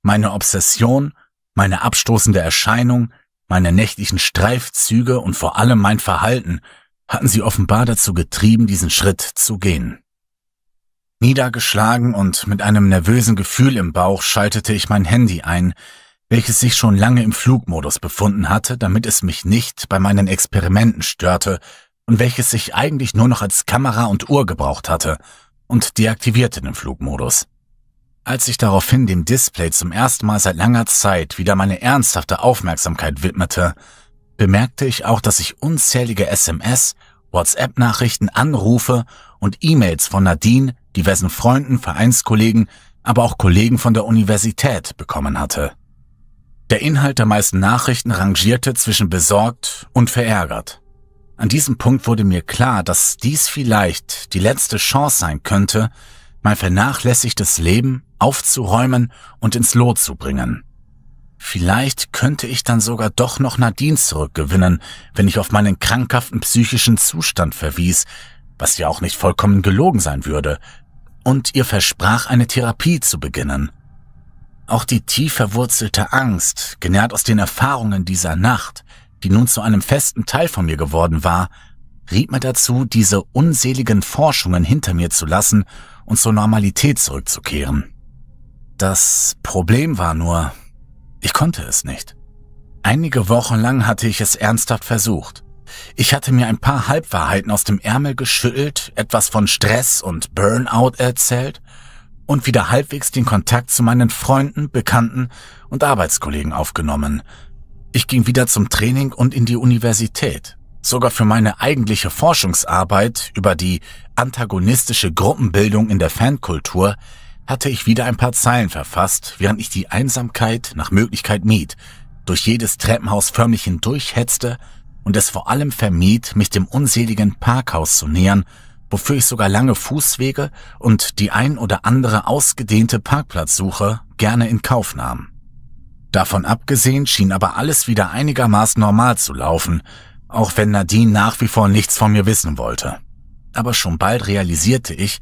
Meine Obsession, meine abstoßende Erscheinung, meine nächtlichen Streifzüge und vor allem mein Verhalten hatten sie offenbar dazu getrieben, diesen Schritt zu gehen. Niedergeschlagen und mit einem nervösen Gefühl im Bauch schaltete ich mein Handy ein, welches sich schon lange im Flugmodus befunden hatte, damit es mich nicht bei meinen Experimenten störte und welches sich eigentlich nur noch als Kamera und Uhr gebraucht hatte und deaktivierte den Flugmodus. Als ich daraufhin dem Display zum ersten Mal seit langer Zeit wieder meine ernsthafte Aufmerksamkeit widmete, bemerkte ich auch, dass ich unzählige SMS, WhatsApp-Nachrichten, Anrufe und E-Mails von Nadine, diversen Freunden, Vereinskollegen, aber auch Kollegen von der Universität bekommen hatte. Der Inhalt der meisten Nachrichten rangierte zwischen besorgt und verärgert. An diesem Punkt wurde mir klar, dass dies vielleicht die letzte Chance sein könnte, mein vernachlässigtes Leben aufzuräumen und ins Lot zu bringen. Vielleicht könnte ich dann sogar doch noch Nadine zurückgewinnen, wenn ich auf meinen krankhaften psychischen Zustand verwies, was ja auch nicht vollkommen gelogen sein würde, und ihr versprach, eine Therapie zu beginnen. Auch die tief verwurzelte Angst, genährt aus den Erfahrungen dieser Nacht, die nun zu einem festen Teil von mir geworden war, riet mir dazu, diese unseligen Forschungen hinter mir zu lassen und zur Normalität zurückzukehren. Das Problem war nur, ich konnte es nicht. Einige Wochen lang hatte ich es ernsthaft versucht. Ich hatte mir ein paar Halbwahrheiten aus dem Ärmel geschüttelt, etwas von Stress und Burnout erzählt und wieder halbwegs den Kontakt zu meinen Freunden, Bekannten und Arbeitskollegen aufgenommen. Ich ging wieder zum Training und in die Universität. Sogar für meine eigentliche Forschungsarbeit über die antagonistische Gruppenbildung in der Fankultur hatte ich wieder ein paar Zeilen verfasst, während ich die Einsamkeit nach Möglichkeit mied, durch jedes Treppenhaus förmlich hindurchhetzte und es vor allem vermied, mich dem unseligen Parkhaus zu nähern wofür ich sogar lange Fußwege und die ein oder andere ausgedehnte Parkplatzsuche gerne in Kauf nahm. Davon abgesehen schien aber alles wieder einigermaßen normal zu laufen, auch wenn Nadine nach wie vor nichts von mir wissen wollte. Aber schon bald realisierte ich,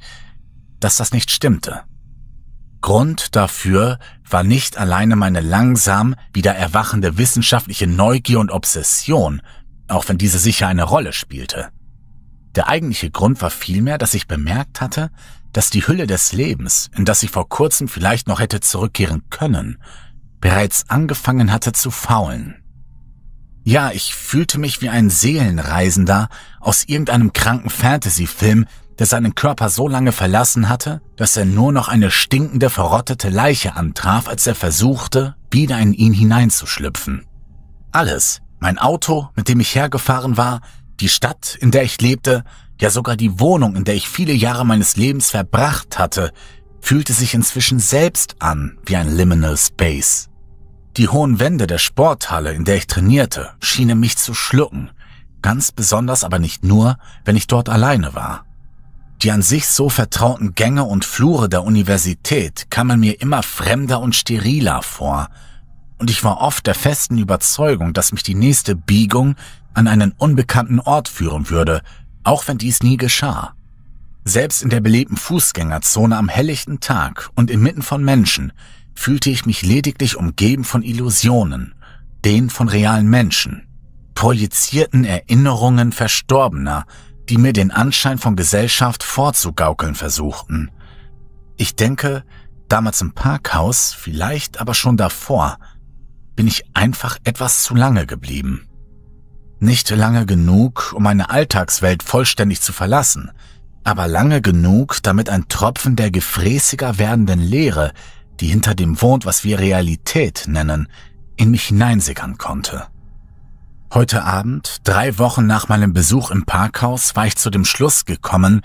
dass das nicht stimmte. Grund dafür war nicht alleine meine langsam wieder erwachende wissenschaftliche Neugier und Obsession, auch wenn diese sicher eine Rolle spielte. Der eigentliche Grund war vielmehr, dass ich bemerkt hatte, dass die Hülle des Lebens, in das ich vor kurzem vielleicht noch hätte zurückkehren können, bereits angefangen hatte zu faulen. Ja, ich fühlte mich wie ein Seelenreisender aus irgendeinem kranken Fantasy-Film, der seinen Körper so lange verlassen hatte, dass er nur noch eine stinkende, verrottete Leiche antraf, als er versuchte, wieder in ihn hineinzuschlüpfen. Alles, mein Auto, mit dem ich hergefahren war, die Stadt, in der ich lebte, ja sogar die Wohnung, in der ich viele Jahre meines Lebens verbracht hatte, fühlte sich inzwischen selbst an wie ein Liminal Space. Die hohen Wände der Sporthalle, in der ich trainierte, schienen mich zu schlucken, ganz besonders aber nicht nur, wenn ich dort alleine war. Die an sich so vertrauten Gänge und Flure der Universität kamen mir immer fremder und steriler vor, und ich war oft der festen Überzeugung, dass mich die nächste Biegung an einen unbekannten Ort führen würde, auch wenn dies nie geschah. Selbst in der belebten Fußgängerzone am helllichten Tag und inmitten von Menschen fühlte ich mich lediglich umgeben von Illusionen, den von realen Menschen, projizierten Erinnerungen Verstorbener, die mir den Anschein von Gesellschaft vorzugaukeln versuchten. Ich denke, damals im Parkhaus, vielleicht aber schon davor, bin ich einfach etwas zu lange geblieben. Nicht lange genug, um meine Alltagswelt vollständig zu verlassen, aber lange genug, damit ein Tropfen der gefräßiger werdenden Leere, die hinter dem wohnt, was wir Realität nennen, in mich hineinsickern konnte. Heute Abend, drei Wochen nach meinem Besuch im Parkhaus, war ich zu dem Schluss gekommen,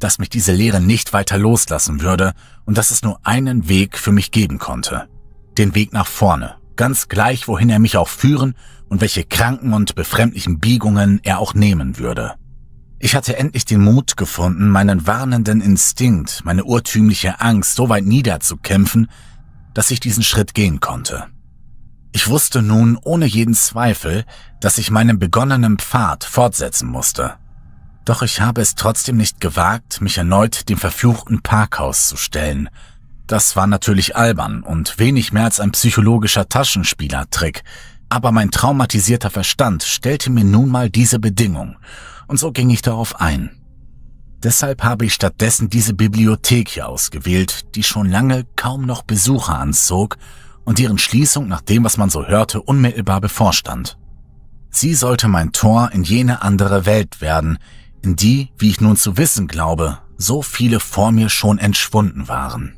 dass mich diese Leere nicht weiter loslassen würde und dass es nur einen Weg für mich geben konnte. Den Weg nach vorne, ganz gleich, wohin er mich auch führen und welche kranken und befremdlichen Biegungen er auch nehmen würde. Ich hatte endlich den Mut gefunden, meinen warnenden Instinkt, meine urtümliche Angst so weit niederzukämpfen, dass ich diesen Schritt gehen konnte. Ich wusste nun ohne jeden Zweifel, dass ich meinen begonnenen Pfad fortsetzen musste. Doch ich habe es trotzdem nicht gewagt, mich erneut dem verfluchten Parkhaus zu stellen. Das war natürlich albern und wenig mehr als ein psychologischer Taschenspielertrick, aber mein traumatisierter Verstand stellte mir nun mal diese Bedingung, und so ging ich darauf ein. Deshalb habe ich stattdessen diese Bibliothek hier ausgewählt, die schon lange kaum noch Besucher anzog und deren Schließung nach dem, was man so hörte, unmittelbar bevorstand. Sie sollte mein Tor in jene andere Welt werden, in die, wie ich nun zu wissen glaube, so viele vor mir schon entschwunden waren.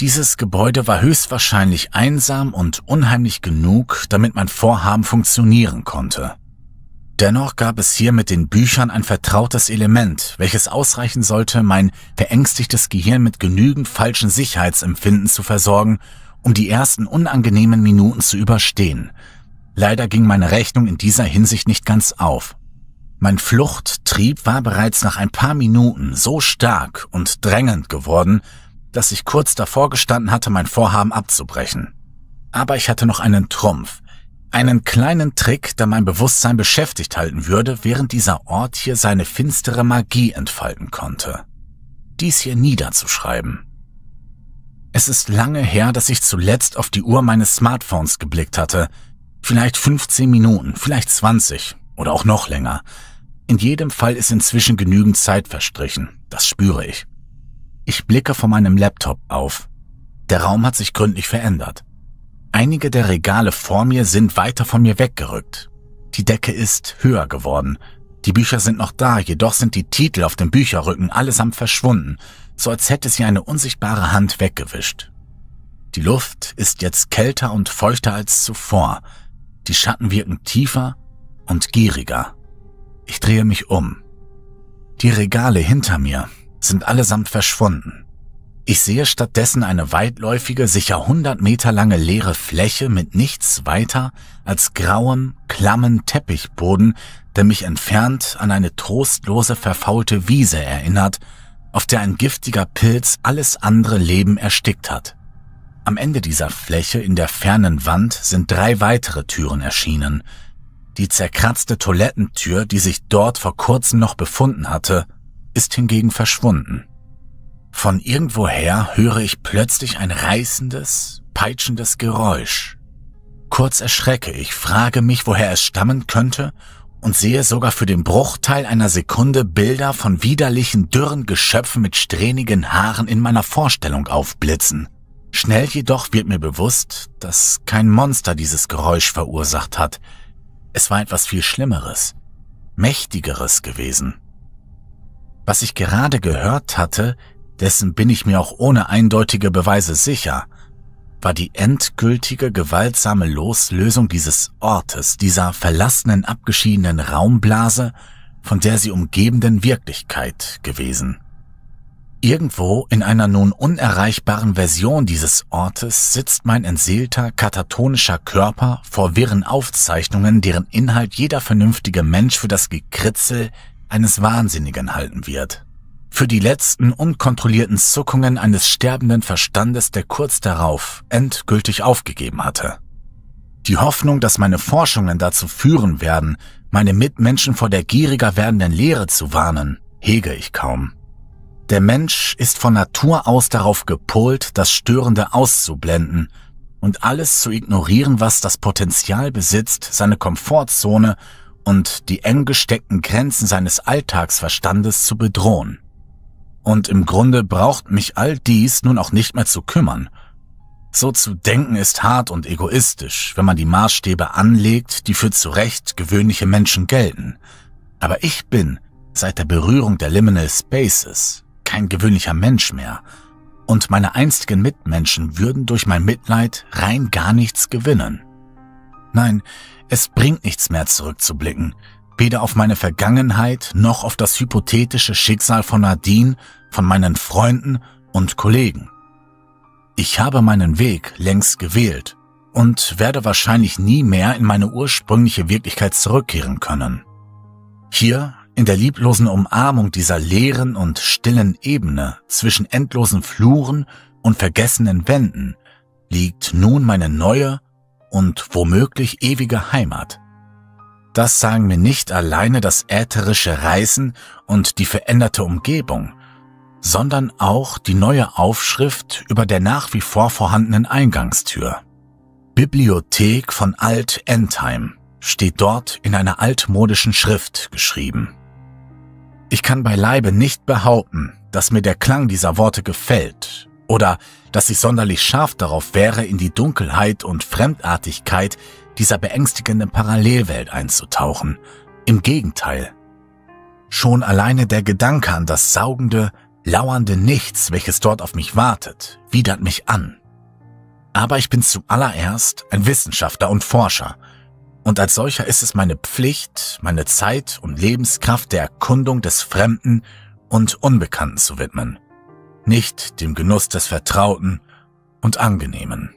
Dieses Gebäude war höchstwahrscheinlich einsam und unheimlich genug, damit mein Vorhaben funktionieren konnte. Dennoch gab es hier mit den Büchern ein vertrautes Element, welches ausreichen sollte, mein verängstigtes Gehirn mit genügend falschen Sicherheitsempfinden zu versorgen, um die ersten unangenehmen Minuten zu überstehen. Leider ging meine Rechnung in dieser Hinsicht nicht ganz auf. Mein Fluchttrieb war bereits nach ein paar Minuten so stark und drängend geworden, dass ich kurz davor gestanden hatte, mein Vorhaben abzubrechen. Aber ich hatte noch einen Trumpf, einen kleinen Trick, der mein Bewusstsein beschäftigt halten würde, während dieser Ort hier seine finstere Magie entfalten konnte. Dies hier niederzuschreiben. Es ist lange her, dass ich zuletzt auf die Uhr meines Smartphones geblickt hatte. Vielleicht 15 Minuten, vielleicht 20 oder auch noch länger. In jedem Fall ist inzwischen genügend Zeit verstrichen, das spüre ich. Ich blicke von meinem Laptop auf. Der Raum hat sich gründlich verändert. Einige der Regale vor mir sind weiter von mir weggerückt. Die Decke ist höher geworden. Die Bücher sind noch da, jedoch sind die Titel auf dem Bücherrücken allesamt verschwunden, so als hätte sie eine unsichtbare Hand weggewischt. Die Luft ist jetzt kälter und feuchter als zuvor. Die Schatten wirken tiefer und gieriger. Ich drehe mich um. Die Regale hinter mir, sind allesamt verschwunden. Ich sehe stattdessen eine weitläufige, sicher 100 Meter lange leere Fläche mit nichts weiter als grauem, klammen Teppichboden, der mich entfernt an eine trostlose, verfaulte Wiese erinnert, auf der ein giftiger Pilz alles andere Leben erstickt hat. Am Ende dieser Fläche in der fernen Wand sind drei weitere Türen erschienen. Die zerkratzte Toilettentür, die sich dort vor kurzem noch befunden hatte, ist hingegen verschwunden. Von irgendwoher höre ich plötzlich ein reißendes, peitschendes Geräusch. Kurz erschrecke ich, frage mich, woher es stammen könnte und sehe sogar für den Bruchteil einer Sekunde Bilder von widerlichen, dürren Geschöpfen mit strähnigen Haaren in meiner Vorstellung aufblitzen. Schnell jedoch wird mir bewusst, dass kein Monster dieses Geräusch verursacht hat. Es war etwas viel Schlimmeres, Mächtigeres gewesen. Was ich gerade gehört hatte, dessen bin ich mir auch ohne eindeutige Beweise sicher, war die endgültige gewaltsame Loslösung dieses Ortes, dieser verlassenen, abgeschiedenen Raumblase, von der sie umgebenden Wirklichkeit gewesen. Irgendwo in einer nun unerreichbaren Version dieses Ortes sitzt mein entseelter, katatonischer Körper vor wirren Aufzeichnungen, deren Inhalt jeder vernünftige Mensch für das Gekritzel eines Wahnsinnigen halten wird. Für die letzten unkontrollierten Zuckungen eines sterbenden Verstandes, der kurz darauf endgültig aufgegeben hatte. Die Hoffnung, dass meine Forschungen dazu führen werden, meine Mitmenschen vor der gieriger werdenden Lehre zu warnen, hege ich kaum. Der Mensch ist von Natur aus darauf gepolt, das Störende auszublenden und alles zu ignorieren, was das Potenzial besitzt, seine Komfortzone und die eng gesteckten Grenzen seines Alltagsverstandes zu bedrohen. Und im Grunde braucht mich all dies nun auch nicht mehr zu kümmern. So zu denken ist hart und egoistisch, wenn man die Maßstäbe anlegt, die für zu Recht gewöhnliche Menschen gelten. Aber ich bin, seit der Berührung der Liminal Spaces, kein gewöhnlicher Mensch mehr. Und meine einstigen Mitmenschen würden durch mein Mitleid rein gar nichts gewinnen. Nein, es bringt nichts mehr zurückzublicken, weder auf meine Vergangenheit noch auf das hypothetische Schicksal von Nadine, von meinen Freunden und Kollegen. Ich habe meinen Weg längst gewählt und werde wahrscheinlich nie mehr in meine ursprüngliche Wirklichkeit zurückkehren können. Hier, in der lieblosen Umarmung dieser leeren und stillen Ebene zwischen endlosen Fluren und vergessenen Wänden, liegt nun meine neue und womöglich ewige Heimat. Das sagen mir nicht alleine das ätherische Reisen und die veränderte Umgebung, sondern auch die neue Aufschrift über der nach wie vor vorhandenen Eingangstür. Bibliothek von Alt Entheim steht dort in einer altmodischen Schrift geschrieben. Ich kann beileibe nicht behaupten, dass mir der Klang dieser Worte gefällt oder dass ich sonderlich scharf darauf wäre, in die Dunkelheit und Fremdartigkeit dieser beängstigenden Parallelwelt einzutauchen. Im Gegenteil. Schon alleine der Gedanke an das saugende, lauernde Nichts, welches dort auf mich wartet, widert mich an. Aber ich bin zuallererst ein Wissenschaftler und Forscher, und als solcher ist es meine Pflicht, meine Zeit und Lebenskraft der Erkundung des Fremden und Unbekannten zu widmen nicht dem Genuss des Vertrauten und Angenehmen.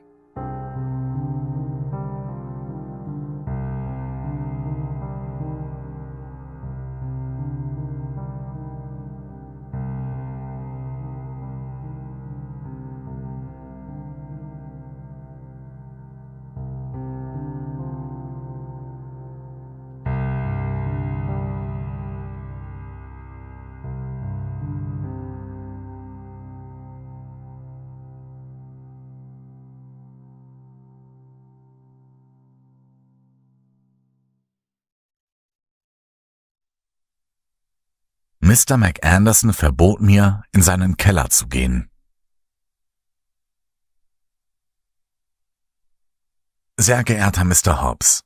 Mr. McAnderson verbot mir, in seinen Keller zu gehen. Sehr geehrter Mr. Hobbs,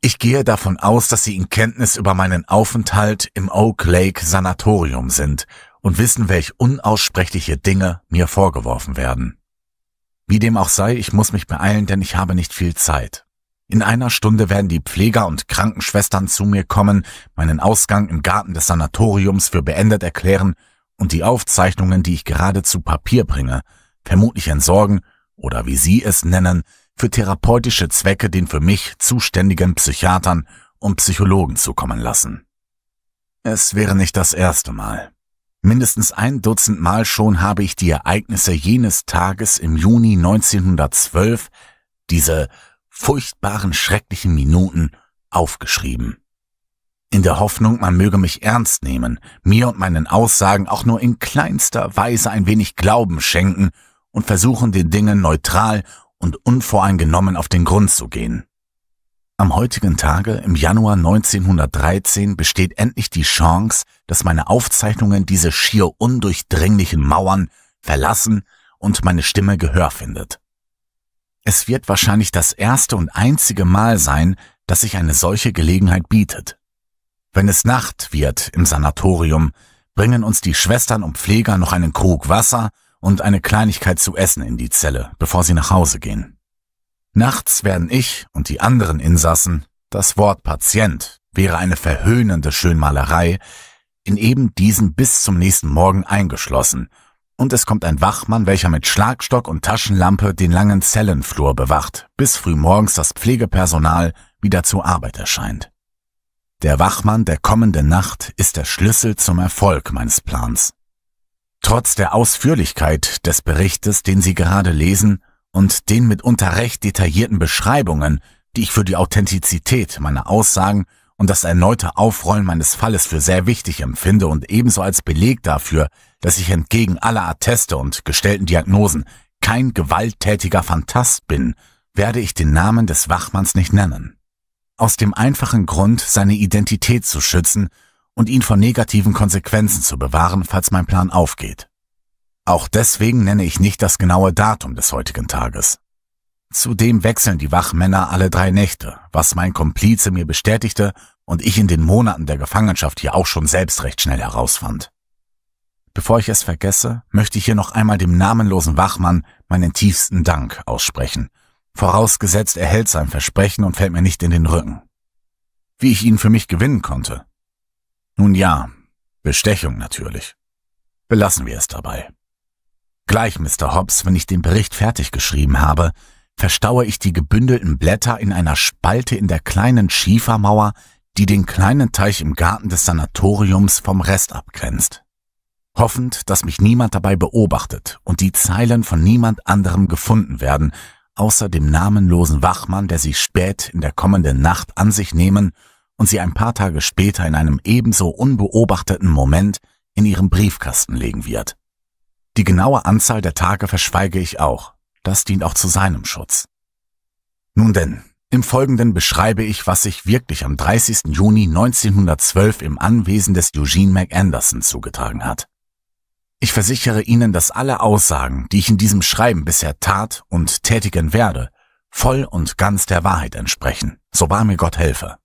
ich gehe davon aus, dass Sie in Kenntnis über meinen Aufenthalt im Oak Lake Sanatorium sind und wissen, welch unaussprechliche Dinge mir vorgeworfen werden. Wie dem auch sei, ich muss mich beeilen, denn ich habe nicht viel Zeit. In einer Stunde werden die Pfleger und Krankenschwestern zu mir kommen, meinen Ausgang im Garten des Sanatoriums für beendet erklären und die Aufzeichnungen, die ich gerade zu Papier bringe, vermutlich entsorgen oder wie Sie es nennen, für therapeutische Zwecke den für mich zuständigen Psychiatern und Psychologen zukommen lassen. Es wäre nicht das erste Mal. Mindestens ein Dutzend Mal schon habe ich die Ereignisse jenes Tages im Juni 1912, diese furchtbaren, schrecklichen Minuten aufgeschrieben. In der Hoffnung, man möge mich ernst nehmen, mir und meinen Aussagen auch nur in kleinster Weise ein wenig Glauben schenken und versuchen, den Dingen neutral und unvoreingenommen auf den Grund zu gehen. Am heutigen Tage, im Januar 1913, besteht endlich die Chance, dass meine Aufzeichnungen diese schier undurchdringlichen Mauern verlassen und meine Stimme Gehör findet. Es wird wahrscheinlich das erste und einzige Mal sein, dass sich eine solche Gelegenheit bietet. Wenn es Nacht wird im Sanatorium, bringen uns die Schwestern und Pfleger noch einen Krug Wasser und eine Kleinigkeit zu essen in die Zelle, bevor sie nach Hause gehen. Nachts werden ich und die anderen Insassen, das Wort Patient wäre eine verhöhnende Schönmalerei, in eben diesen bis zum nächsten Morgen eingeschlossen und es kommt ein Wachmann, welcher mit Schlagstock und Taschenlampe den langen Zellenflur bewacht, bis frühmorgens das Pflegepersonal wieder zur Arbeit erscheint. Der Wachmann der kommenden Nacht ist der Schlüssel zum Erfolg meines Plans. Trotz der Ausführlichkeit des Berichtes, den Sie gerade lesen, und den mitunter recht detaillierten Beschreibungen, die ich für die Authentizität meiner Aussagen und das erneute Aufrollen meines Falles für sehr wichtig empfinde und ebenso als Beleg dafür, dass ich entgegen aller Atteste und gestellten Diagnosen kein gewalttätiger Fantast bin, werde ich den Namen des Wachmanns nicht nennen. Aus dem einfachen Grund, seine Identität zu schützen und ihn vor negativen Konsequenzen zu bewahren, falls mein Plan aufgeht. Auch deswegen nenne ich nicht das genaue Datum des heutigen Tages. Zudem wechseln die Wachmänner alle drei Nächte, was mein Komplize mir bestätigte und ich in den Monaten der Gefangenschaft hier auch schon selbst recht schnell herausfand. Bevor ich es vergesse, möchte ich hier noch einmal dem namenlosen Wachmann meinen tiefsten Dank aussprechen, vorausgesetzt er hält sein Versprechen und fällt mir nicht in den Rücken. Wie ich ihn für mich gewinnen konnte? Nun ja, Bestechung natürlich. Belassen wir es dabei. Gleich, Mr. Hobbs, wenn ich den Bericht fertig geschrieben habe, verstaue ich die gebündelten Blätter in einer Spalte in der kleinen Schiefermauer, die den kleinen Teich im Garten des Sanatoriums vom Rest abgrenzt. Hoffend, dass mich niemand dabei beobachtet und die Zeilen von niemand anderem gefunden werden, außer dem namenlosen Wachmann, der sie spät in der kommenden Nacht an sich nehmen und sie ein paar Tage später in einem ebenso unbeobachteten Moment in ihrem Briefkasten legen wird. Die genaue Anzahl der Tage verschweige ich auch, das dient auch zu seinem Schutz. Nun denn, im Folgenden beschreibe ich, was sich wirklich am 30. Juni 1912 im Anwesen des Eugene McAnderson zugetragen hat. Ich versichere Ihnen, dass alle Aussagen, die ich in diesem Schreiben bisher tat und tätigen werde, voll und ganz der Wahrheit entsprechen, so wahr mir Gott helfe.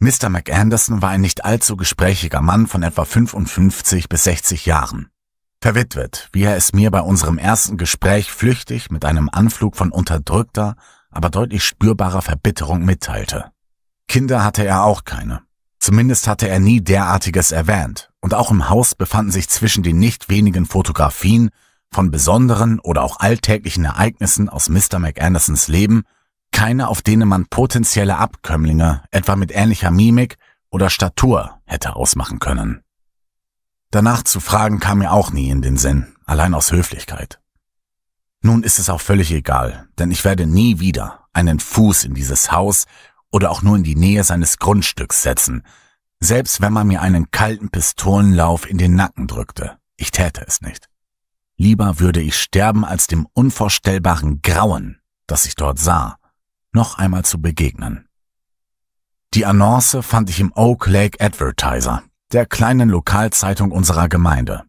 Mr. McAnderson war ein nicht allzu gesprächiger Mann von etwa 55 bis 60 Jahren. Verwitwet, wie er es mir bei unserem ersten Gespräch flüchtig mit einem Anflug von unterdrückter, aber deutlich spürbarer Verbitterung mitteilte. Kinder hatte er auch keine. Zumindest hatte er nie derartiges erwähnt, und auch im Haus befanden sich zwischen den nicht wenigen Fotografien von besonderen oder auch alltäglichen Ereignissen aus Mr. McAndersons Leben keine, auf denen man potenzielle Abkömmlinge etwa mit ähnlicher Mimik oder Statur hätte ausmachen können. Danach zu fragen kam mir auch nie in den Sinn, allein aus Höflichkeit. Nun ist es auch völlig egal, denn ich werde nie wieder einen Fuß in dieses Haus oder auch nur in die Nähe seines Grundstücks setzen, selbst wenn man mir einen kalten Pistolenlauf in den Nacken drückte. Ich täte es nicht. Lieber würde ich sterben, als dem unvorstellbaren Grauen, das ich dort sah, noch einmal zu begegnen. Die Annonce fand ich im Oak Lake Advertiser, der kleinen Lokalzeitung unserer Gemeinde.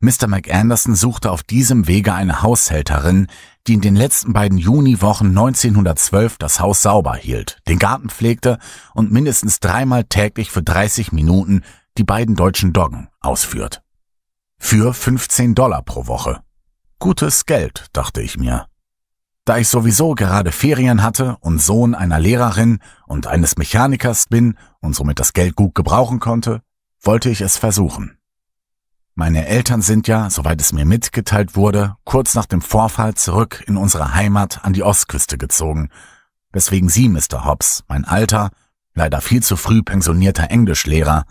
Mr. McAnderson suchte auf diesem Wege eine Haushälterin, die in den letzten beiden Juniwochen 1912 das Haus sauber hielt, den Garten pflegte und mindestens dreimal täglich für 30 Minuten die beiden deutschen Doggen ausführt. Für 15 Dollar pro Woche. Gutes Geld, dachte ich mir. Da ich sowieso gerade Ferien hatte und Sohn einer Lehrerin und eines Mechanikers bin und somit das Geld gut gebrauchen konnte, wollte ich es versuchen. Meine Eltern sind ja, soweit es mir mitgeteilt wurde, kurz nach dem Vorfall zurück in unsere Heimat an die Ostküste gezogen, weswegen Sie, Mr. Hobbs, mein alter, leider viel zu früh pensionierter Englischlehrer,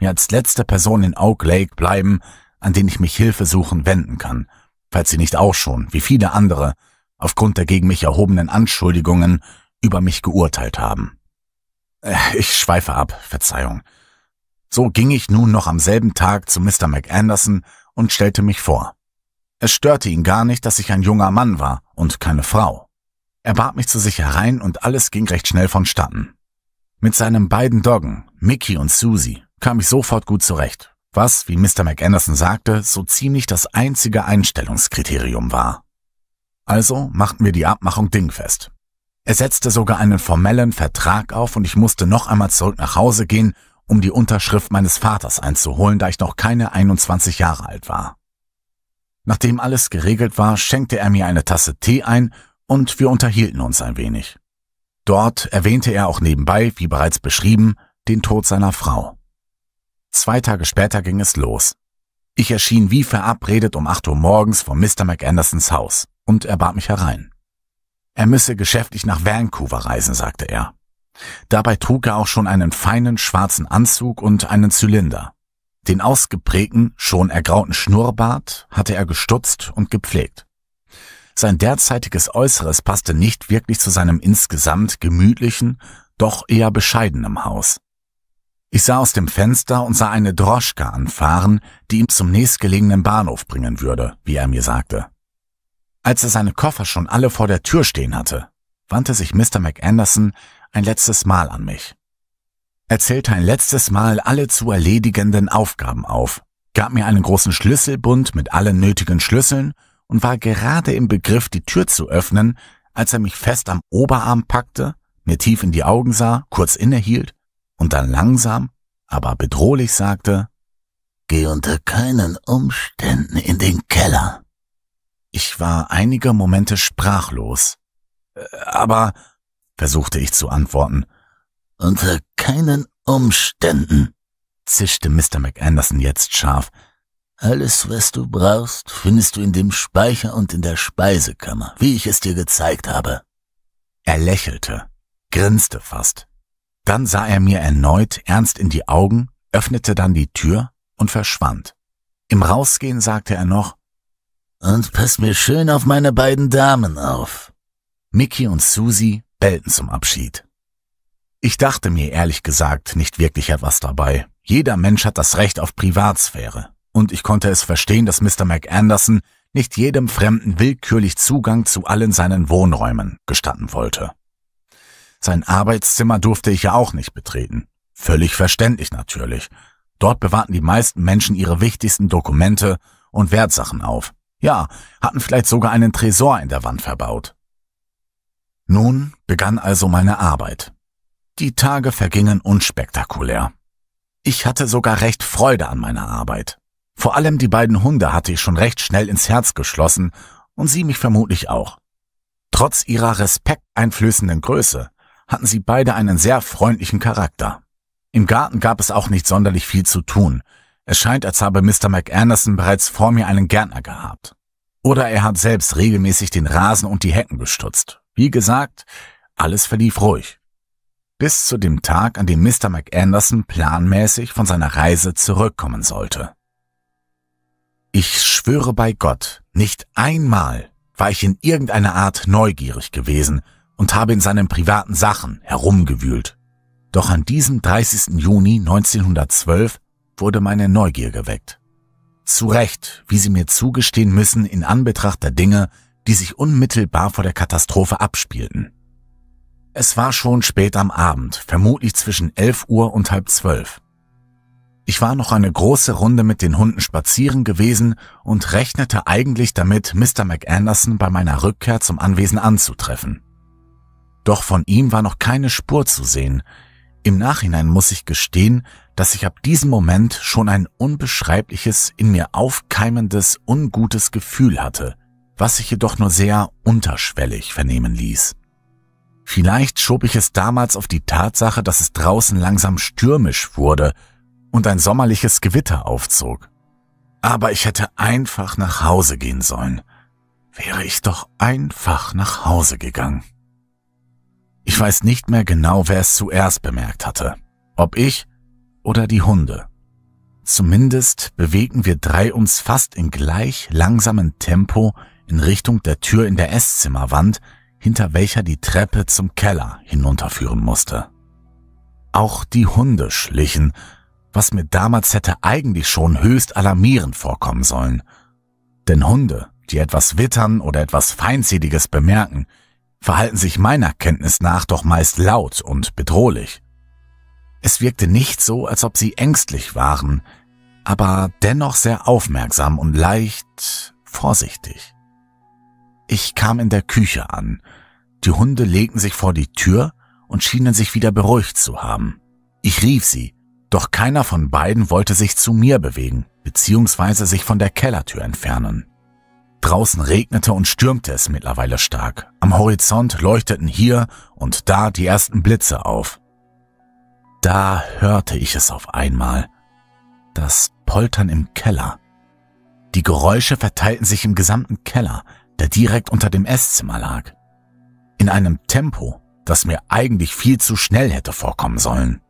mir als letzte Person in Oak Lake bleiben, an den ich mich Hilfe suchen wenden kann, falls Sie nicht auch schon, wie viele andere, aufgrund der gegen mich erhobenen Anschuldigungen über mich geurteilt haben. Äh, ich schweife ab, Verzeihung. So ging ich nun noch am selben Tag zu Mr. McAnderson und stellte mich vor. Es störte ihn gar nicht, dass ich ein junger Mann war und keine Frau. Er bat mich zu sich herein und alles ging recht schnell vonstatten. Mit seinen beiden Doggen, Mickey und Susie, kam ich sofort gut zurecht, was, wie Mr. McAnderson sagte, so ziemlich das einzige Einstellungskriterium war. Also machten wir die Abmachung dingfest. Er setzte sogar einen formellen Vertrag auf und ich musste noch einmal zurück nach Hause gehen um die Unterschrift meines Vaters einzuholen, da ich noch keine 21 Jahre alt war. Nachdem alles geregelt war, schenkte er mir eine Tasse Tee ein und wir unterhielten uns ein wenig. Dort erwähnte er auch nebenbei, wie bereits beschrieben, den Tod seiner Frau. Zwei Tage später ging es los. Ich erschien wie verabredet um 8 Uhr morgens vor Mr. McAndersons Haus und er bat mich herein. Er müsse geschäftlich nach Vancouver reisen, sagte er. Dabei trug er auch schon einen feinen schwarzen Anzug und einen Zylinder. Den ausgeprägten, schon ergrauten Schnurrbart hatte er gestutzt und gepflegt. Sein derzeitiges Äußeres passte nicht wirklich zu seinem insgesamt gemütlichen, doch eher bescheidenen Haus. Ich sah aus dem Fenster und sah eine Droschka anfahren, die ihn zum nächstgelegenen Bahnhof bringen würde, wie er mir sagte. Als er seine Koffer schon alle vor der Tür stehen hatte, wandte sich Mr. McAnderson ein letztes Mal an mich. Er zählte ein letztes Mal alle zu erledigenden Aufgaben auf, gab mir einen großen Schlüsselbund mit allen nötigen Schlüsseln und war gerade im Begriff, die Tür zu öffnen, als er mich fest am Oberarm packte, mir tief in die Augen sah, kurz innehielt und dann langsam, aber bedrohlich sagte, Geh unter keinen Umständen in den Keller. Ich war einige Momente sprachlos. Äh, aber versuchte ich zu antworten. Unter keinen Umständen, zischte Mr. McAnderson jetzt scharf. Alles, was du brauchst, findest du in dem Speicher und in der Speisekammer, wie ich es dir gezeigt habe. Er lächelte, grinste fast. Dann sah er mir erneut ernst in die Augen, öffnete dann die Tür und verschwand. Im Rausgehen sagte er noch, und pass mir schön auf meine beiden Damen auf. Mickey und Susie bellten zum Abschied. Ich dachte mir ehrlich gesagt nicht wirklich etwas dabei. Jeder Mensch hat das Recht auf Privatsphäre. Und ich konnte es verstehen, dass Mr. McAnderson nicht jedem Fremden willkürlich Zugang zu allen seinen Wohnräumen gestatten wollte. Sein Arbeitszimmer durfte ich ja auch nicht betreten. Völlig verständlich natürlich. Dort bewahrten die meisten Menschen ihre wichtigsten Dokumente und Wertsachen auf. Ja, hatten vielleicht sogar einen Tresor in der Wand verbaut. Nun begann also meine Arbeit. Die Tage vergingen unspektakulär. Ich hatte sogar recht Freude an meiner Arbeit. Vor allem die beiden Hunde hatte ich schon recht schnell ins Herz geschlossen und sie mich vermutlich auch. Trotz ihrer respekteinflößenden Größe hatten sie beide einen sehr freundlichen Charakter. Im Garten gab es auch nicht sonderlich viel zu tun. Es scheint, als habe Mr. McAnderson bereits vor mir einen Gärtner gehabt. Oder er hat selbst regelmäßig den Rasen und die Hecken gestutzt. Wie gesagt, alles verlief ruhig. Bis zu dem Tag, an dem Mr. McAnderson planmäßig von seiner Reise zurückkommen sollte. Ich schwöre bei Gott, nicht einmal war ich in irgendeiner Art neugierig gewesen und habe in seinen privaten Sachen herumgewühlt. Doch an diesem 30. Juni 1912 wurde meine Neugier geweckt. Zu Recht, wie Sie mir zugestehen müssen in Anbetracht der Dinge, die sich unmittelbar vor der Katastrophe abspielten. Es war schon spät am Abend, vermutlich zwischen 11 Uhr und halb zwölf. Ich war noch eine große Runde mit den Hunden spazieren gewesen und rechnete eigentlich damit, Mr. McAnderson bei meiner Rückkehr zum Anwesen anzutreffen. Doch von ihm war noch keine Spur zu sehen. Im Nachhinein muss ich gestehen, dass ich ab diesem Moment schon ein unbeschreibliches, in mir aufkeimendes, ungutes Gefühl hatte, was sich jedoch nur sehr unterschwellig vernehmen ließ. Vielleicht schob ich es damals auf die Tatsache, dass es draußen langsam stürmisch wurde und ein sommerliches Gewitter aufzog. Aber ich hätte einfach nach Hause gehen sollen. Wäre ich doch einfach nach Hause gegangen. Ich weiß nicht mehr genau, wer es zuerst bemerkt hatte. Ob ich oder die Hunde. Zumindest bewegen wir drei uns fast in gleich langsamem Tempo in Richtung der Tür in der Esszimmerwand, hinter welcher die Treppe zum Keller hinunterführen musste. Auch die Hunde schlichen, was mir damals hätte eigentlich schon höchst alarmierend vorkommen sollen. Denn Hunde, die etwas wittern oder etwas Feindseliges bemerken, verhalten sich meiner Kenntnis nach doch meist laut und bedrohlich. Es wirkte nicht so, als ob sie ängstlich waren, aber dennoch sehr aufmerksam und leicht vorsichtig. Ich kam in der Küche an. Die Hunde legten sich vor die Tür und schienen sich wieder beruhigt zu haben. Ich rief sie, doch keiner von beiden wollte sich zu mir bewegen, beziehungsweise sich von der Kellertür entfernen. Draußen regnete und stürmte es mittlerweile stark. Am Horizont leuchteten hier und da die ersten Blitze auf. Da hörte ich es auf einmal. Das Poltern im Keller. Die Geräusche verteilten sich im gesamten Keller der direkt unter dem Esszimmer lag. In einem Tempo, das mir eigentlich viel zu schnell hätte vorkommen sollen.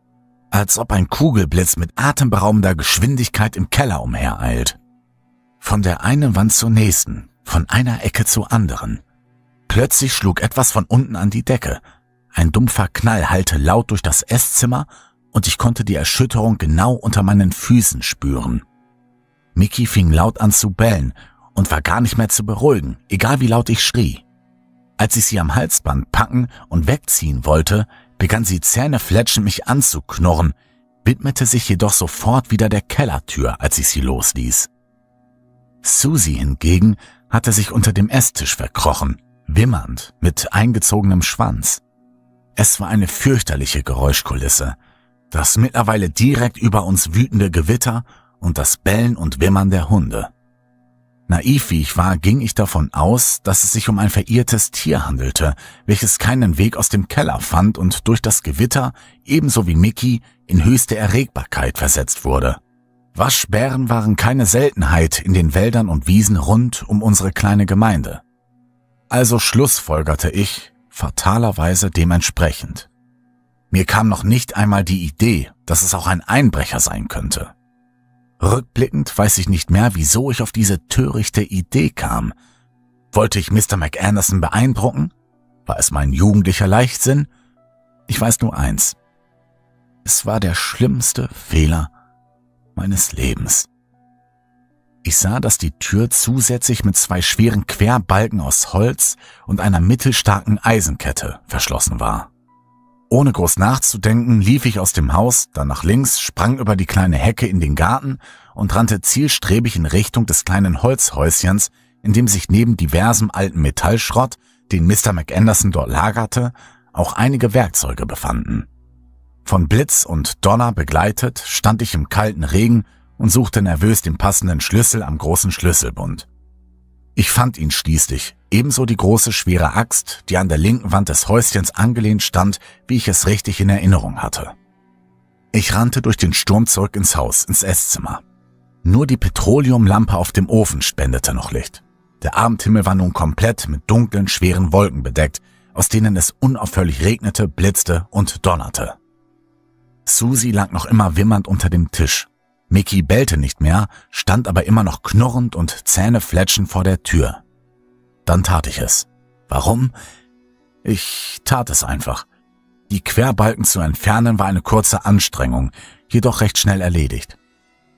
Als ob ein Kugelblitz mit atemberaubender Geschwindigkeit im Keller umhereilt. Von der einen Wand zur nächsten, von einer Ecke zur anderen. Plötzlich schlug etwas von unten an die Decke. Ein dumpfer Knall hallte laut durch das Esszimmer und ich konnte die Erschütterung genau unter meinen Füßen spüren. Mickey fing laut an zu bellen und war gar nicht mehr zu beruhigen, egal wie laut ich schrie. Als ich sie am Halsband packen und wegziehen wollte, begann sie zähnefletschend mich anzuknurren, widmete sich jedoch sofort wieder der Kellertür, als ich sie losließ. Susie hingegen hatte sich unter dem Esstisch verkrochen, wimmernd, mit eingezogenem Schwanz. Es war eine fürchterliche Geräuschkulisse, das mittlerweile direkt über uns wütende Gewitter und das Bellen und Wimmern der Hunde. Naiv wie ich war, ging ich davon aus, dass es sich um ein verirrtes Tier handelte, welches keinen Weg aus dem Keller fand und durch das Gewitter, ebenso wie Mickey, in höchste Erregbarkeit versetzt wurde. Waschbären waren keine Seltenheit in den Wäldern und Wiesen rund um unsere kleine Gemeinde. Also schlussfolgerte ich, fatalerweise dementsprechend. Mir kam noch nicht einmal die Idee, dass es auch ein Einbrecher sein könnte. Rückblickend weiß ich nicht mehr, wieso ich auf diese törichte Idee kam. Wollte ich Mr. McAnderson beeindrucken? War es mein jugendlicher Leichtsinn? Ich weiß nur eins. Es war der schlimmste Fehler meines Lebens. Ich sah, dass die Tür zusätzlich mit zwei schweren Querbalken aus Holz und einer mittelstarken Eisenkette verschlossen war. Ohne groß nachzudenken lief ich aus dem Haus, dann nach links, sprang über die kleine Hecke in den Garten und rannte zielstrebig in Richtung des kleinen Holzhäuschens, in dem sich neben diversem alten Metallschrott, den Mr. McAnderson dort lagerte, auch einige Werkzeuge befanden. Von Blitz und Donner begleitet stand ich im kalten Regen und suchte nervös den passenden Schlüssel am großen Schlüsselbund. Ich fand ihn schließlich, ebenso die große schwere Axt, die an der linken Wand des Häuschens angelehnt stand, wie ich es richtig in Erinnerung hatte. Ich rannte durch den Sturm zurück ins Haus, ins Esszimmer. Nur die Petroleumlampe auf dem Ofen spendete noch Licht. Der Abendhimmel war nun komplett mit dunklen, schweren Wolken bedeckt, aus denen es unaufhörlich regnete, blitzte und donnerte. Susi lag noch immer wimmernd unter dem Tisch. Mickey bellte nicht mehr, stand aber immer noch knurrend und zähnefletschend vor der Tür. Dann tat ich es. Warum? Ich tat es einfach. Die Querbalken zu entfernen war eine kurze Anstrengung, jedoch recht schnell erledigt.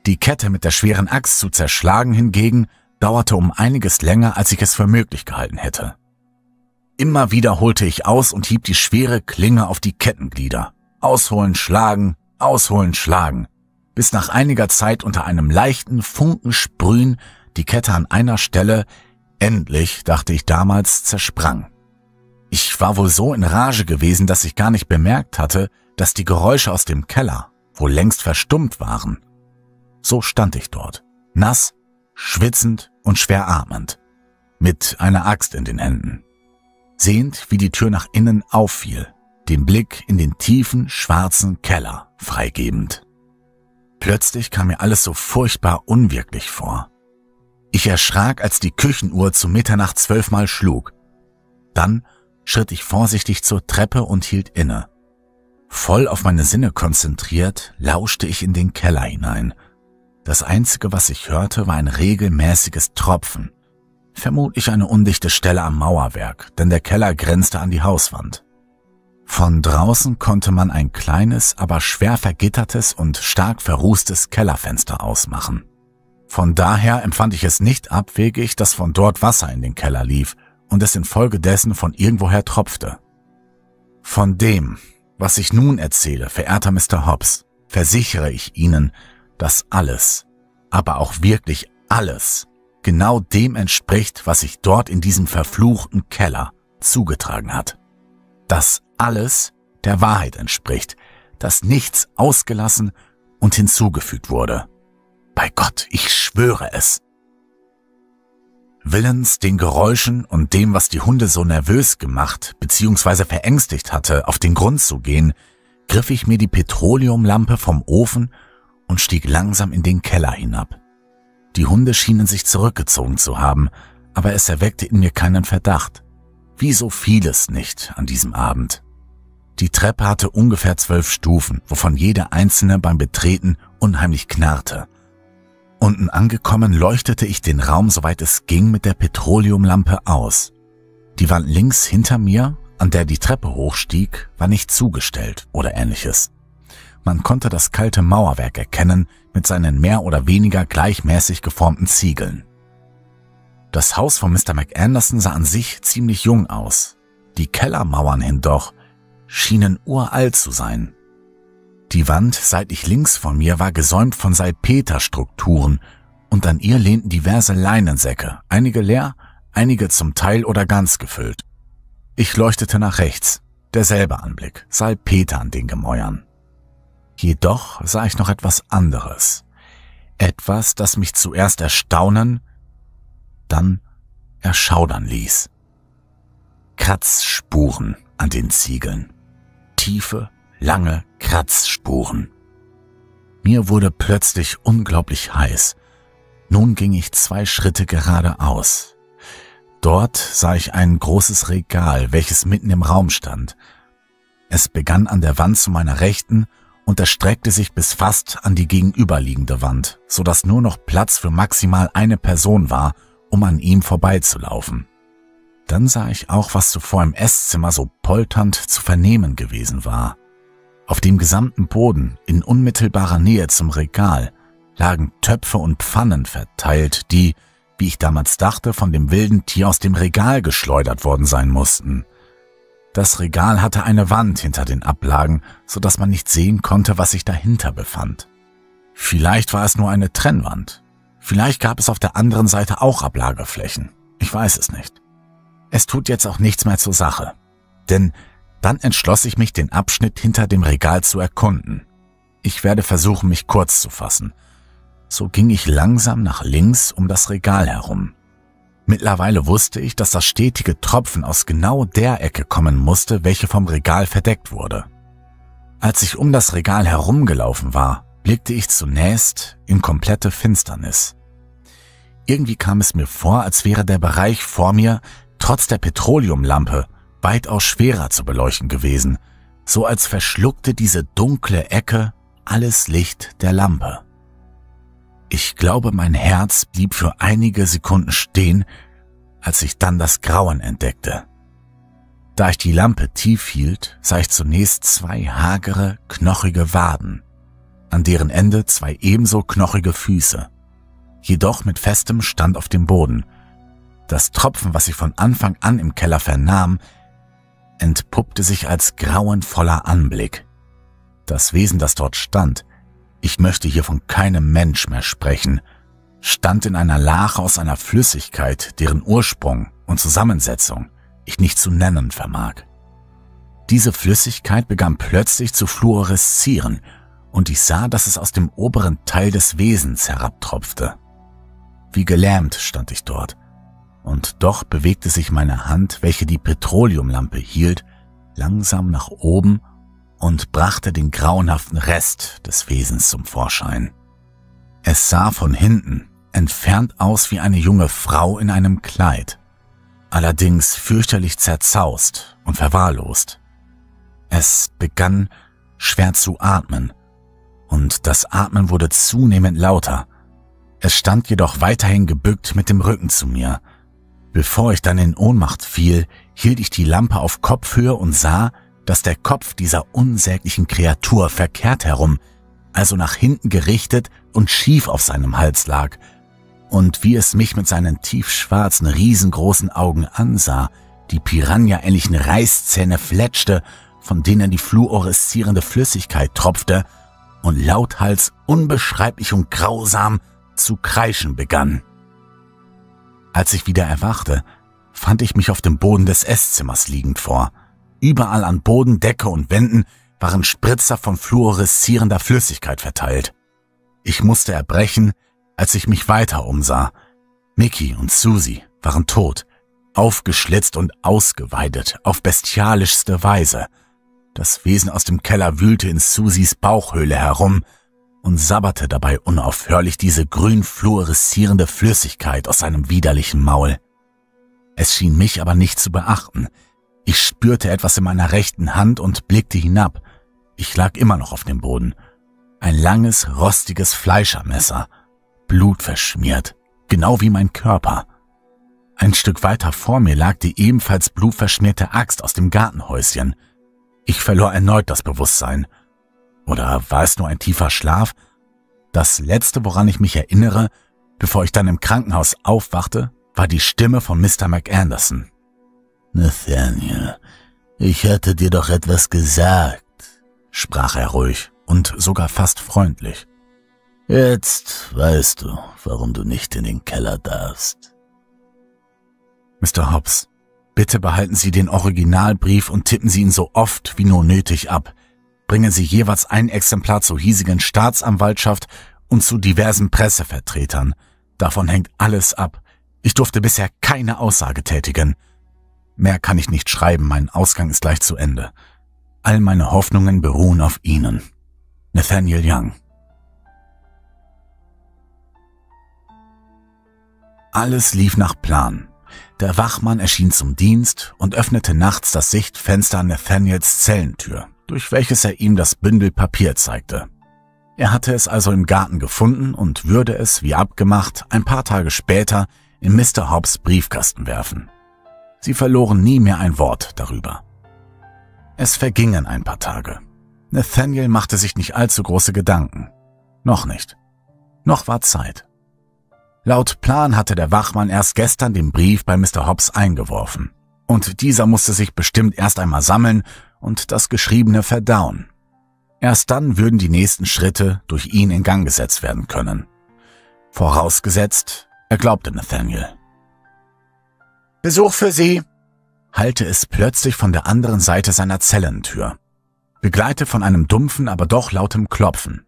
Die Kette mit der schweren Axt zu zerschlagen hingegen dauerte um einiges länger, als ich es für möglich gehalten hätte. Immer wieder holte ich aus und hieb die schwere Klinge auf die Kettenglieder. Ausholen, schlagen, ausholen, schlagen. Bis nach einiger Zeit unter einem leichten Funkensprühen die Kette an einer Stelle Endlich, dachte ich damals, zersprang. Ich war wohl so in Rage gewesen, dass ich gar nicht bemerkt hatte, dass die Geräusche aus dem Keller wohl längst verstummt waren. So stand ich dort, nass, schwitzend und schwer atmend, mit einer Axt in den Händen, sehend, wie die Tür nach innen auffiel, den Blick in den tiefen, schwarzen Keller freigebend. Plötzlich kam mir alles so furchtbar unwirklich vor. Ich erschrak, als die Küchenuhr zu Mitternacht zwölfmal schlug. Dann schritt ich vorsichtig zur Treppe und hielt inne. Voll auf meine Sinne konzentriert, lauschte ich in den Keller hinein. Das Einzige, was ich hörte, war ein regelmäßiges Tropfen. Vermutlich eine undichte Stelle am Mauerwerk, denn der Keller grenzte an die Hauswand. Von draußen konnte man ein kleines, aber schwer vergittertes und stark verrußtes Kellerfenster ausmachen. Von daher empfand ich es nicht abwegig, dass von dort Wasser in den Keller lief und es infolgedessen von irgendwoher tropfte. Von dem, was ich nun erzähle, verehrter Mr. Hobbs, versichere ich Ihnen, dass alles, aber auch wirklich alles, genau dem entspricht, was sich dort in diesem verfluchten Keller zugetragen hat. Dass alles der Wahrheit entspricht, dass nichts ausgelassen und hinzugefügt wurde. Bei Gott, ich schwöre es. Willens, den Geräuschen und dem, was die Hunde so nervös gemacht bzw. verängstigt hatte, auf den Grund zu gehen, griff ich mir die Petroleumlampe vom Ofen und stieg langsam in den Keller hinab. Die Hunde schienen sich zurückgezogen zu haben, aber es erweckte in mir keinen Verdacht. Wie so vieles nicht an diesem Abend. Die Treppe hatte ungefähr zwölf Stufen, wovon jede einzelne beim Betreten unheimlich knarrte. Unten angekommen leuchtete ich den Raum, soweit es ging, mit der Petroleumlampe aus. Die Wand links hinter mir, an der die Treppe hochstieg, war nicht zugestellt oder ähnliches. Man konnte das kalte Mauerwerk erkennen mit seinen mehr oder weniger gleichmäßig geformten Ziegeln. Das Haus von Mr. McAnderson sah an sich ziemlich jung aus. Die Kellermauern hindurch schienen uralt zu sein. Die Wand seitlich links von mir war gesäumt von Salpeterstrukturen und an ihr lehnten diverse Leinensäcke, einige leer, einige zum Teil oder ganz gefüllt. Ich leuchtete nach rechts, derselbe Anblick, Salpeter an den Gemäuern. Jedoch sah ich noch etwas anderes. Etwas, das mich zuerst erstaunen, dann erschaudern ließ. Kratzspuren an den Ziegeln. Tiefe, lange Kratzspuren. Mir wurde plötzlich unglaublich heiß. Nun ging ich zwei Schritte geradeaus. Dort sah ich ein großes Regal, welches mitten im Raum stand. Es begann an der Wand zu meiner Rechten und erstreckte sich bis fast an die gegenüberliegende Wand, so dass nur noch Platz für maximal eine Person war, um an ihm vorbeizulaufen. Dann sah ich auch, was zuvor im Esszimmer so polternd zu vernehmen gewesen war. Auf dem gesamten Boden, in unmittelbarer Nähe zum Regal, lagen Töpfe und Pfannen verteilt, die, wie ich damals dachte, von dem wilden Tier aus dem Regal geschleudert worden sein mussten. Das Regal hatte eine Wand hinter den Ablagen, so dass man nicht sehen konnte, was sich dahinter befand. Vielleicht war es nur eine Trennwand. Vielleicht gab es auf der anderen Seite auch Ablageflächen. Ich weiß es nicht. Es tut jetzt auch nichts mehr zur Sache. Denn dann entschloss ich mich, den Abschnitt hinter dem Regal zu erkunden. Ich werde versuchen, mich kurz zu fassen. So ging ich langsam nach links um das Regal herum. Mittlerweile wusste ich, dass das stetige Tropfen aus genau der Ecke kommen musste, welche vom Regal verdeckt wurde. Als ich um das Regal herumgelaufen war, blickte ich zunächst in komplette Finsternis. Irgendwie kam es mir vor, als wäre der Bereich vor mir, trotz der Petroleumlampe, weitaus schwerer zu beleuchten gewesen, so als verschluckte diese dunkle Ecke alles Licht der Lampe. Ich glaube, mein Herz blieb für einige Sekunden stehen, als ich dann das Grauen entdeckte. Da ich die Lampe tief hielt, sah ich zunächst zwei hagere, knochige Waden, an deren Ende zwei ebenso knochige Füße, jedoch mit festem Stand auf dem Boden. Das Tropfen, was ich von Anfang an im Keller vernahm, entpuppte sich als grauenvoller Anblick. Das Wesen, das dort stand, ich möchte hier von keinem Mensch mehr sprechen, stand in einer Lache aus einer Flüssigkeit, deren Ursprung und Zusammensetzung ich nicht zu nennen vermag. Diese Flüssigkeit begann plötzlich zu fluoreszieren und ich sah, dass es aus dem oberen Teil des Wesens herabtropfte. Wie gelähmt stand ich dort, und doch bewegte sich meine Hand, welche die Petroleumlampe hielt, langsam nach oben und brachte den grauenhaften Rest des Wesens zum Vorschein. Es sah von hinten entfernt aus wie eine junge Frau in einem Kleid, allerdings fürchterlich zerzaust und verwahrlost. Es begann schwer zu atmen, und das Atmen wurde zunehmend lauter. Es stand jedoch weiterhin gebückt mit dem Rücken zu mir, Bevor ich dann in Ohnmacht fiel, hielt ich die Lampe auf Kopfhöhe und sah, dass der Kopf dieser unsäglichen Kreatur verkehrt herum, also nach hinten gerichtet und schief auf seinem Hals lag, und wie es mich mit seinen tiefschwarzen, riesengroßen Augen ansah, die piranha-ähnlichen Reißzähne fletschte, von denen die fluoreszierende Flüssigkeit tropfte, und lauthals unbeschreiblich und grausam zu kreischen begann. Als ich wieder erwachte, fand ich mich auf dem Boden des Esszimmers liegend vor. Überall an Boden, Decke und Wänden waren Spritzer von fluoreszierender Flüssigkeit verteilt. Ich musste erbrechen, als ich mich weiter umsah. Mickey und Susie waren tot, aufgeschlitzt und ausgeweidet, auf bestialischste Weise. Das Wesen aus dem Keller wühlte in Susies Bauchhöhle herum, und sabberte dabei unaufhörlich diese grün fluoreszierende Flüssigkeit aus seinem widerlichen Maul. Es schien mich aber nicht zu beachten. Ich spürte etwas in meiner rechten Hand und blickte hinab. Ich lag immer noch auf dem Boden. Ein langes, rostiges Fleischermesser, blutverschmiert, genau wie mein Körper. Ein Stück weiter vor mir lag die ebenfalls blutverschmierte Axt aus dem Gartenhäuschen. Ich verlor erneut das Bewusstsein – oder war es nur ein tiefer Schlaf? Das Letzte, woran ich mich erinnere, bevor ich dann im Krankenhaus aufwachte, war die Stimme von Mr. McAnderson. Nathaniel, ich hatte dir doch etwas gesagt, sprach er ruhig und sogar fast freundlich. Jetzt weißt du, warum du nicht in den Keller darfst. Mr. Hobbs, bitte behalten Sie den Originalbrief und tippen Sie ihn so oft wie nur nötig ab bringen sie jeweils ein Exemplar zur hiesigen Staatsanwaltschaft und zu diversen Pressevertretern. Davon hängt alles ab. Ich durfte bisher keine Aussage tätigen. Mehr kann ich nicht schreiben, mein Ausgang ist gleich zu Ende. All meine Hoffnungen beruhen auf Ihnen. Nathaniel Young. Alles lief nach Plan. Der Wachmann erschien zum Dienst und öffnete nachts das Sichtfenster an Nathaniels Zellentür durch welches er ihm das Bündel Papier zeigte. Er hatte es also im Garten gefunden und würde es, wie abgemacht, ein paar Tage später in Mr. Hobbs Briefkasten werfen. Sie verloren nie mehr ein Wort darüber. Es vergingen ein paar Tage. Nathaniel machte sich nicht allzu große Gedanken. Noch nicht. Noch war Zeit. Laut Plan hatte der Wachmann erst gestern den Brief bei Mr. Hobbs eingeworfen. Und dieser musste sich bestimmt erst einmal sammeln und das Geschriebene verdauen. Erst dann würden die nächsten Schritte durch ihn in Gang gesetzt werden können. Vorausgesetzt, er glaubte Nathaniel. Besuch für Sie, halte es plötzlich von der anderen Seite seiner Zellentür, begleitet von einem dumpfen, aber doch lautem Klopfen.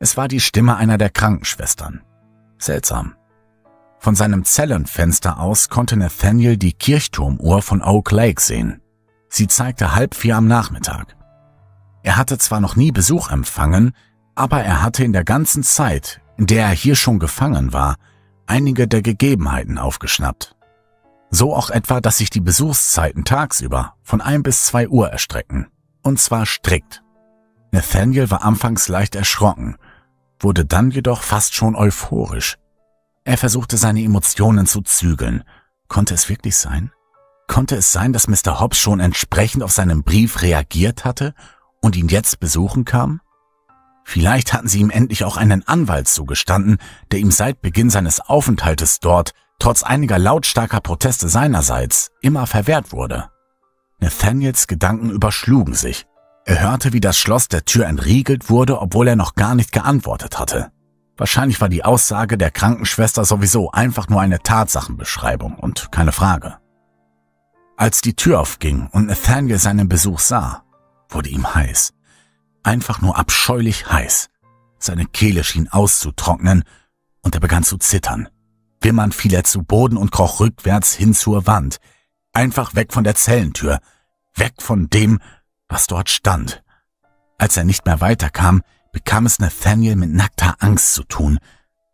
Es war die Stimme einer der Krankenschwestern. Seltsam. Von seinem Zellenfenster aus konnte Nathaniel die Kirchturmuhr von Oak Lake sehen. Sie zeigte halb vier am Nachmittag. Er hatte zwar noch nie Besuch empfangen, aber er hatte in der ganzen Zeit, in der er hier schon gefangen war, einige der Gegebenheiten aufgeschnappt. So auch etwa, dass sich die Besuchszeiten tagsüber von ein bis zwei Uhr erstrecken. Und zwar strikt. Nathaniel war anfangs leicht erschrocken, wurde dann jedoch fast schon euphorisch. Er versuchte seine Emotionen zu zügeln. Konnte es wirklich sein? Konnte es sein, dass Mr. Hobbs schon entsprechend auf seinen Brief reagiert hatte und ihn jetzt besuchen kam? Vielleicht hatten sie ihm endlich auch einen Anwalt zugestanden, der ihm seit Beginn seines Aufenthaltes dort, trotz einiger lautstarker Proteste seinerseits, immer verwehrt wurde. Nathaniels Gedanken überschlugen sich. Er hörte, wie das Schloss der Tür entriegelt wurde, obwohl er noch gar nicht geantwortet hatte. Wahrscheinlich war die Aussage der Krankenschwester sowieso einfach nur eine Tatsachenbeschreibung und keine Frage. Als die Tür aufging und Nathaniel seinen Besuch sah, wurde ihm heiß. Einfach nur abscheulich heiß. Seine Kehle schien auszutrocknen und er begann zu zittern. Wimmern fiel er zu Boden und kroch rückwärts hin zur Wand. Einfach weg von der Zellentür. Weg von dem, was dort stand. Als er nicht mehr weiterkam, bekam es Nathaniel mit nackter Angst zu tun.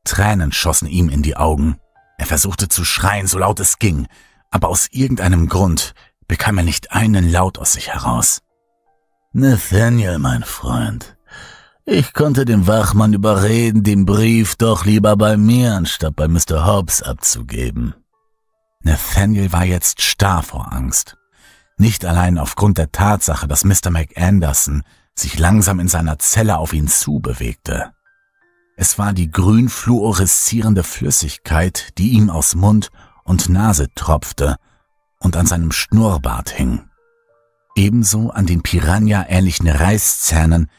Tränen schossen ihm in die Augen. Er versuchte zu schreien, so laut es ging aber aus irgendeinem Grund bekam er nicht einen Laut aus sich heraus. Nathaniel, mein Freund, ich konnte den Wachmann überreden, den Brief doch lieber bei mir anstatt bei Mr. Hobbs abzugeben. Nathaniel war jetzt starr vor Angst. Nicht allein aufgrund der Tatsache, dass Mr. McAnderson sich langsam in seiner Zelle auf ihn zubewegte. Es war die grün fluoreszierende Flüssigkeit, die ihm aus Mund und Nase tropfte und an seinem Schnurrbart hing. Ebenso an den Piranha-ähnlichen Reißzähnen,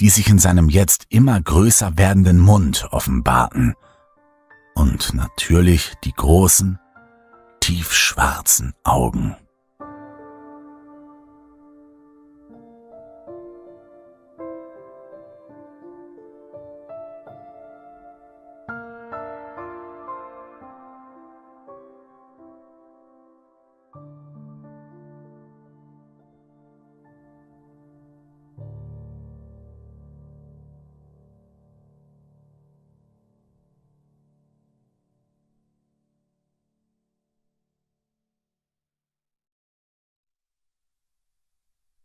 die sich in seinem jetzt immer größer werdenden Mund offenbarten. Und natürlich die großen, tiefschwarzen Augen.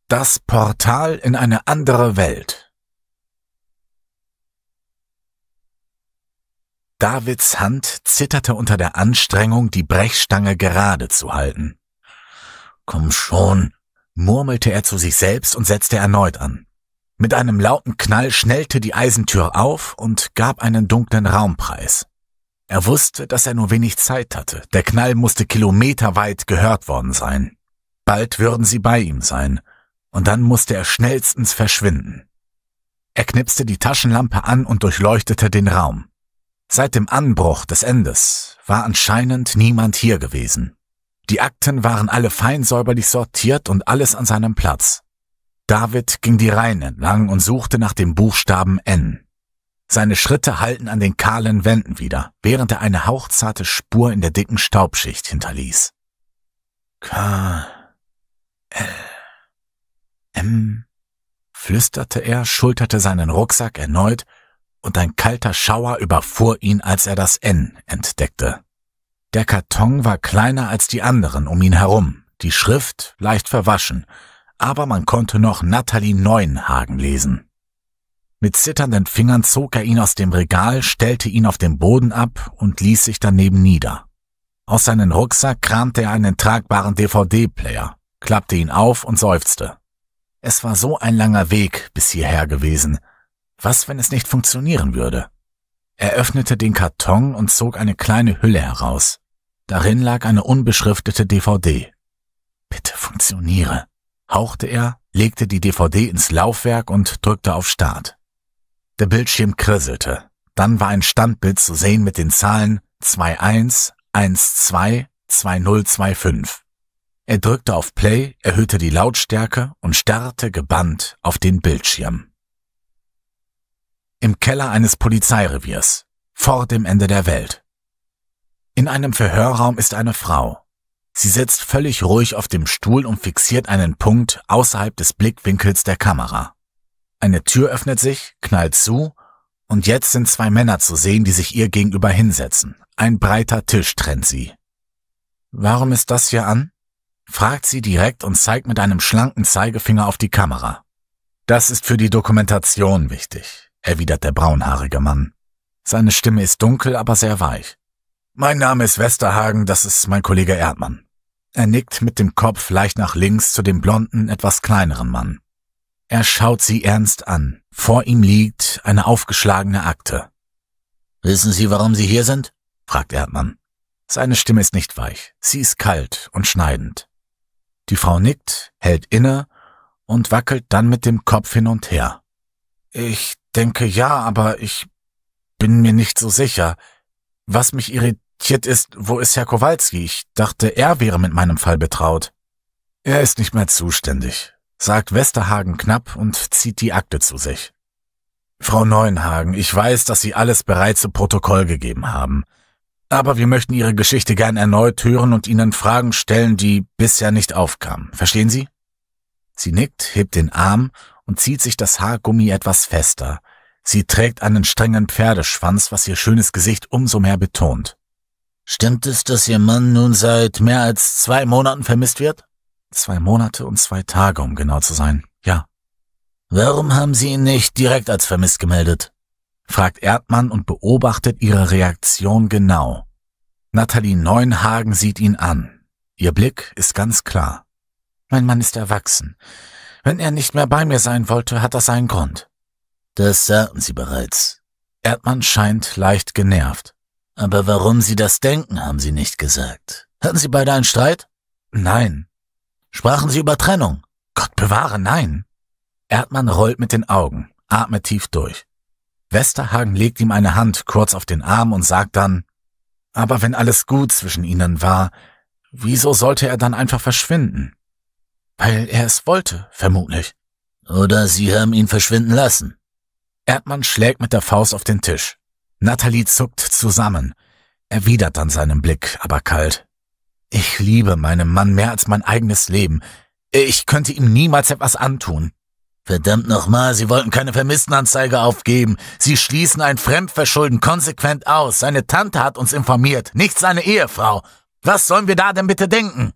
Das Portal in eine andere Welt. Davids Hand zitterte unter der Anstrengung, die Brechstange gerade zu halten. Komm schon, murmelte er zu sich selbst und setzte erneut an. Mit einem lauten Knall schnellte die Eisentür auf und gab einen dunklen Raum preis. Er wusste, dass er nur wenig Zeit hatte. Der Knall musste kilometerweit gehört worden sein. Bald würden sie bei ihm sein und dann musste er schnellstens verschwinden. Er knipste die Taschenlampe an und durchleuchtete den Raum. Seit dem Anbruch des Endes war anscheinend niemand hier gewesen. Die Akten waren alle feinsäuberlich sortiert und alles an seinem Platz. David ging die Reihen entlang und suchte nach dem Buchstaben N. Seine Schritte hallten an den kahlen Wänden wieder, während er eine hauchzarte Spur in der dicken Staubschicht hinterließ. K. L. M, flüsterte er, schulterte seinen Rucksack erneut, und ein kalter Schauer überfuhr ihn, als er das N entdeckte. Der Karton war kleiner als die anderen um ihn herum, die Schrift leicht verwaschen, aber man konnte noch Natalie Neunhagen lesen. Mit zitternden Fingern zog er ihn aus dem Regal, stellte ihn auf den Boden ab und ließ sich daneben nieder. Aus seinem Rucksack kramte er einen tragbaren DVD-Player, klappte ihn auf und seufzte. Es war so ein langer Weg bis hierher gewesen. Was, wenn es nicht funktionieren würde? Er öffnete den Karton und zog eine kleine Hülle heraus. Darin lag eine unbeschriftete DVD. Bitte funktioniere, hauchte er, legte die DVD ins Laufwerk und drückte auf Start. Der Bildschirm krisselte. Dann war ein Standbild zu sehen mit den Zahlen 21122025. Er drückte auf Play, erhöhte die Lautstärke und starrte gebannt auf den Bildschirm. Im Keller eines Polizeireviers, vor dem Ende der Welt. In einem Verhörraum ist eine Frau. Sie sitzt völlig ruhig auf dem Stuhl und fixiert einen Punkt außerhalb des Blickwinkels der Kamera. Eine Tür öffnet sich, knallt zu, und jetzt sind zwei Männer zu sehen, die sich ihr gegenüber hinsetzen. Ein breiter Tisch trennt sie. Warum ist das hier an? fragt sie direkt und zeigt mit einem schlanken Zeigefinger auf die Kamera. Das ist für die Dokumentation wichtig, erwidert der braunhaarige Mann. Seine Stimme ist dunkel, aber sehr weich. Mein Name ist Westerhagen, das ist mein Kollege Erdmann. Er nickt mit dem Kopf leicht nach links zu dem blonden, etwas kleineren Mann. Er schaut sie ernst an. Vor ihm liegt eine aufgeschlagene Akte. Wissen Sie, warum Sie hier sind? fragt Erdmann. Seine Stimme ist nicht weich, sie ist kalt und schneidend. Die Frau nickt, hält inne und wackelt dann mit dem Kopf hin und her. Ich denke ja, aber ich bin mir nicht so sicher. Was mich irritiert ist, wo ist Herr Kowalski? Ich dachte, er wäre mit meinem Fall betraut. Er ist nicht mehr zuständig, sagt Westerhagen knapp und zieht die Akte zu sich. Frau Neuenhagen, ich weiß, dass Sie alles bereits zu Protokoll gegeben haben. Aber wir möchten Ihre Geschichte gern erneut hören und Ihnen Fragen stellen, die bisher nicht aufkamen. Verstehen Sie? Sie nickt, hebt den Arm und zieht sich das Haargummi etwas fester. Sie trägt einen strengen Pferdeschwanz, was ihr schönes Gesicht umso mehr betont. Stimmt es, dass Ihr Mann nun seit mehr als zwei Monaten vermisst wird? Zwei Monate und zwei Tage, um genau zu sein. Ja. Warum haben Sie ihn nicht direkt als vermisst gemeldet? fragt Erdmann und beobachtet ihre Reaktion genau. Nathalie Neunhagen sieht ihn an. Ihr Blick ist ganz klar. Mein Mann ist erwachsen. Wenn er nicht mehr bei mir sein wollte, hat das einen Grund. Das sagten Sie bereits. Erdmann scheint leicht genervt. Aber warum Sie das denken, haben Sie nicht gesagt. Hatten Sie beide einen Streit? Nein. Sprachen Sie über Trennung? Gott bewahre, nein. Erdmann rollt mit den Augen, atmet tief durch. Westerhagen legt ihm eine Hand kurz auf den Arm und sagt dann, aber wenn alles gut zwischen ihnen war, wieso sollte er dann einfach verschwinden? Weil er es wollte, vermutlich. Oder sie haben ihn verschwinden lassen. Erdmann schlägt mit der Faust auf den Tisch. Natalie zuckt zusammen, erwidert dann seinen Blick, aber kalt. Ich liebe meinen Mann mehr als mein eigenes Leben. Ich könnte ihm niemals etwas antun. Verdammt nochmal, Sie wollten keine Vermisstenanzeige aufgeben. Sie schließen ein Fremdverschulden konsequent aus. Seine Tante hat uns informiert, nicht seine Ehefrau. Was sollen wir da denn bitte denken?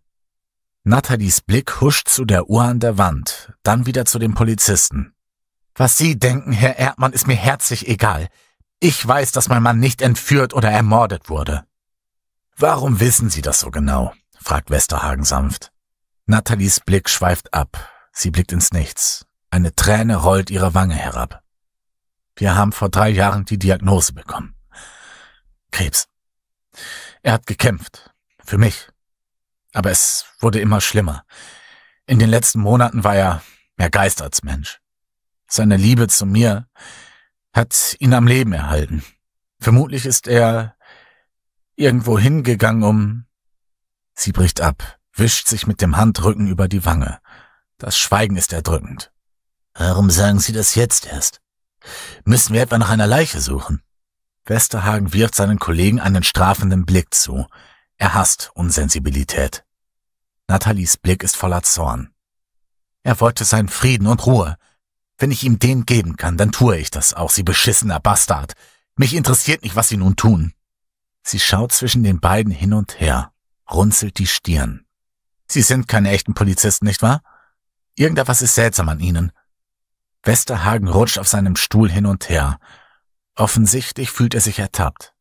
Nathalies Blick huscht zu der Uhr an der Wand, dann wieder zu dem Polizisten. Was Sie denken, Herr Erdmann, ist mir herzlich egal. Ich weiß, dass mein Mann nicht entführt oder ermordet wurde. Warum wissen Sie das so genau? fragt Westerhagen sanft. Nathalies Blick schweift ab. Sie blickt ins Nichts. Eine Träne rollt ihre Wange herab. Wir haben vor drei Jahren die Diagnose bekommen. Krebs. Er hat gekämpft. Für mich. Aber es wurde immer schlimmer. In den letzten Monaten war er mehr Geist als Mensch. Seine Liebe zu mir hat ihn am Leben erhalten. Vermutlich ist er irgendwo hingegangen, um... Sie bricht ab, wischt sich mit dem Handrücken über die Wange. Das Schweigen ist erdrückend. Warum sagen Sie das jetzt erst? Müssen wir etwa nach einer Leiche suchen? Westerhagen wirft seinen Kollegen einen strafenden Blick zu. Er hasst Unsensibilität. Nathalies Blick ist voller Zorn. Er wollte seinen Frieden und Ruhe. Wenn ich ihm den geben kann, dann tue ich das auch, Sie beschissener Bastard. Mich interessiert nicht, was Sie nun tun. Sie schaut zwischen den beiden hin und her, runzelt die Stirn. Sie sind keine echten Polizisten, nicht wahr? Irgendetwas ist seltsam an Ihnen. Westerhagen rutscht auf seinem Stuhl hin und her. Offensichtlich fühlt er sich ertappt.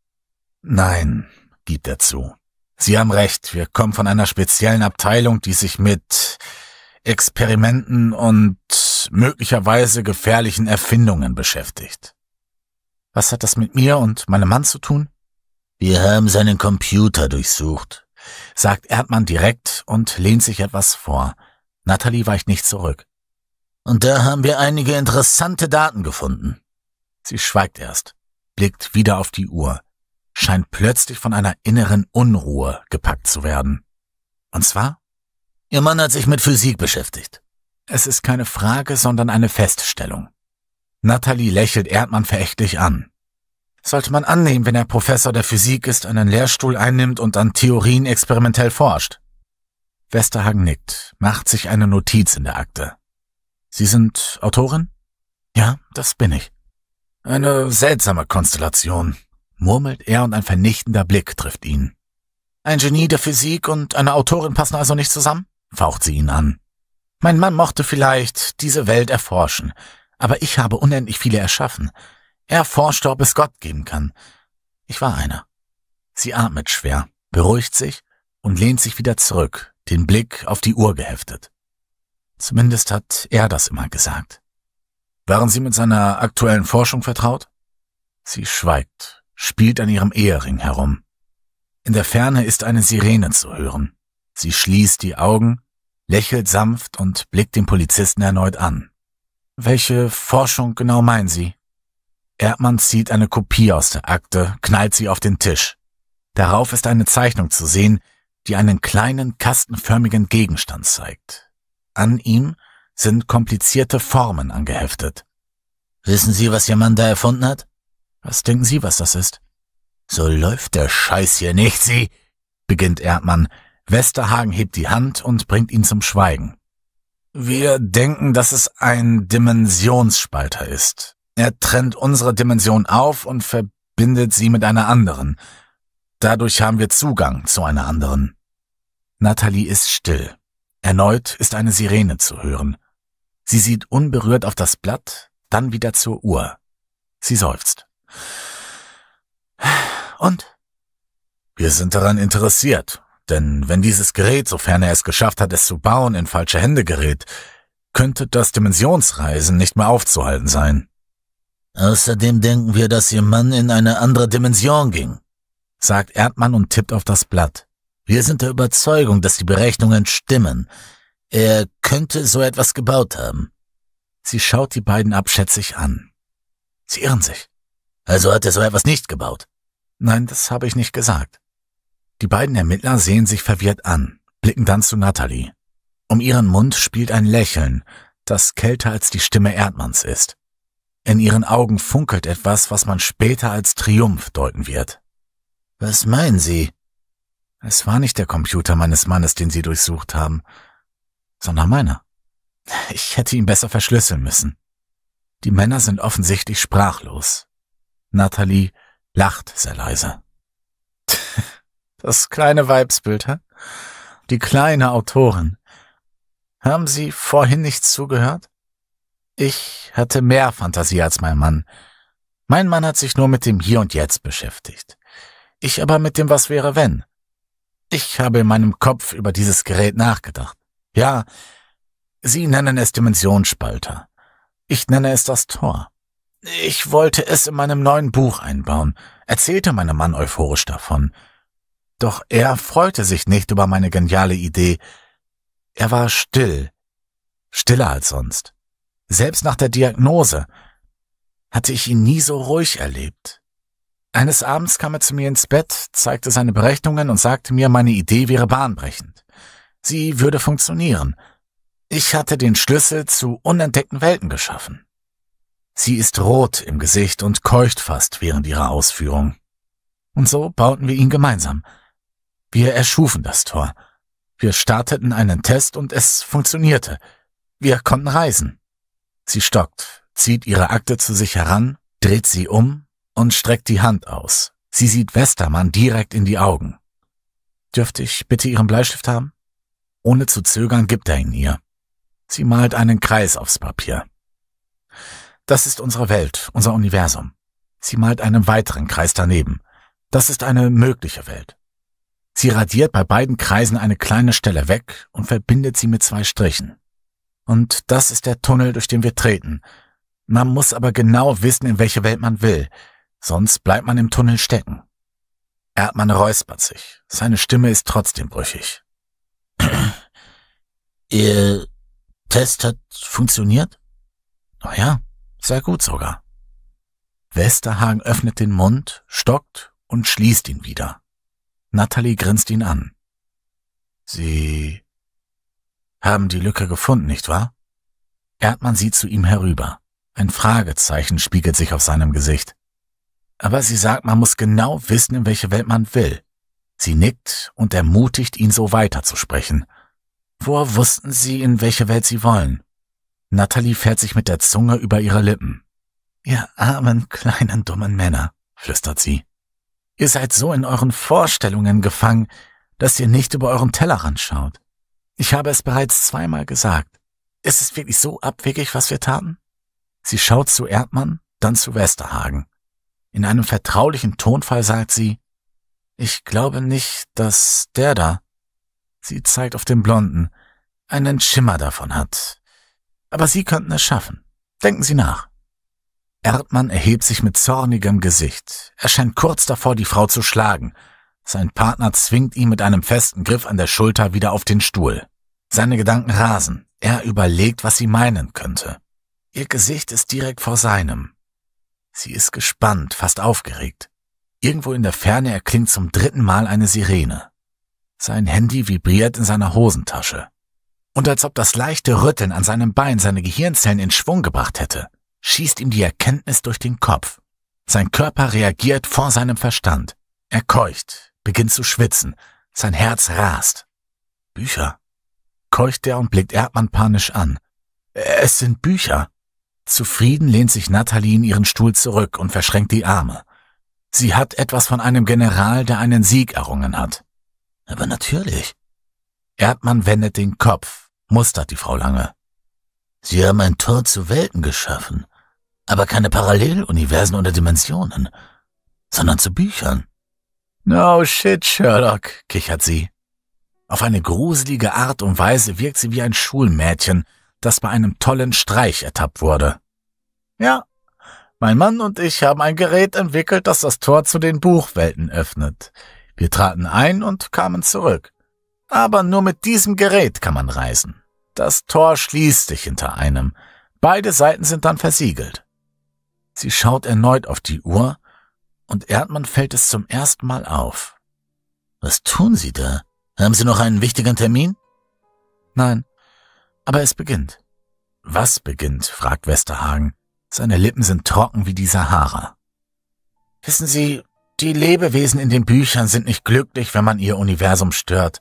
Nein, gibt er zu. Sie haben recht, wir kommen von einer speziellen Abteilung, die sich mit Experimenten und möglicherweise gefährlichen Erfindungen beschäftigt. Was hat das mit mir und meinem Mann zu tun? Wir haben seinen Computer durchsucht, sagt Erdmann direkt und lehnt sich etwas vor. Natalie weicht nicht zurück. Und da haben wir einige interessante Daten gefunden. Sie schweigt erst, blickt wieder auf die Uhr, scheint plötzlich von einer inneren Unruhe gepackt zu werden. Und zwar? Ihr Mann hat sich mit Physik beschäftigt. Es ist keine Frage, sondern eine Feststellung. Natalie lächelt Erdmann verächtlich an. Sollte man annehmen, wenn er Professor der Physik ist, einen Lehrstuhl einnimmt und an Theorien experimentell forscht? Westerhagen nickt, macht sich eine Notiz in der Akte. Sie sind Autorin? Ja, das bin ich. Eine seltsame Konstellation, murmelt er und ein vernichtender Blick trifft ihn. Ein Genie der Physik und eine Autorin passen also nicht zusammen? faucht sie ihn an. Mein Mann mochte vielleicht diese Welt erforschen, aber ich habe unendlich viele erschaffen. Er forschte, ob es Gott geben kann. Ich war einer. Sie atmet schwer, beruhigt sich und lehnt sich wieder zurück, den Blick auf die Uhr geheftet. Zumindest hat er das immer gesagt. Waren Sie mit seiner aktuellen Forschung vertraut? Sie schweigt, spielt an ihrem Ehering herum. In der Ferne ist eine Sirene zu hören. Sie schließt die Augen, lächelt sanft und blickt den Polizisten erneut an. Welche Forschung genau meinen Sie? Erdmann zieht eine Kopie aus der Akte, knallt sie auf den Tisch. Darauf ist eine Zeichnung zu sehen, die einen kleinen kastenförmigen Gegenstand zeigt. An ihm sind komplizierte Formen angeheftet. Wissen Sie, was Ihr Mann da erfunden hat? Was denken Sie, was das ist? So läuft der Scheiß hier nicht, Sie, beginnt Erdmann. Westerhagen hebt die Hand und bringt ihn zum Schweigen. Wir denken, dass es ein Dimensionsspalter ist. Er trennt unsere Dimension auf und verbindet sie mit einer anderen. Dadurch haben wir Zugang zu einer anderen. Natalie ist still. Erneut ist eine Sirene zu hören. Sie sieht unberührt auf das Blatt, dann wieder zur Uhr. Sie seufzt. Und? Wir sind daran interessiert, denn wenn dieses Gerät, sofern er es geschafft hat, es zu bauen, in falsche Hände gerät, könnte das Dimensionsreisen nicht mehr aufzuhalten sein. Außerdem denken wir, dass Ihr Mann in eine andere Dimension ging, sagt Erdmann und tippt auf das Blatt. Wir sind der Überzeugung, dass die Berechnungen stimmen. Er könnte so etwas gebaut haben. Sie schaut die beiden abschätzig an. Sie irren sich. Also hat er so etwas nicht gebaut. Nein, das habe ich nicht gesagt. Die beiden Ermittler sehen sich verwirrt an, blicken dann zu Natalie. Um ihren Mund spielt ein Lächeln, das kälter als die Stimme Erdmanns ist. In ihren Augen funkelt etwas, was man später als Triumph deuten wird. Was meinen Sie? Es war nicht der Computer meines Mannes, den Sie durchsucht haben, sondern meiner. Ich hätte ihn besser verschlüsseln müssen. Die Männer sind offensichtlich sprachlos. Natalie lacht sehr leise. Das kleine Weibsbild, hä? Die kleine Autorin. Haben Sie vorhin nichts zugehört? Ich hatte mehr Fantasie als mein Mann. Mein Mann hat sich nur mit dem Hier und Jetzt beschäftigt. Ich aber mit dem Was wäre wenn. Ich habe in meinem Kopf über dieses Gerät nachgedacht. Ja, Sie nennen es Dimensionsspalter. Ich nenne es das Tor. Ich wollte es in meinem neuen Buch einbauen, erzählte meinem Mann euphorisch davon. Doch er freute sich nicht über meine geniale Idee. Er war still, stiller als sonst. Selbst nach der Diagnose hatte ich ihn nie so ruhig erlebt. Eines Abends kam er zu mir ins Bett, zeigte seine Berechnungen und sagte mir, meine Idee wäre bahnbrechend. Sie würde funktionieren. Ich hatte den Schlüssel zu unentdeckten Welten geschaffen. Sie ist rot im Gesicht und keucht fast während ihrer Ausführung. Und so bauten wir ihn gemeinsam. Wir erschufen das Tor. Wir starteten einen Test und es funktionierte. Wir konnten reisen. Sie stockt, zieht ihre Akte zu sich heran, dreht sie um, und streckt die Hand aus. Sie sieht Westermann direkt in die Augen. Dürfte ich bitte Ihren Bleistift haben? Ohne zu zögern gibt er ihn ihr. Sie malt einen Kreis aufs Papier. Das ist unsere Welt, unser Universum. Sie malt einen weiteren Kreis daneben. Das ist eine mögliche Welt. Sie radiert bei beiden Kreisen eine kleine Stelle weg und verbindet sie mit zwei Strichen. Und das ist der Tunnel, durch den wir treten. Man muss aber genau wissen, in welche Welt man will, Sonst bleibt man im Tunnel stecken. Erdmann räuspert sich. Seine Stimme ist trotzdem brüchig. (clears throat) Ihr Test hat funktioniert? Oh ja, sehr gut sogar. Westerhagen öffnet den Mund, stockt und schließt ihn wieder. Natalie grinst ihn an. Sie haben die Lücke gefunden, nicht wahr? Erdmann sieht zu ihm herüber. Ein Fragezeichen spiegelt sich auf seinem Gesicht. Aber sie sagt, man muss genau wissen, in welche Welt man will. Sie nickt und ermutigt ihn, so weiterzusprechen. Woher wussten sie, in welche Welt sie wollen? Natalie fährt sich mit der Zunge über ihre Lippen. Ihr armen, kleinen, dummen Männer, flüstert sie. Ihr seid so in euren Vorstellungen gefangen, dass ihr nicht über euren Tellerrand schaut. Ich habe es bereits zweimal gesagt. Ist es wirklich so abwegig, was wir taten? Sie schaut zu Erdmann, dann zu Westerhagen. In einem vertraulichen Tonfall sagt sie, ich glaube nicht, dass der da, sie zeigt auf den Blonden, einen Schimmer davon hat. Aber Sie könnten es schaffen. Denken Sie nach. Erdmann erhebt sich mit zornigem Gesicht. Er scheint kurz davor, die Frau zu schlagen. Sein Partner zwingt ihn mit einem festen Griff an der Schulter wieder auf den Stuhl. Seine Gedanken rasen. Er überlegt, was sie meinen könnte. Ihr Gesicht ist direkt vor seinem. Sie ist gespannt, fast aufgeregt. Irgendwo in der Ferne erklingt zum dritten Mal eine Sirene. Sein Handy vibriert in seiner Hosentasche. Und als ob das leichte Rütteln an seinem Bein seine Gehirnzellen in Schwung gebracht hätte, schießt ihm die Erkenntnis durch den Kopf. Sein Körper reagiert vor seinem Verstand. Er keucht, beginnt zu schwitzen, sein Herz rast. Bücher. Keucht er und blickt Erdmann panisch an. Es sind Bücher. Zufrieden lehnt sich Natalie in ihren Stuhl zurück und verschränkt die Arme. Sie hat etwas von einem General, der einen Sieg errungen hat. Aber natürlich. Erdmann wendet den Kopf, mustert die Frau lange. Sie haben ein Tor zu Welten geschaffen, aber keine Paralleluniversen oder Dimensionen, sondern zu Büchern. No shit, Sherlock, kichert sie. Auf eine gruselige Art und Weise wirkt sie wie ein Schulmädchen, das bei einem tollen Streich ertappt wurde. Ja, mein Mann und ich haben ein Gerät entwickelt, das das Tor zu den Buchwelten öffnet. Wir traten ein und kamen zurück. Aber nur mit diesem Gerät kann man reisen. Das Tor schließt sich hinter einem. Beide Seiten sind dann versiegelt. Sie schaut erneut auf die Uhr, und Erdmann fällt es zum ersten Mal auf. Was tun Sie da? Haben Sie noch einen wichtigen Termin? Nein, aber es beginnt. Was beginnt? fragt Westerhagen. Seine Lippen sind trocken wie die Sahara. Wissen Sie, die Lebewesen in den Büchern sind nicht glücklich, wenn man ihr Universum stört.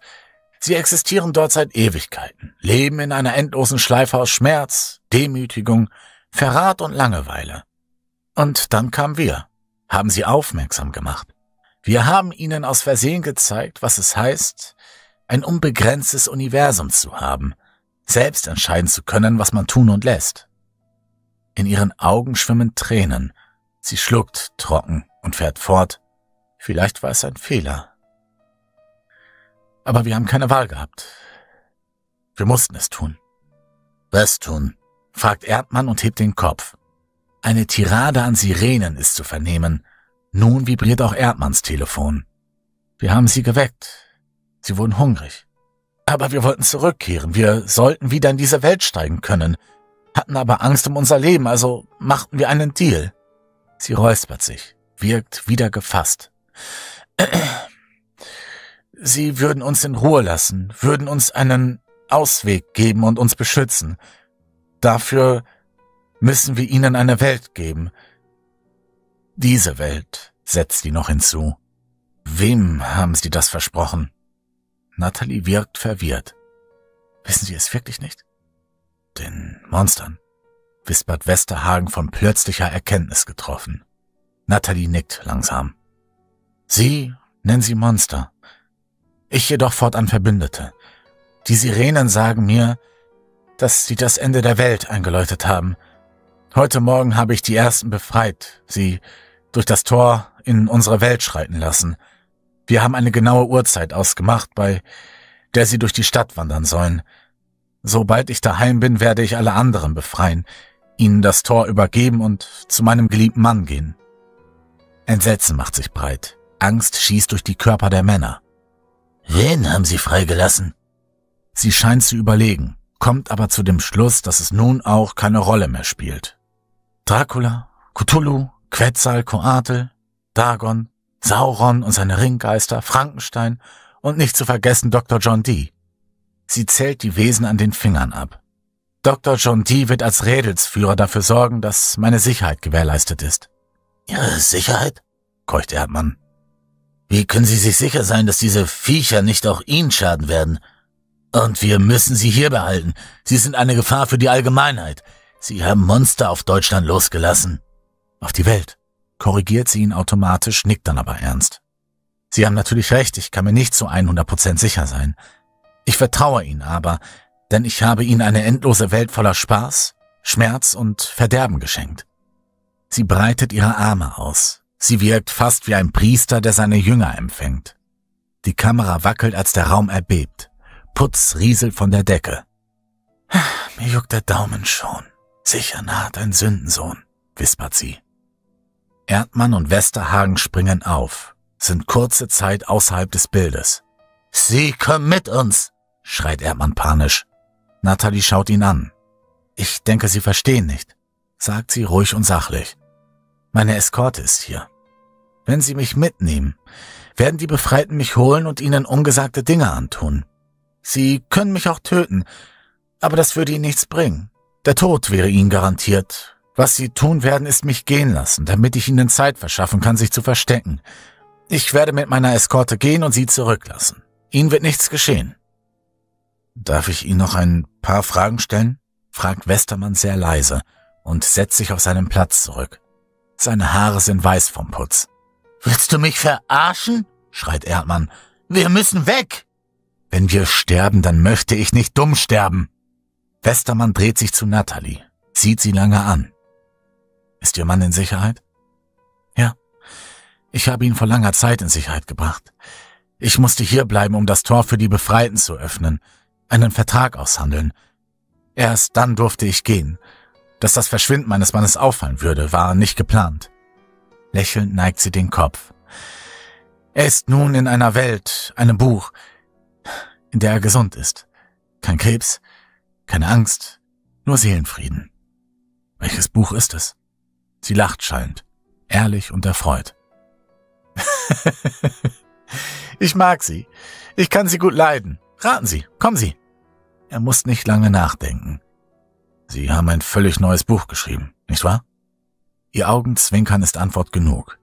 Sie existieren dort seit Ewigkeiten, leben in einer endlosen Schleife aus Schmerz, Demütigung, Verrat und Langeweile. Und dann kamen wir, haben sie aufmerksam gemacht. Wir haben ihnen aus Versehen gezeigt, was es heißt, ein unbegrenztes Universum zu haben – selbst entscheiden zu können, was man tun und lässt. In ihren Augen schwimmen Tränen. Sie schluckt trocken und fährt fort. Vielleicht war es ein Fehler. Aber wir haben keine Wahl gehabt. Wir mussten es tun. Was tun? fragt Erdmann und hebt den Kopf. Eine Tirade an Sirenen ist zu vernehmen. Nun vibriert auch Erdmanns Telefon. Wir haben sie geweckt. Sie wurden hungrig. Aber wir wollten zurückkehren, wir sollten wieder in diese Welt steigen können, hatten aber Angst um unser Leben, also machten wir einen Deal. Sie räuspert sich, wirkt wieder gefasst. (clears throat) Sie würden uns in Ruhe lassen, würden uns einen Ausweg geben und uns beschützen. Dafür müssen wir ihnen eine Welt geben. Diese Welt, setzt sie noch hinzu. Wem haben sie das versprochen? Natalie wirkt verwirrt. Wissen Sie es wirklich nicht? Den Monstern, wispert Westerhagen von plötzlicher Erkenntnis getroffen. Natalie nickt langsam. Sie nennen sie Monster. Ich jedoch fortan Verbündete. Die Sirenen sagen mir, dass sie das Ende der Welt eingeläutet haben. Heute Morgen habe ich die Ersten befreit, sie durch das Tor in unsere Welt schreiten lassen – wir haben eine genaue Uhrzeit ausgemacht, bei der sie durch die Stadt wandern sollen. Sobald ich daheim bin, werde ich alle anderen befreien, ihnen das Tor übergeben und zu meinem geliebten Mann gehen. Entsetzen macht sich breit. Angst schießt durch die Körper der Männer. Wen haben sie freigelassen? Sie scheint zu überlegen, kommt aber zu dem Schluss, dass es nun auch keine Rolle mehr spielt. Dracula, Cthulhu, Quetzal, Coatl, Dagon, Sauron und seine Ringgeister, Frankenstein und nicht zu vergessen Dr. John Dee. Sie zählt die Wesen an den Fingern ab. Dr. John Dee wird als Rädelsführer dafür sorgen, dass meine Sicherheit gewährleistet ist. Ihre Sicherheit? keucht Erdmann. Wie können Sie sich sicher sein, dass diese Viecher nicht auch Ihnen schaden werden? Und wir müssen sie hier behalten. Sie sind eine Gefahr für die Allgemeinheit. Sie haben Monster auf Deutschland losgelassen. Auf die Welt korrigiert sie ihn automatisch, nickt dann aber ernst. Sie haben natürlich recht, ich kann mir nicht zu 100% Prozent sicher sein. Ich vertraue Ihnen aber, denn ich habe Ihnen eine endlose Welt voller Spaß, Schmerz und Verderben geschenkt. Sie breitet ihre Arme aus. Sie wirkt fast wie ein Priester, der seine Jünger empfängt. Die Kamera wackelt, als der Raum erbebt. Putz rieselt von der Decke. Mir juckt der Daumen schon. Sicher naht ein Sündensohn, wispert sie. Erdmann und Westerhagen springen auf, sind kurze Zeit außerhalb des Bildes. Sie kommen mit uns, schreit Erdmann panisch. Natalie schaut ihn an. Ich denke, Sie verstehen nicht, sagt sie ruhig und sachlich. Meine Eskorte ist hier. Wenn Sie mich mitnehmen, werden die Befreiten mich holen und Ihnen ungesagte Dinge antun. Sie können mich auch töten, aber das würde Ihnen nichts bringen. Der Tod wäre Ihnen garantiert, was Sie tun werden, ist mich gehen lassen, damit ich Ihnen Zeit verschaffen kann, sich zu verstecken. Ich werde mit meiner Eskorte gehen und Sie zurücklassen. Ihnen wird nichts geschehen. Darf ich Ihnen noch ein paar Fragen stellen? fragt Westermann sehr leise und setzt sich auf seinen Platz zurück. Seine Haare sind weiß vom Putz. Willst du mich verarschen? schreit Erdmann. Wir müssen weg! Wenn wir sterben, dann möchte ich nicht dumm sterben. Westermann dreht sich zu Natalie, sieht sie lange an. Ist Ihr Mann in Sicherheit? Ja. Ich habe ihn vor langer Zeit in Sicherheit gebracht. Ich musste hierbleiben, um das Tor für die Befreiten zu öffnen, einen Vertrag aushandeln. Erst dann durfte ich gehen. Dass das Verschwinden meines Mannes auffallen würde, war nicht geplant. Lächelnd neigt sie den Kopf. Er ist nun in einer Welt, einem Buch, in der er gesund ist. Kein Krebs, keine Angst, nur Seelenfrieden. Welches Buch ist es? Sie lacht schallend, ehrlich und erfreut. (laughs) ich mag Sie. Ich kann Sie gut leiden. Raten Sie, kommen Sie. Er muss nicht lange nachdenken. Sie haben ein völlig neues Buch geschrieben, nicht wahr? Ihr Augenzwinkern ist Antwort genug.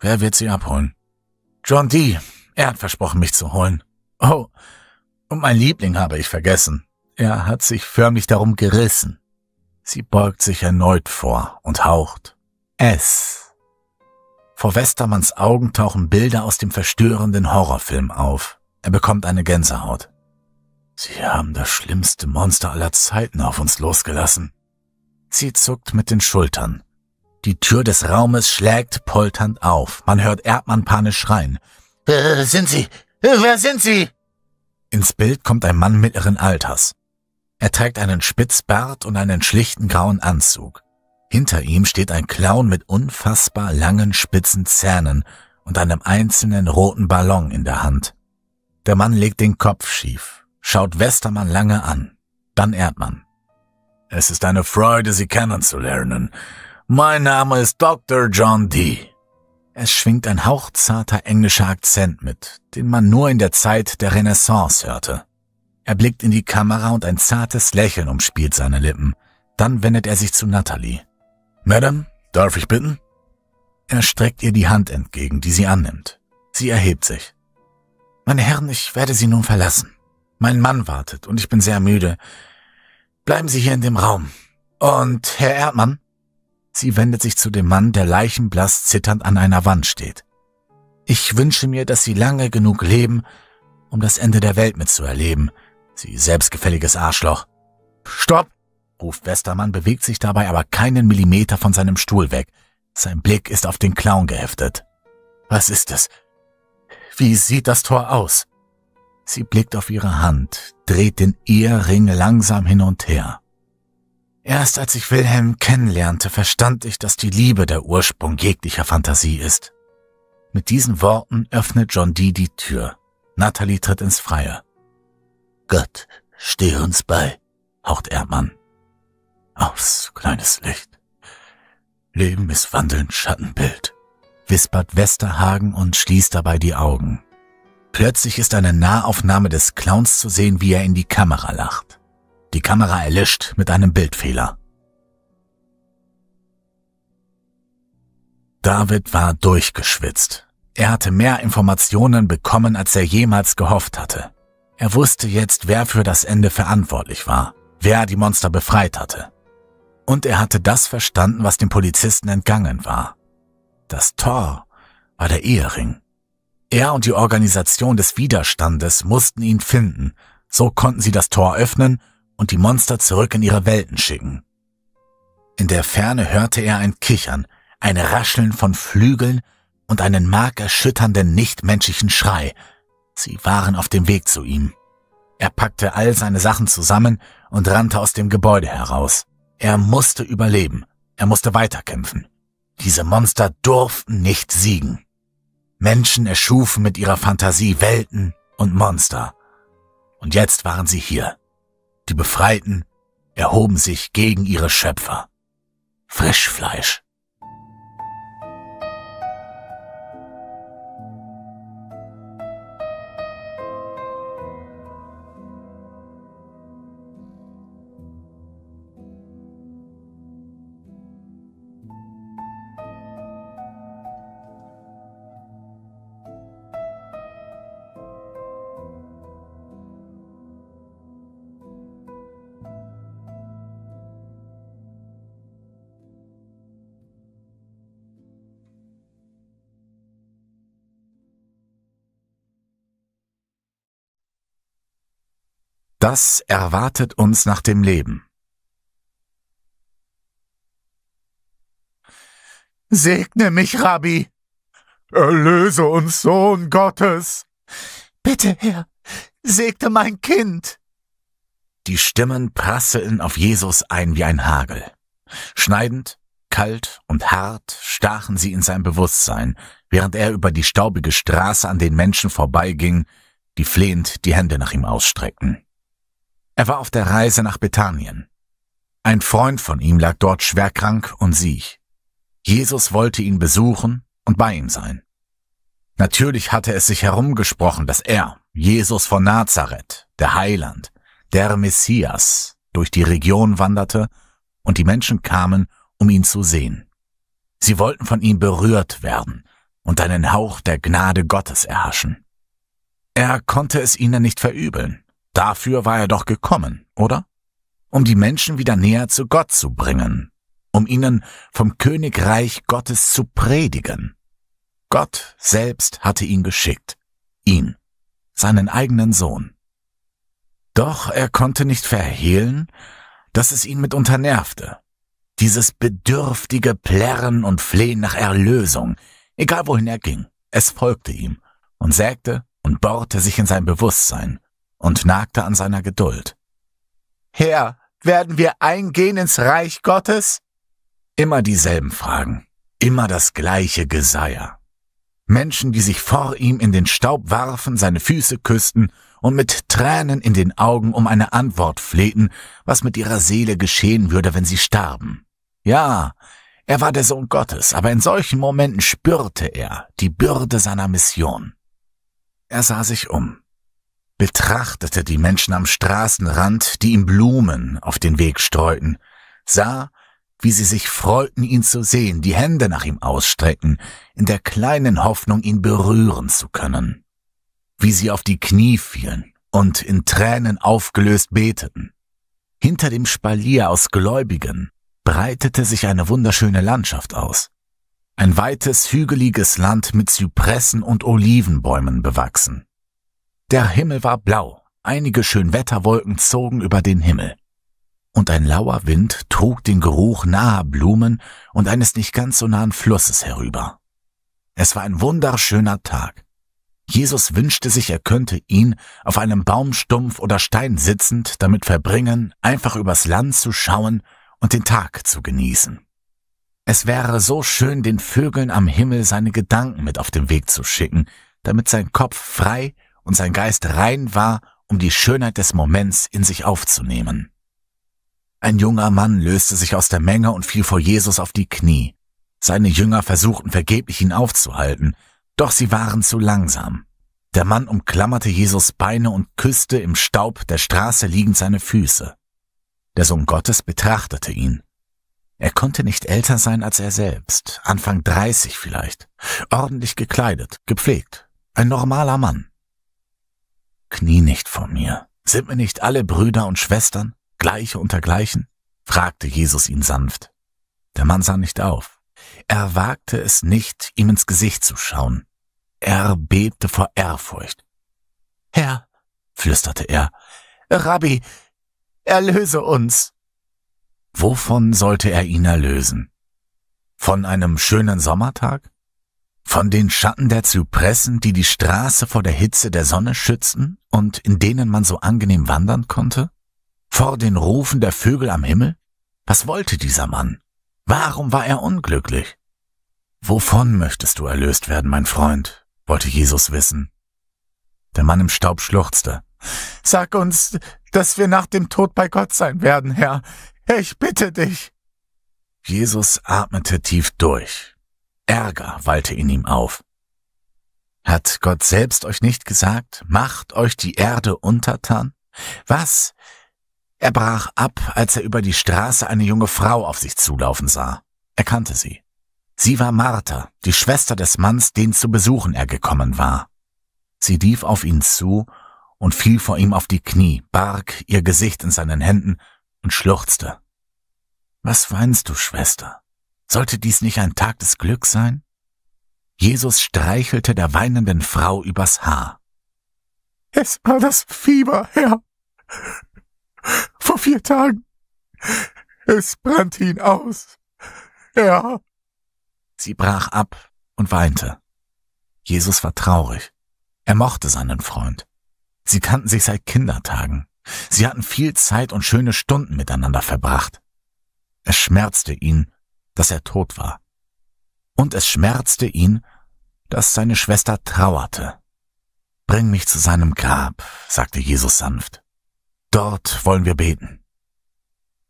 Wer wird Sie abholen? John Dee. Er hat versprochen, mich zu holen. Oh, und mein Liebling habe ich vergessen. Er hat sich förmlich darum gerissen. Sie beugt sich erneut vor und haucht. Es. Vor Westermanns Augen tauchen Bilder aus dem verstörenden Horrorfilm auf. Er bekommt eine Gänsehaut. Sie haben das schlimmste Monster aller Zeiten auf uns losgelassen. Sie zuckt mit den Schultern. Die Tür des Raumes schlägt polternd auf. Man hört Erdmann panisch schreien. Wer äh, sind Sie? Äh, wer sind Sie? Ins Bild kommt ein Mann mittleren Alters. Er trägt einen Spitzbart und einen schlichten grauen Anzug. Hinter ihm steht ein Clown mit unfassbar langen spitzen Zähnen und einem einzelnen roten Ballon in der Hand. Der Mann legt den Kopf schief, schaut Westermann lange an, dann Erdmann. Es ist eine Freude, Sie kennenzulernen. Mein Name ist Dr. John Dee. Es schwingt ein hauchzarter englischer Akzent mit, den man nur in der Zeit der Renaissance hörte. Er blickt in die Kamera und ein zartes Lächeln umspielt seine Lippen. Dann wendet er sich zu Natalie. Madame, darf ich bitten? Er streckt ihr die Hand entgegen, die sie annimmt. Sie erhebt sich. Meine Herren, ich werde Sie nun verlassen. Mein Mann wartet und ich bin sehr müde. Bleiben Sie hier in dem Raum. Und Herr Erdmann? Sie wendet sich zu dem Mann, der leichenblass zitternd an einer Wand steht. Ich wünsche mir, dass Sie lange genug leben, um das Ende der Welt mitzuerleben. Sie selbstgefälliges Arschloch. Stopp! ruft Westermann, bewegt sich dabei aber keinen Millimeter von seinem Stuhl weg. Sein Blick ist auf den Clown geheftet. Was ist es? Wie sieht das Tor aus? Sie blickt auf ihre Hand, dreht den Ehering langsam hin und her. Erst als ich Wilhelm kennenlernte, verstand ich, dass die Liebe der Ursprung jeglicher Fantasie ist. Mit diesen Worten öffnet John Dee die Tür. Natalie tritt ins Freie. Gott, steh uns bei, haucht Erdmann. Aufs kleines Licht. Leben ist wandelnd Schattenbild, wispert Westerhagen und schließt dabei die Augen. Plötzlich ist eine Nahaufnahme des Clowns zu sehen, wie er in die Kamera lacht. Die Kamera erlischt mit einem Bildfehler. David war durchgeschwitzt. Er hatte mehr Informationen bekommen, als er jemals gehofft hatte. Er wusste jetzt, wer für das Ende verantwortlich war, wer die Monster befreit hatte. Und er hatte das verstanden, was dem Polizisten entgangen war. Das Tor war der Ehering. Er und die Organisation des Widerstandes mussten ihn finden, so konnten sie das Tor öffnen und die Monster zurück in ihre Welten schicken. In der Ferne hörte er ein Kichern, ein Rascheln von Flügeln und einen markerschütternden nichtmenschlichen Schrei, Sie waren auf dem Weg zu ihm. Er packte all seine Sachen zusammen und rannte aus dem Gebäude heraus. Er musste überleben. Er musste weiterkämpfen. Diese Monster durften nicht siegen. Menschen erschufen mit ihrer Fantasie Welten und Monster. Und jetzt waren sie hier. Die Befreiten erhoben sich gegen ihre Schöpfer. Frischfleisch. Das erwartet uns nach dem Leben. Segne mich, Rabbi. Erlöse uns, Sohn Gottes. Bitte, Herr, segne mein Kind. Die Stimmen prasseln auf Jesus ein wie ein Hagel. Schneidend, kalt und hart stachen sie in sein Bewusstsein, während er über die staubige Straße an den Menschen vorbeiging, die flehend die Hände nach ihm ausstreckten. Er war auf der Reise nach Bethanien. Ein Freund von ihm lag dort schwerkrank und siech. Jesus wollte ihn besuchen und bei ihm sein. Natürlich hatte es sich herumgesprochen, dass er, Jesus von Nazareth, der Heiland, der Messias, durch die Region wanderte und die Menschen kamen, um ihn zu sehen. Sie wollten von ihm berührt werden und einen Hauch der Gnade Gottes erhaschen. Er konnte es ihnen nicht verübeln, Dafür war er doch gekommen, oder? Um die Menschen wieder näher zu Gott zu bringen, um ihnen vom Königreich Gottes zu predigen. Gott selbst hatte ihn geschickt, ihn, seinen eigenen Sohn. Doch er konnte nicht verhehlen, dass es ihn mitunter nervte. Dieses bedürftige Plärren und Flehen nach Erlösung, egal wohin er ging, es folgte ihm und sägte und bohrte sich in sein Bewusstsein, und nagte an seiner Geduld. Herr, werden wir eingehen ins Reich Gottes? Immer dieselben Fragen, immer das gleiche Geseier. Menschen, die sich vor ihm in den Staub warfen, seine Füße küssten und mit Tränen in den Augen um eine Antwort flehten, was mit ihrer Seele geschehen würde, wenn sie starben. Ja, er war der Sohn Gottes, aber in solchen Momenten spürte er die Bürde seiner Mission. Er sah sich um betrachtete die Menschen am Straßenrand, die ihm Blumen auf den Weg streuten, sah, wie sie sich freuten, ihn zu sehen, die Hände nach ihm ausstrecken, in der kleinen Hoffnung, ihn berühren zu können, wie sie auf die Knie fielen und in Tränen aufgelöst beteten. Hinter dem Spalier aus Gläubigen breitete sich eine wunderschöne Landschaft aus. Ein weites, hügeliges Land mit Zypressen und Olivenbäumen bewachsen. Der Himmel war blau, einige Schönwetterwolken zogen über den Himmel. Und ein lauer Wind trug den Geruch naher Blumen und eines nicht ganz so nahen Flusses herüber. Es war ein wunderschöner Tag. Jesus wünschte sich, er könnte ihn auf einem Baumstumpf oder Stein sitzend damit verbringen, einfach übers Land zu schauen und den Tag zu genießen. Es wäre so schön, den Vögeln am Himmel seine Gedanken mit auf den Weg zu schicken, damit sein Kopf frei und sein Geist rein war, um die Schönheit des Moments in sich aufzunehmen. Ein junger Mann löste sich aus der Menge und fiel vor Jesus auf die Knie. Seine Jünger versuchten vergeblich, ihn aufzuhalten, doch sie waren zu langsam. Der Mann umklammerte Jesus Beine und küsste im Staub der Straße liegend seine Füße. Der Sohn Gottes betrachtete ihn. Er konnte nicht älter sein als er selbst, Anfang 30 vielleicht, ordentlich gekleidet, gepflegt, ein normaler Mann. Knie nicht vor mir. Sind wir nicht alle Brüder und Schwestern, gleiche untergleichen? fragte Jesus ihn sanft. Der Mann sah nicht auf. Er wagte es nicht, ihm ins Gesicht zu schauen. Er bebte vor Ehrfurcht. Herr, flüsterte er, Rabbi, erlöse uns. Wovon sollte er ihn erlösen? Von einem schönen Sommertag? von den Schatten der Zypressen, die die Straße vor der Hitze der Sonne schützten und in denen man so angenehm wandern konnte? Vor den Rufen der Vögel am Himmel? Was wollte dieser Mann? Warum war er unglücklich? Wovon möchtest du erlöst werden, mein Freund? wollte Jesus wissen. Der Mann im Staub schluchzte. Sag uns, dass wir nach dem Tod bei Gott sein werden, Herr. Ich bitte dich. Jesus atmete tief durch Ärger wallte in ihm auf. Hat Gott selbst euch nicht gesagt, macht euch die Erde untertan? Was? Er brach ab, als er über die Straße eine junge Frau auf sich zulaufen sah. Er kannte sie. Sie war Martha, die Schwester des Manns, den zu besuchen er gekommen war. Sie lief auf ihn zu und fiel vor ihm auf die Knie, barg ihr Gesicht in seinen Händen und schluchzte. Was weinst du, Schwester? Sollte dies nicht ein Tag des Glücks sein? Jesus streichelte der weinenden Frau übers Haar. Es war das Fieber, Herr. Vor vier Tagen. Es brannte ihn aus. Herr. Sie brach ab und weinte. Jesus war traurig. Er mochte seinen Freund. Sie kannten sich seit Kindertagen. Sie hatten viel Zeit und schöne Stunden miteinander verbracht. Es schmerzte ihn, dass er tot war. Und es schmerzte ihn, dass seine Schwester trauerte. Bring mich zu seinem Grab, sagte Jesus sanft. Dort wollen wir beten.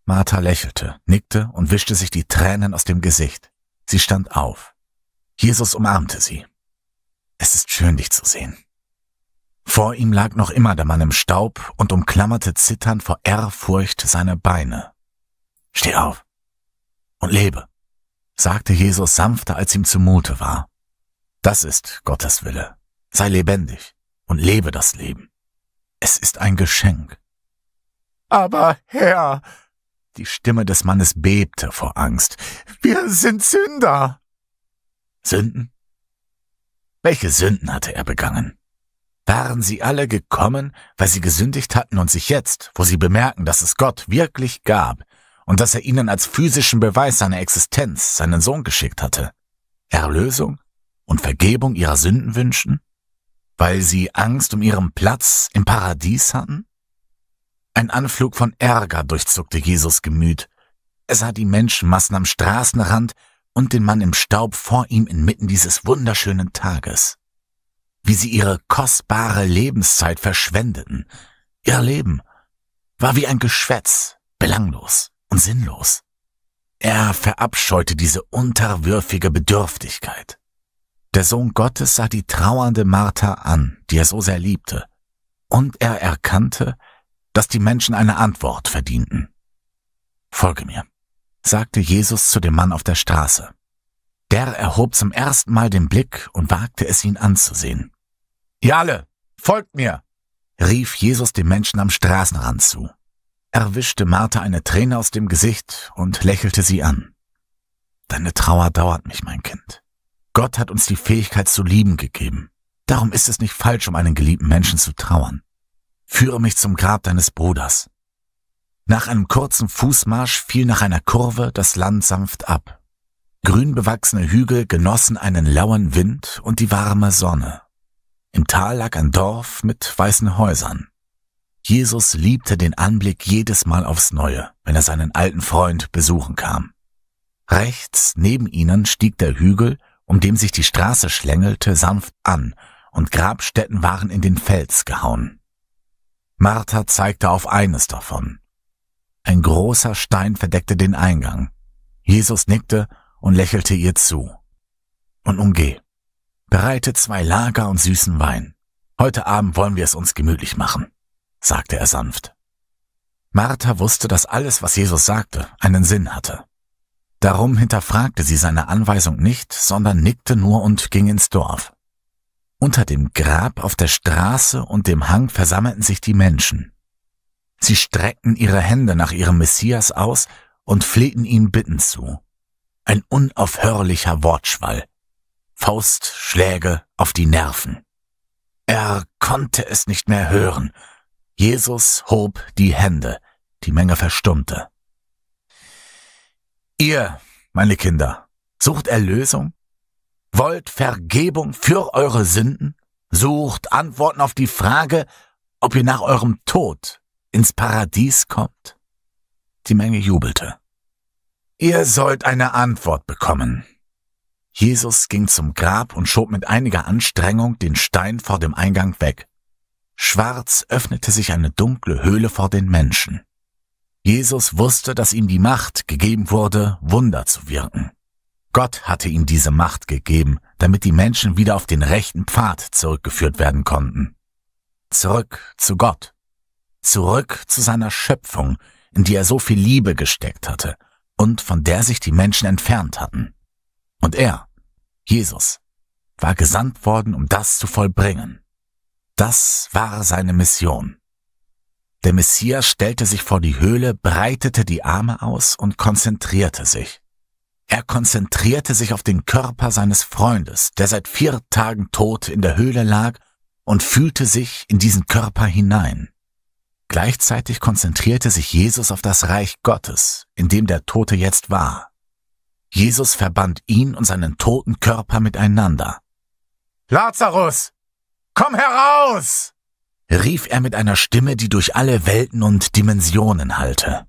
Martha lächelte, nickte und wischte sich die Tränen aus dem Gesicht. Sie stand auf. Jesus umarmte sie. Es ist schön, dich zu sehen. Vor ihm lag noch immer der Mann im Staub und umklammerte zitternd vor Ehrfurcht seine Beine. Steh auf und lebe sagte Jesus sanfter, als ihm zumute war. Das ist Gottes Wille. Sei lebendig und lebe das Leben. Es ist ein Geschenk. Aber Herr, die Stimme des Mannes bebte vor Angst. Wir sind Sünder. Sünden? Welche Sünden hatte er begangen? Waren sie alle gekommen, weil sie gesündigt hatten und sich jetzt, wo sie bemerken, dass es Gott wirklich gab, und dass er ihnen als physischen Beweis seiner Existenz seinen Sohn geschickt hatte. Erlösung und Vergebung ihrer Sünden wünschen? Weil sie Angst um ihren Platz im Paradies hatten? Ein Anflug von Ärger durchzuckte Jesus Gemüt. Er sah die Menschenmassen am Straßenrand und den Mann im Staub vor ihm inmitten dieses wunderschönen Tages. Wie sie ihre kostbare Lebenszeit verschwendeten. Ihr Leben war wie ein Geschwätz, belanglos und sinnlos. Er verabscheute diese unterwürfige Bedürftigkeit. Der Sohn Gottes sah die trauernde Martha an, die er so sehr liebte, und er erkannte, dass die Menschen eine Antwort verdienten. Folge mir, sagte Jesus zu dem Mann auf der Straße. Der erhob zum ersten Mal den Blick und wagte es, ihn anzusehen. Ihr alle, folgt mir! rief Jesus den Menschen am Straßenrand zu erwischte Martha eine Träne aus dem Gesicht und lächelte sie an. Deine Trauer dauert mich, mein Kind. Gott hat uns die Fähigkeit zu lieben gegeben. Darum ist es nicht falsch, um einen geliebten Menschen zu trauern. Führe mich zum Grab deines Bruders. Nach einem kurzen Fußmarsch fiel nach einer Kurve das Land sanft ab. Grün bewachsene Hügel genossen einen lauen Wind und die warme Sonne. Im Tal lag ein Dorf mit weißen Häusern. Jesus liebte den Anblick jedes Mal aufs Neue, wenn er seinen alten Freund besuchen kam. Rechts neben ihnen stieg der Hügel, um dem sich die Straße schlängelte, sanft an, und Grabstätten waren in den Fels gehauen. Martha zeigte auf eines davon. Ein großer Stein verdeckte den Eingang. Jesus nickte und lächelte ihr zu. Und nun geh. Bereite zwei Lager und süßen Wein. Heute Abend wollen wir es uns gemütlich machen sagte er sanft. Martha wusste, dass alles, was Jesus sagte, einen Sinn hatte. Darum hinterfragte sie seine Anweisung nicht, sondern nickte nur und ging ins Dorf. Unter dem Grab auf der Straße und dem Hang versammelten sich die Menschen. Sie streckten ihre Hände nach ihrem Messias aus und flehten ihm Bitten zu. Ein unaufhörlicher Wortschwall. Faustschläge auf die Nerven. Er konnte es nicht mehr hören Jesus hob die Hände, die Menge verstummte. Ihr, meine Kinder, sucht Erlösung? Wollt Vergebung für eure Sünden? Sucht Antworten auf die Frage, ob ihr nach eurem Tod ins Paradies kommt? Die Menge jubelte. Ihr sollt eine Antwort bekommen. Jesus ging zum Grab und schob mit einiger Anstrengung den Stein vor dem Eingang weg. Schwarz öffnete sich eine dunkle Höhle vor den Menschen. Jesus wusste, dass ihm die Macht gegeben wurde, Wunder zu wirken. Gott hatte ihm diese Macht gegeben, damit die Menschen wieder auf den rechten Pfad zurückgeführt werden konnten. Zurück zu Gott. Zurück zu seiner Schöpfung, in die er so viel Liebe gesteckt hatte und von der sich die Menschen entfernt hatten. Und er, Jesus, war gesandt worden, um das zu vollbringen. Das war seine Mission. Der Messias stellte sich vor die Höhle, breitete die Arme aus und konzentrierte sich. Er konzentrierte sich auf den Körper seines Freundes, der seit vier Tagen tot in der Höhle lag, und fühlte sich in diesen Körper hinein. Gleichzeitig konzentrierte sich Jesus auf das Reich Gottes, in dem der Tote jetzt war. Jesus verband ihn und seinen toten Körper miteinander. Lazarus, Komm heraus! rief er mit einer Stimme, die durch alle Welten und Dimensionen hallte.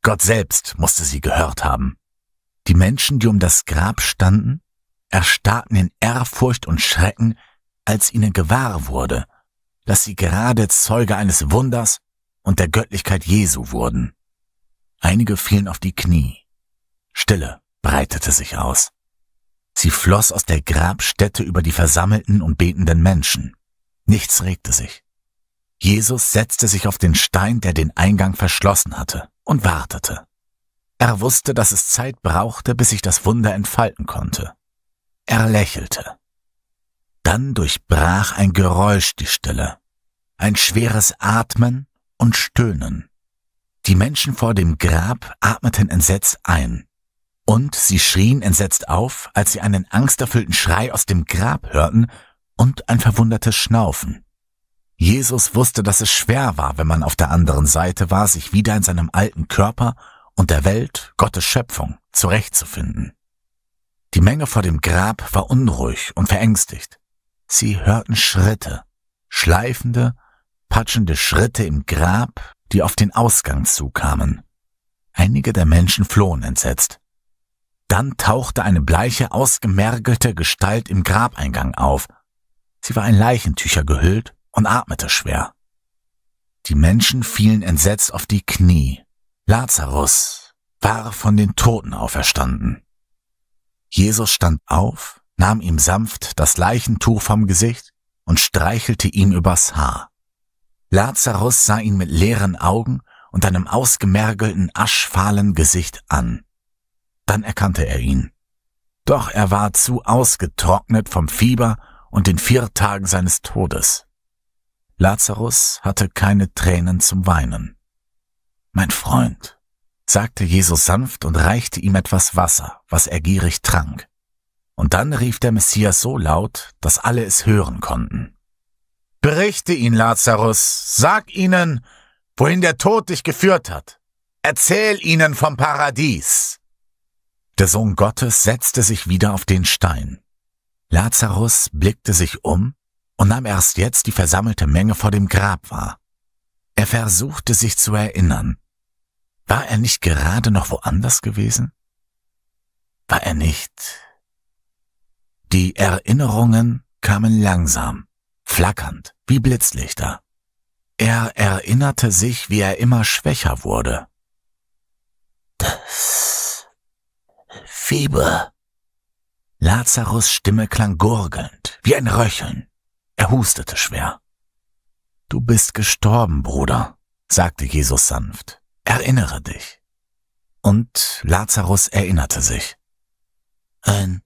Gott selbst musste sie gehört haben. Die Menschen, die um das Grab standen, erstarrten in Ehrfurcht und Schrecken, als ihnen gewahr wurde, dass sie gerade Zeuge eines Wunders und der Göttlichkeit Jesu wurden. Einige fielen auf die Knie. Stille breitete sich aus. Sie floss aus der Grabstätte über die versammelten und betenden Menschen. Nichts regte sich. Jesus setzte sich auf den Stein, der den Eingang verschlossen hatte, und wartete. Er wusste, dass es Zeit brauchte, bis sich das Wunder entfalten konnte. Er lächelte. Dann durchbrach ein Geräusch die Stille, ein schweres Atmen und Stöhnen. Die Menschen vor dem Grab atmeten entsetzt ein, und sie schrien entsetzt auf, als sie einen angsterfüllten Schrei aus dem Grab hörten, und ein verwundertes Schnaufen. Jesus wusste, dass es schwer war, wenn man auf der anderen Seite war, sich wieder in seinem alten Körper und der Welt, Gottes Schöpfung, zurechtzufinden. Die Menge vor dem Grab war unruhig und verängstigt. Sie hörten Schritte, schleifende, patschende Schritte im Grab, die auf den Ausgang zukamen. Einige der Menschen flohen entsetzt. Dann tauchte eine bleiche, ausgemergelte Gestalt im Grabeingang auf, Sie war in Leichentücher gehüllt und atmete schwer. Die Menschen fielen entsetzt auf die Knie. Lazarus war von den Toten auferstanden. Jesus stand auf, nahm ihm sanft das Leichentuch vom Gesicht und streichelte ihm übers Haar. Lazarus sah ihn mit leeren Augen und einem ausgemergelten, aschfahlen Gesicht an. Dann erkannte er ihn. Doch er war zu ausgetrocknet vom Fieber und in vier Tagen seines Todes. Lazarus hatte keine Tränen zum Weinen. Mein Freund, sagte Jesus sanft und reichte ihm etwas Wasser, was er gierig trank. Und dann rief der Messias so laut, dass alle es hören konnten. Berichte ihn, Lazarus, sag ihnen, wohin der Tod dich geführt hat. Erzähl ihnen vom Paradies. Der Sohn Gottes setzte sich wieder auf den Stein. Lazarus blickte sich um und nahm erst jetzt die versammelte Menge vor dem Grab wahr. Er versuchte sich zu erinnern. War er nicht gerade noch woanders gewesen? War er nicht? Die Erinnerungen kamen langsam, flackernd, wie Blitzlichter. Er erinnerte sich, wie er immer schwächer wurde. Das Fieber, Lazarus Stimme klang gurgelnd, wie ein Röcheln. Er hustete schwer. Du bist gestorben, Bruder, sagte Jesus sanft. Erinnere dich. Und Lazarus erinnerte sich. Ein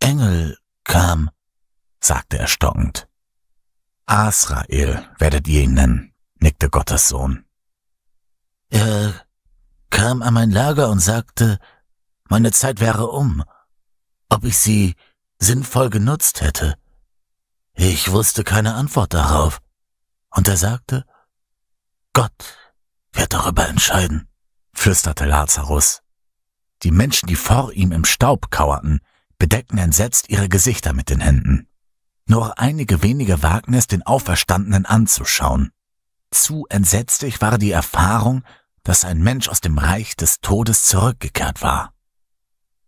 Engel kam, sagte er stockend. Asrael werdet ihr ihn nennen, nickte Gottes Sohn. Er kam an mein Lager und sagte, meine Zeit wäre um. Ob ich sie sinnvoll genutzt hätte? Ich wusste keine Antwort darauf. Und er sagte, Gott wird darüber entscheiden, flüsterte Lazarus. Die Menschen, die vor ihm im Staub kauerten, bedeckten entsetzt ihre Gesichter mit den Händen. Nur einige wenige wagten es, den Auferstandenen anzuschauen. Zu entsetzlich war die Erfahrung, dass ein Mensch aus dem Reich des Todes zurückgekehrt war.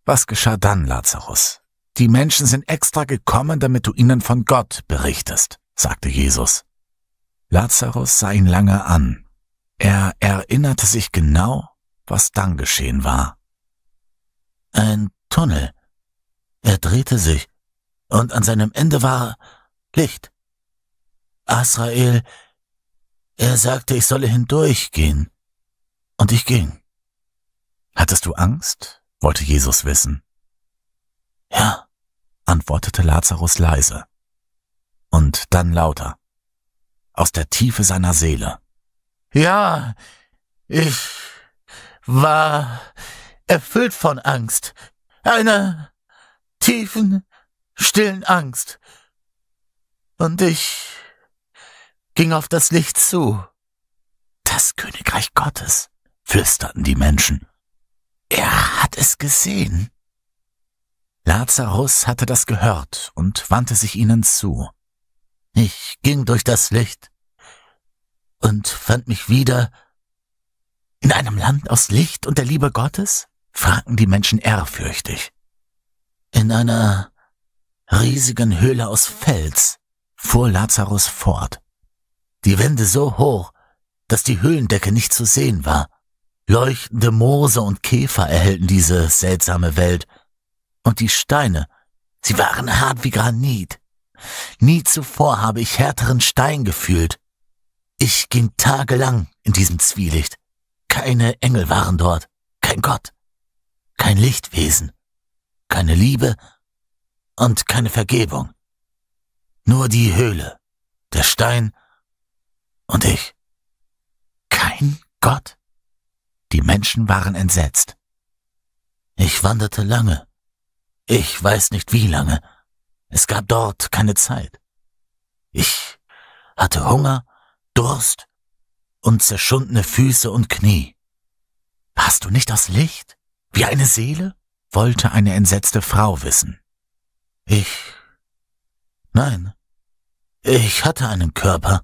Was geschah dann, Lazarus? Die Menschen sind extra gekommen, damit du ihnen von Gott berichtest, sagte Jesus. Lazarus sah ihn lange an. Er erinnerte sich genau, was dann geschehen war. Ein Tunnel. Er drehte sich, und an seinem Ende war Licht. Asrael, er sagte, ich solle hindurchgehen, und ich ging. Hattest du Angst? wollte Jesus wissen. Ja, antwortete Lazarus leise und dann lauter, aus der Tiefe seiner Seele. Ja, ich war erfüllt von Angst, einer tiefen, stillen Angst. Und ich ging auf das Licht zu. Das Königreich Gottes, flüsterten die Menschen. Er hat es gesehen. Lazarus hatte das gehört und wandte sich ihnen zu. Ich ging durch das Licht und fand mich wieder in einem Land aus Licht und der Liebe Gottes? fragten die Menschen ehrfürchtig. In einer riesigen Höhle aus Fels, fuhr Lazarus fort. Die Wände so hoch, dass die Höhlendecke nicht zu sehen war. Leuchtende Moose und Käfer erhellten diese seltsame Welt. Und die Steine, sie waren hart wie Granit. Nie zuvor habe ich härteren Stein gefühlt. Ich ging tagelang in diesem Zwielicht. Keine Engel waren dort, kein Gott, kein Lichtwesen, keine Liebe und keine Vergebung. Nur die Höhle, der Stein und ich. Kein Gott? Die Menschen waren entsetzt. Ich wanderte lange. Ich weiß nicht wie lange. Es gab dort keine Zeit. Ich hatte Hunger, Durst und zerschundene Füße und Knie. Hast du nicht das Licht? Wie eine Seele? wollte eine entsetzte Frau wissen. Ich. Nein. Ich hatte einen Körper.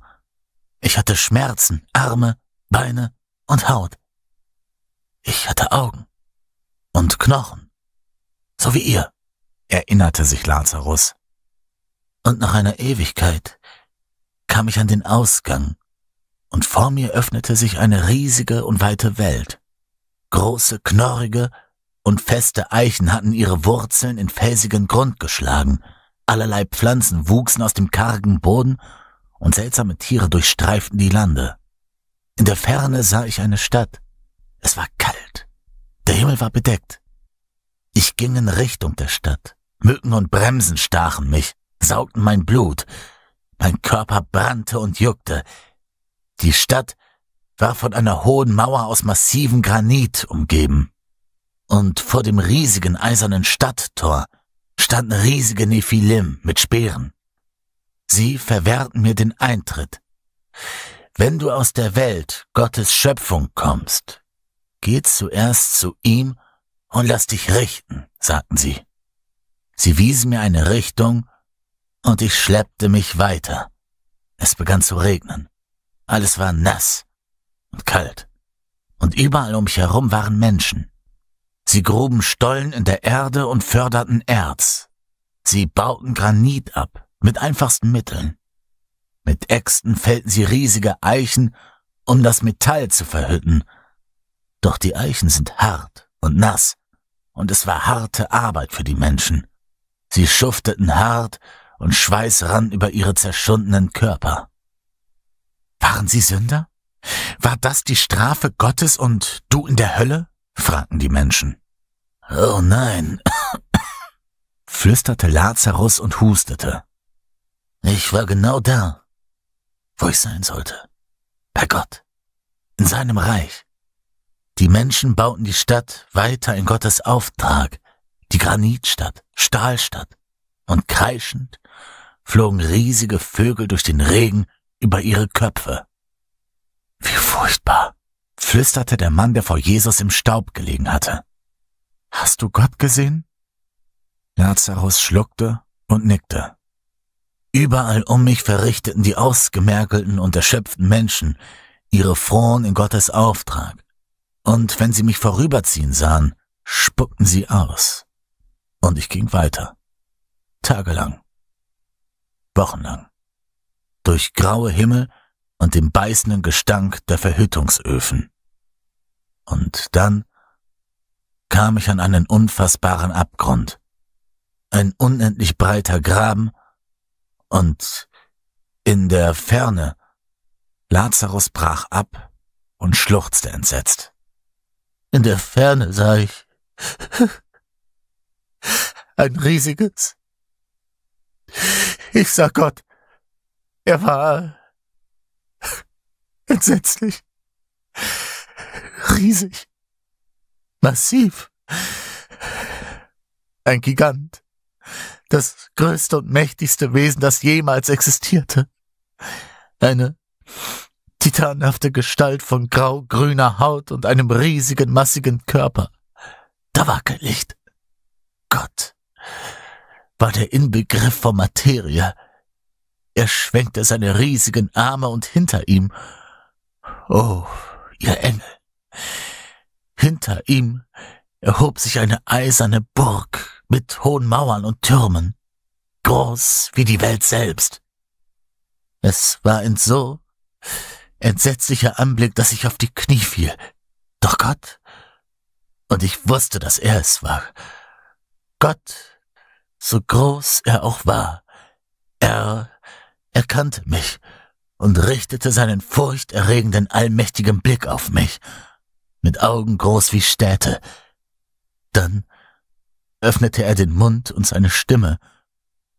Ich hatte Schmerzen, Arme, Beine und Haut. Ich hatte Augen und Knochen, so wie ihr, erinnerte sich Lazarus. Und nach einer Ewigkeit kam ich an den Ausgang, und vor mir öffnete sich eine riesige und weite Welt. Große, knorrige und feste Eichen hatten ihre Wurzeln in felsigen Grund geschlagen, allerlei Pflanzen wuchsen aus dem kargen Boden, und seltsame Tiere durchstreiften die Lande. In der Ferne sah ich eine Stadt, es war kalt. Der Himmel war bedeckt. Ich ging in Richtung der Stadt. Mücken und Bremsen stachen mich, saugten mein Blut. Mein Körper brannte und juckte. Die Stadt war von einer hohen Mauer aus massivem Granit umgeben. Und vor dem riesigen eisernen Stadttor standen riesige Nephilim mit Speeren. Sie verwehrten mir den Eintritt. Wenn du aus der Welt, Gottes Schöpfung, kommst, Geh zuerst zu ihm und lass dich richten, sagten sie. Sie wiesen mir eine Richtung und ich schleppte mich weiter. Es begann zu regnen. Alles war nass und kalt. Und überall um mich herum waren Menschen. Sie gruben Stollen in der Erde und förderten Erz. Sie bauten Granit ab, mit einfachsten Mitteln. Mit Äxten fällten sie riesige Eichen, um das Metall zu verhütten – doch die Eichen sind hart und nass, und es war harte Arbeit für die Menschen. Sie schufteten hart, und Schweiß rann über ihre zerschundenen Körper. Waren sie Sünder? War das die Strafe Gottes und du in der Hölle? fragten die Menschen. Oh nein, (coughs) flüsterte Lazarus und hustete. Ich war genau da, wo ich sein sollte. Bei Gott. In seinem Reich. Die Menschen bauten die Stadt weiter in Gottes Auftrag, die Granitstadt, Stahlstadt. Und kreischend flogen riesige Vögel durch den Regen über ihre Köpfe. Wie furchtbar, flüsterte der Mann, der vor Jesus im Staub gelegen hatte. Hast du Gott gesehen? Lazarus schluckte und nickte. Überall um mich verrichteten die ausgemerkelten und erschöpften Menschen ihre Frohen in Gottes Auftrag und wenn sie mich vorüberziehen sahen, spuckten sie aus. Und ich ging weiter. Tagelang. Wochenlang. Durch graue Himmel und den beißenden Gestank der Verhüttungsöfen. Und dann kam ich an einen unfassbaren Abgrund. Ein unendlich breiter Graben und in der Ferne Lazarus brach ab und schluchzte entsetzt. In der Ferne sah ich (laughs) ein riesiges. Ich sah Gott, er war (laughs) entsetzlich, riesig, massiv, ein Gigant, das größte und mächtigste Wesen, das jemals existierte, eine titanhafte Gestalt von grau-grüner Haut und einem riesigen, massigen Körper. Da war kein Licht. Gott war der Inbegriff von Materie. Er schwenkte seine riesigen Arme und hinter ihm, oh, ihr Engel, hinter ihm erhob sich eine eiserne Burg mit hohen Mauern und Türmen, groß wie die Welt selbst. Es war in so entsetzlicher Anblick, dass ich auf die Knie fiel. Doch Gott, und ich wusste, dass er es war. Gott, so groß er auch war, er erkannte mich und richtete seinen furchterregenden, allmächtigen Blick auf mich, mit Augen groß wie Städte. Dann öffnete er den Mund und seine Stimme,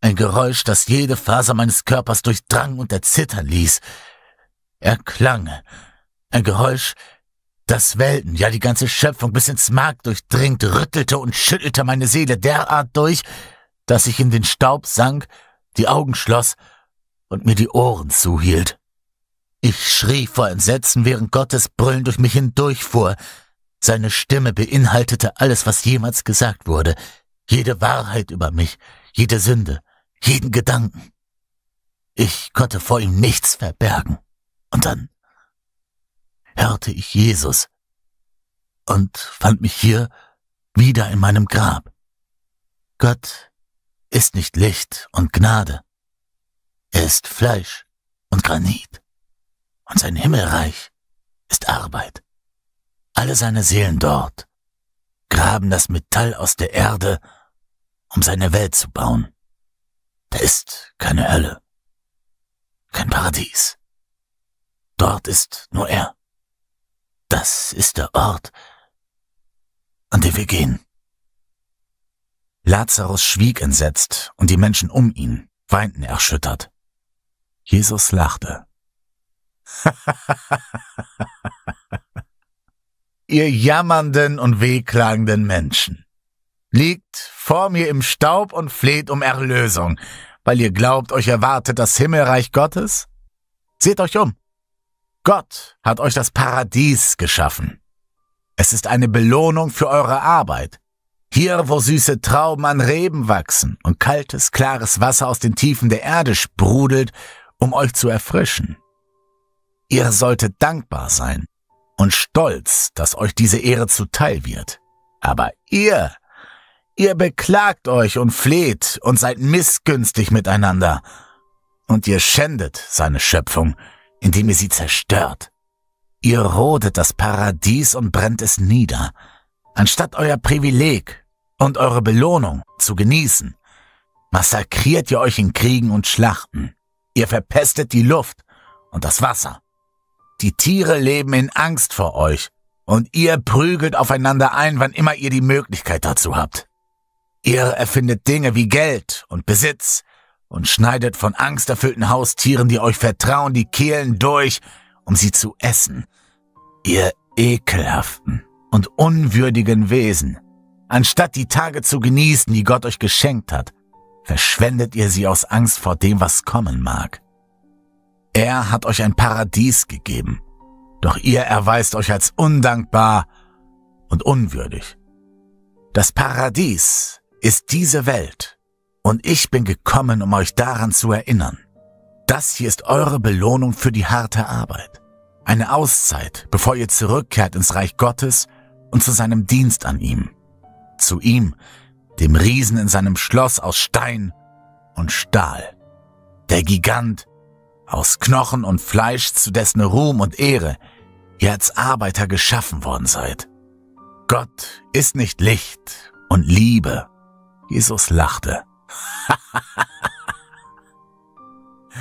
ein Geräusch, das jede Faser meines Körpers durchdrang und erzittern ließ, erklang. Ein Geräusch, das Welten, ja die ganze Schöpfung bis ins Mark durchdringt, rüttelte und schüttelte meine Seele derart durch, dass ich in den Staub sank, die Augen schloss und mir die Ohren zuhielt. Ich schrie vor Entsetzen, während Gottes Brüllen durch mich hindurchfuhr. Seine Stimme beinhaltete alles, was jemals gesagt wurde, jede Wahrheit über mich, jede Sünde, jeden Gedanken. Ich konnte vor ihm nichts verbergen. Und dann hörte ich Jesus und fand mich hier wieder in meinem Grab. Gott ist nicht Licht und Gnade. Er ist Fleisch und Granit. Und sein Himmelreich ist Arbeit. Alle seine Seelen dort graben das Metall aus der Erde, um seine Welt zu bauen. Da ist keine Hölle, kein Paradies. Dort ist nur er. Das ist der Ort, an den wir gehen. Lazarus schwieg entsetzt, und die Menschen um ihn weinten erschüttert. Jesus lachte. (laughs) Ihr jammernden und wehklagenden Menschen, liegt vor mir im Staub und fleht um Erlösung, weil ihr glaubt, euch erwartet das Himmelreich Gottes? Seht euch um. Gott hat euch das Paradies geschaffen. Es ist eine Belohnung für eure Arbeit. Hier, wo süße Trauben an Reben wachsen und kaltes, klares Wasser aus den Tiefen der Erde sprudelt, um euch zu erfrischen. Ihr solltet dankbar sein und stolz, dass euch diese Ehre zuteil wird. Aber ihr, ihr beklagt euch und fleht und seid missgünstig miteinander. Und ihr schändet seine Schöpfung, indem ihr sie zerstört. Ihr rodet das Paradies und brennt es nieder, anstatt euer Privileg und eure Belohnung zu genießen. Massakriert ihr euch in Kriegen und Schlachten. Ihr verpestet die Luft und das Wasser. Die Tiere leben in Angst vor euch und ihr prügelt aufeinander ein, wann immer ihr die Möglichkeit dazu habt. Ihr erfindet Dinge wie Geld und Besitz, und schneidet von angsterfüllten Haustieren, die euch vertrauen, die Kehlen durch, um sie zu essen. Ihr ekelhaften und unwürdigen Wesen. Anstatt die Tage zu genießen, die Gott euch geschenkt hat, verschwendet ihr sie aus Angst vor dem, was kommen mag. Er hat euch ein Paradies gegeben, doch ihr erweist euch als undankbar und unwürdig. Das Paradies ist diese Welt, und ich bin gekommen, um euch daran zu erinnern. Das hier ist eure Belohnung für die harte Arbeit. Eine Auszeit, bevor ihr zurückkehrt ins Reich Gottes und zu seinem Dienst an ihm. Zu ihm, dem Riesen in seinem Schloss aus Stein und Stahl. Der Gigant aus Knochen und Fleisch, zu dessen Ruhm und Ehre ihr als Arbeiter geschaffen worden seid. Gott ist nicht Licht und Liebe. Jesus lachte. (laughs)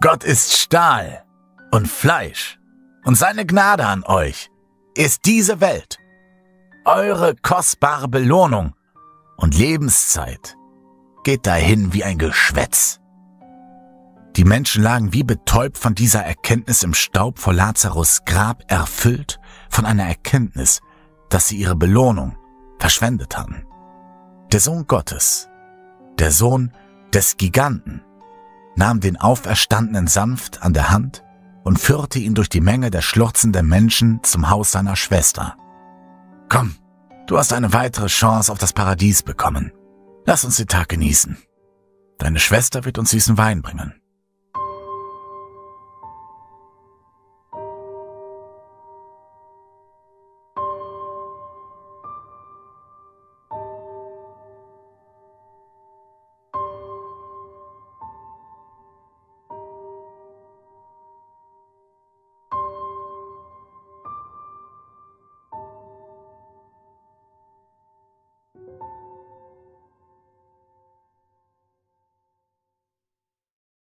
Gott ist Stahl und Fleisch und seine Gnade an euch ist diese Welt, eure kostbare Belohnung und Lebenszeit geht dahin wie ein Geschwätz. Die Menschen lagen wie betäubt von dieser Erkenntnis im Staub vor Lazarus Grab erfüllt von einer Erkenntnis, dass sie ihre Belohnung verschwendet hatten. Der Sohn Gottes der Sohn des Giganten, nahm den Auferstandenen sanft an der Hand und führte ihn durch die Menge der schluchzenden Menschen zum Haus seiner Schwester. Komm, du hast eine weitere Chance auf das Paradies bekommen. Lass uns den Tag genießen. Deine Schwester wird uns süßen Wein bringen.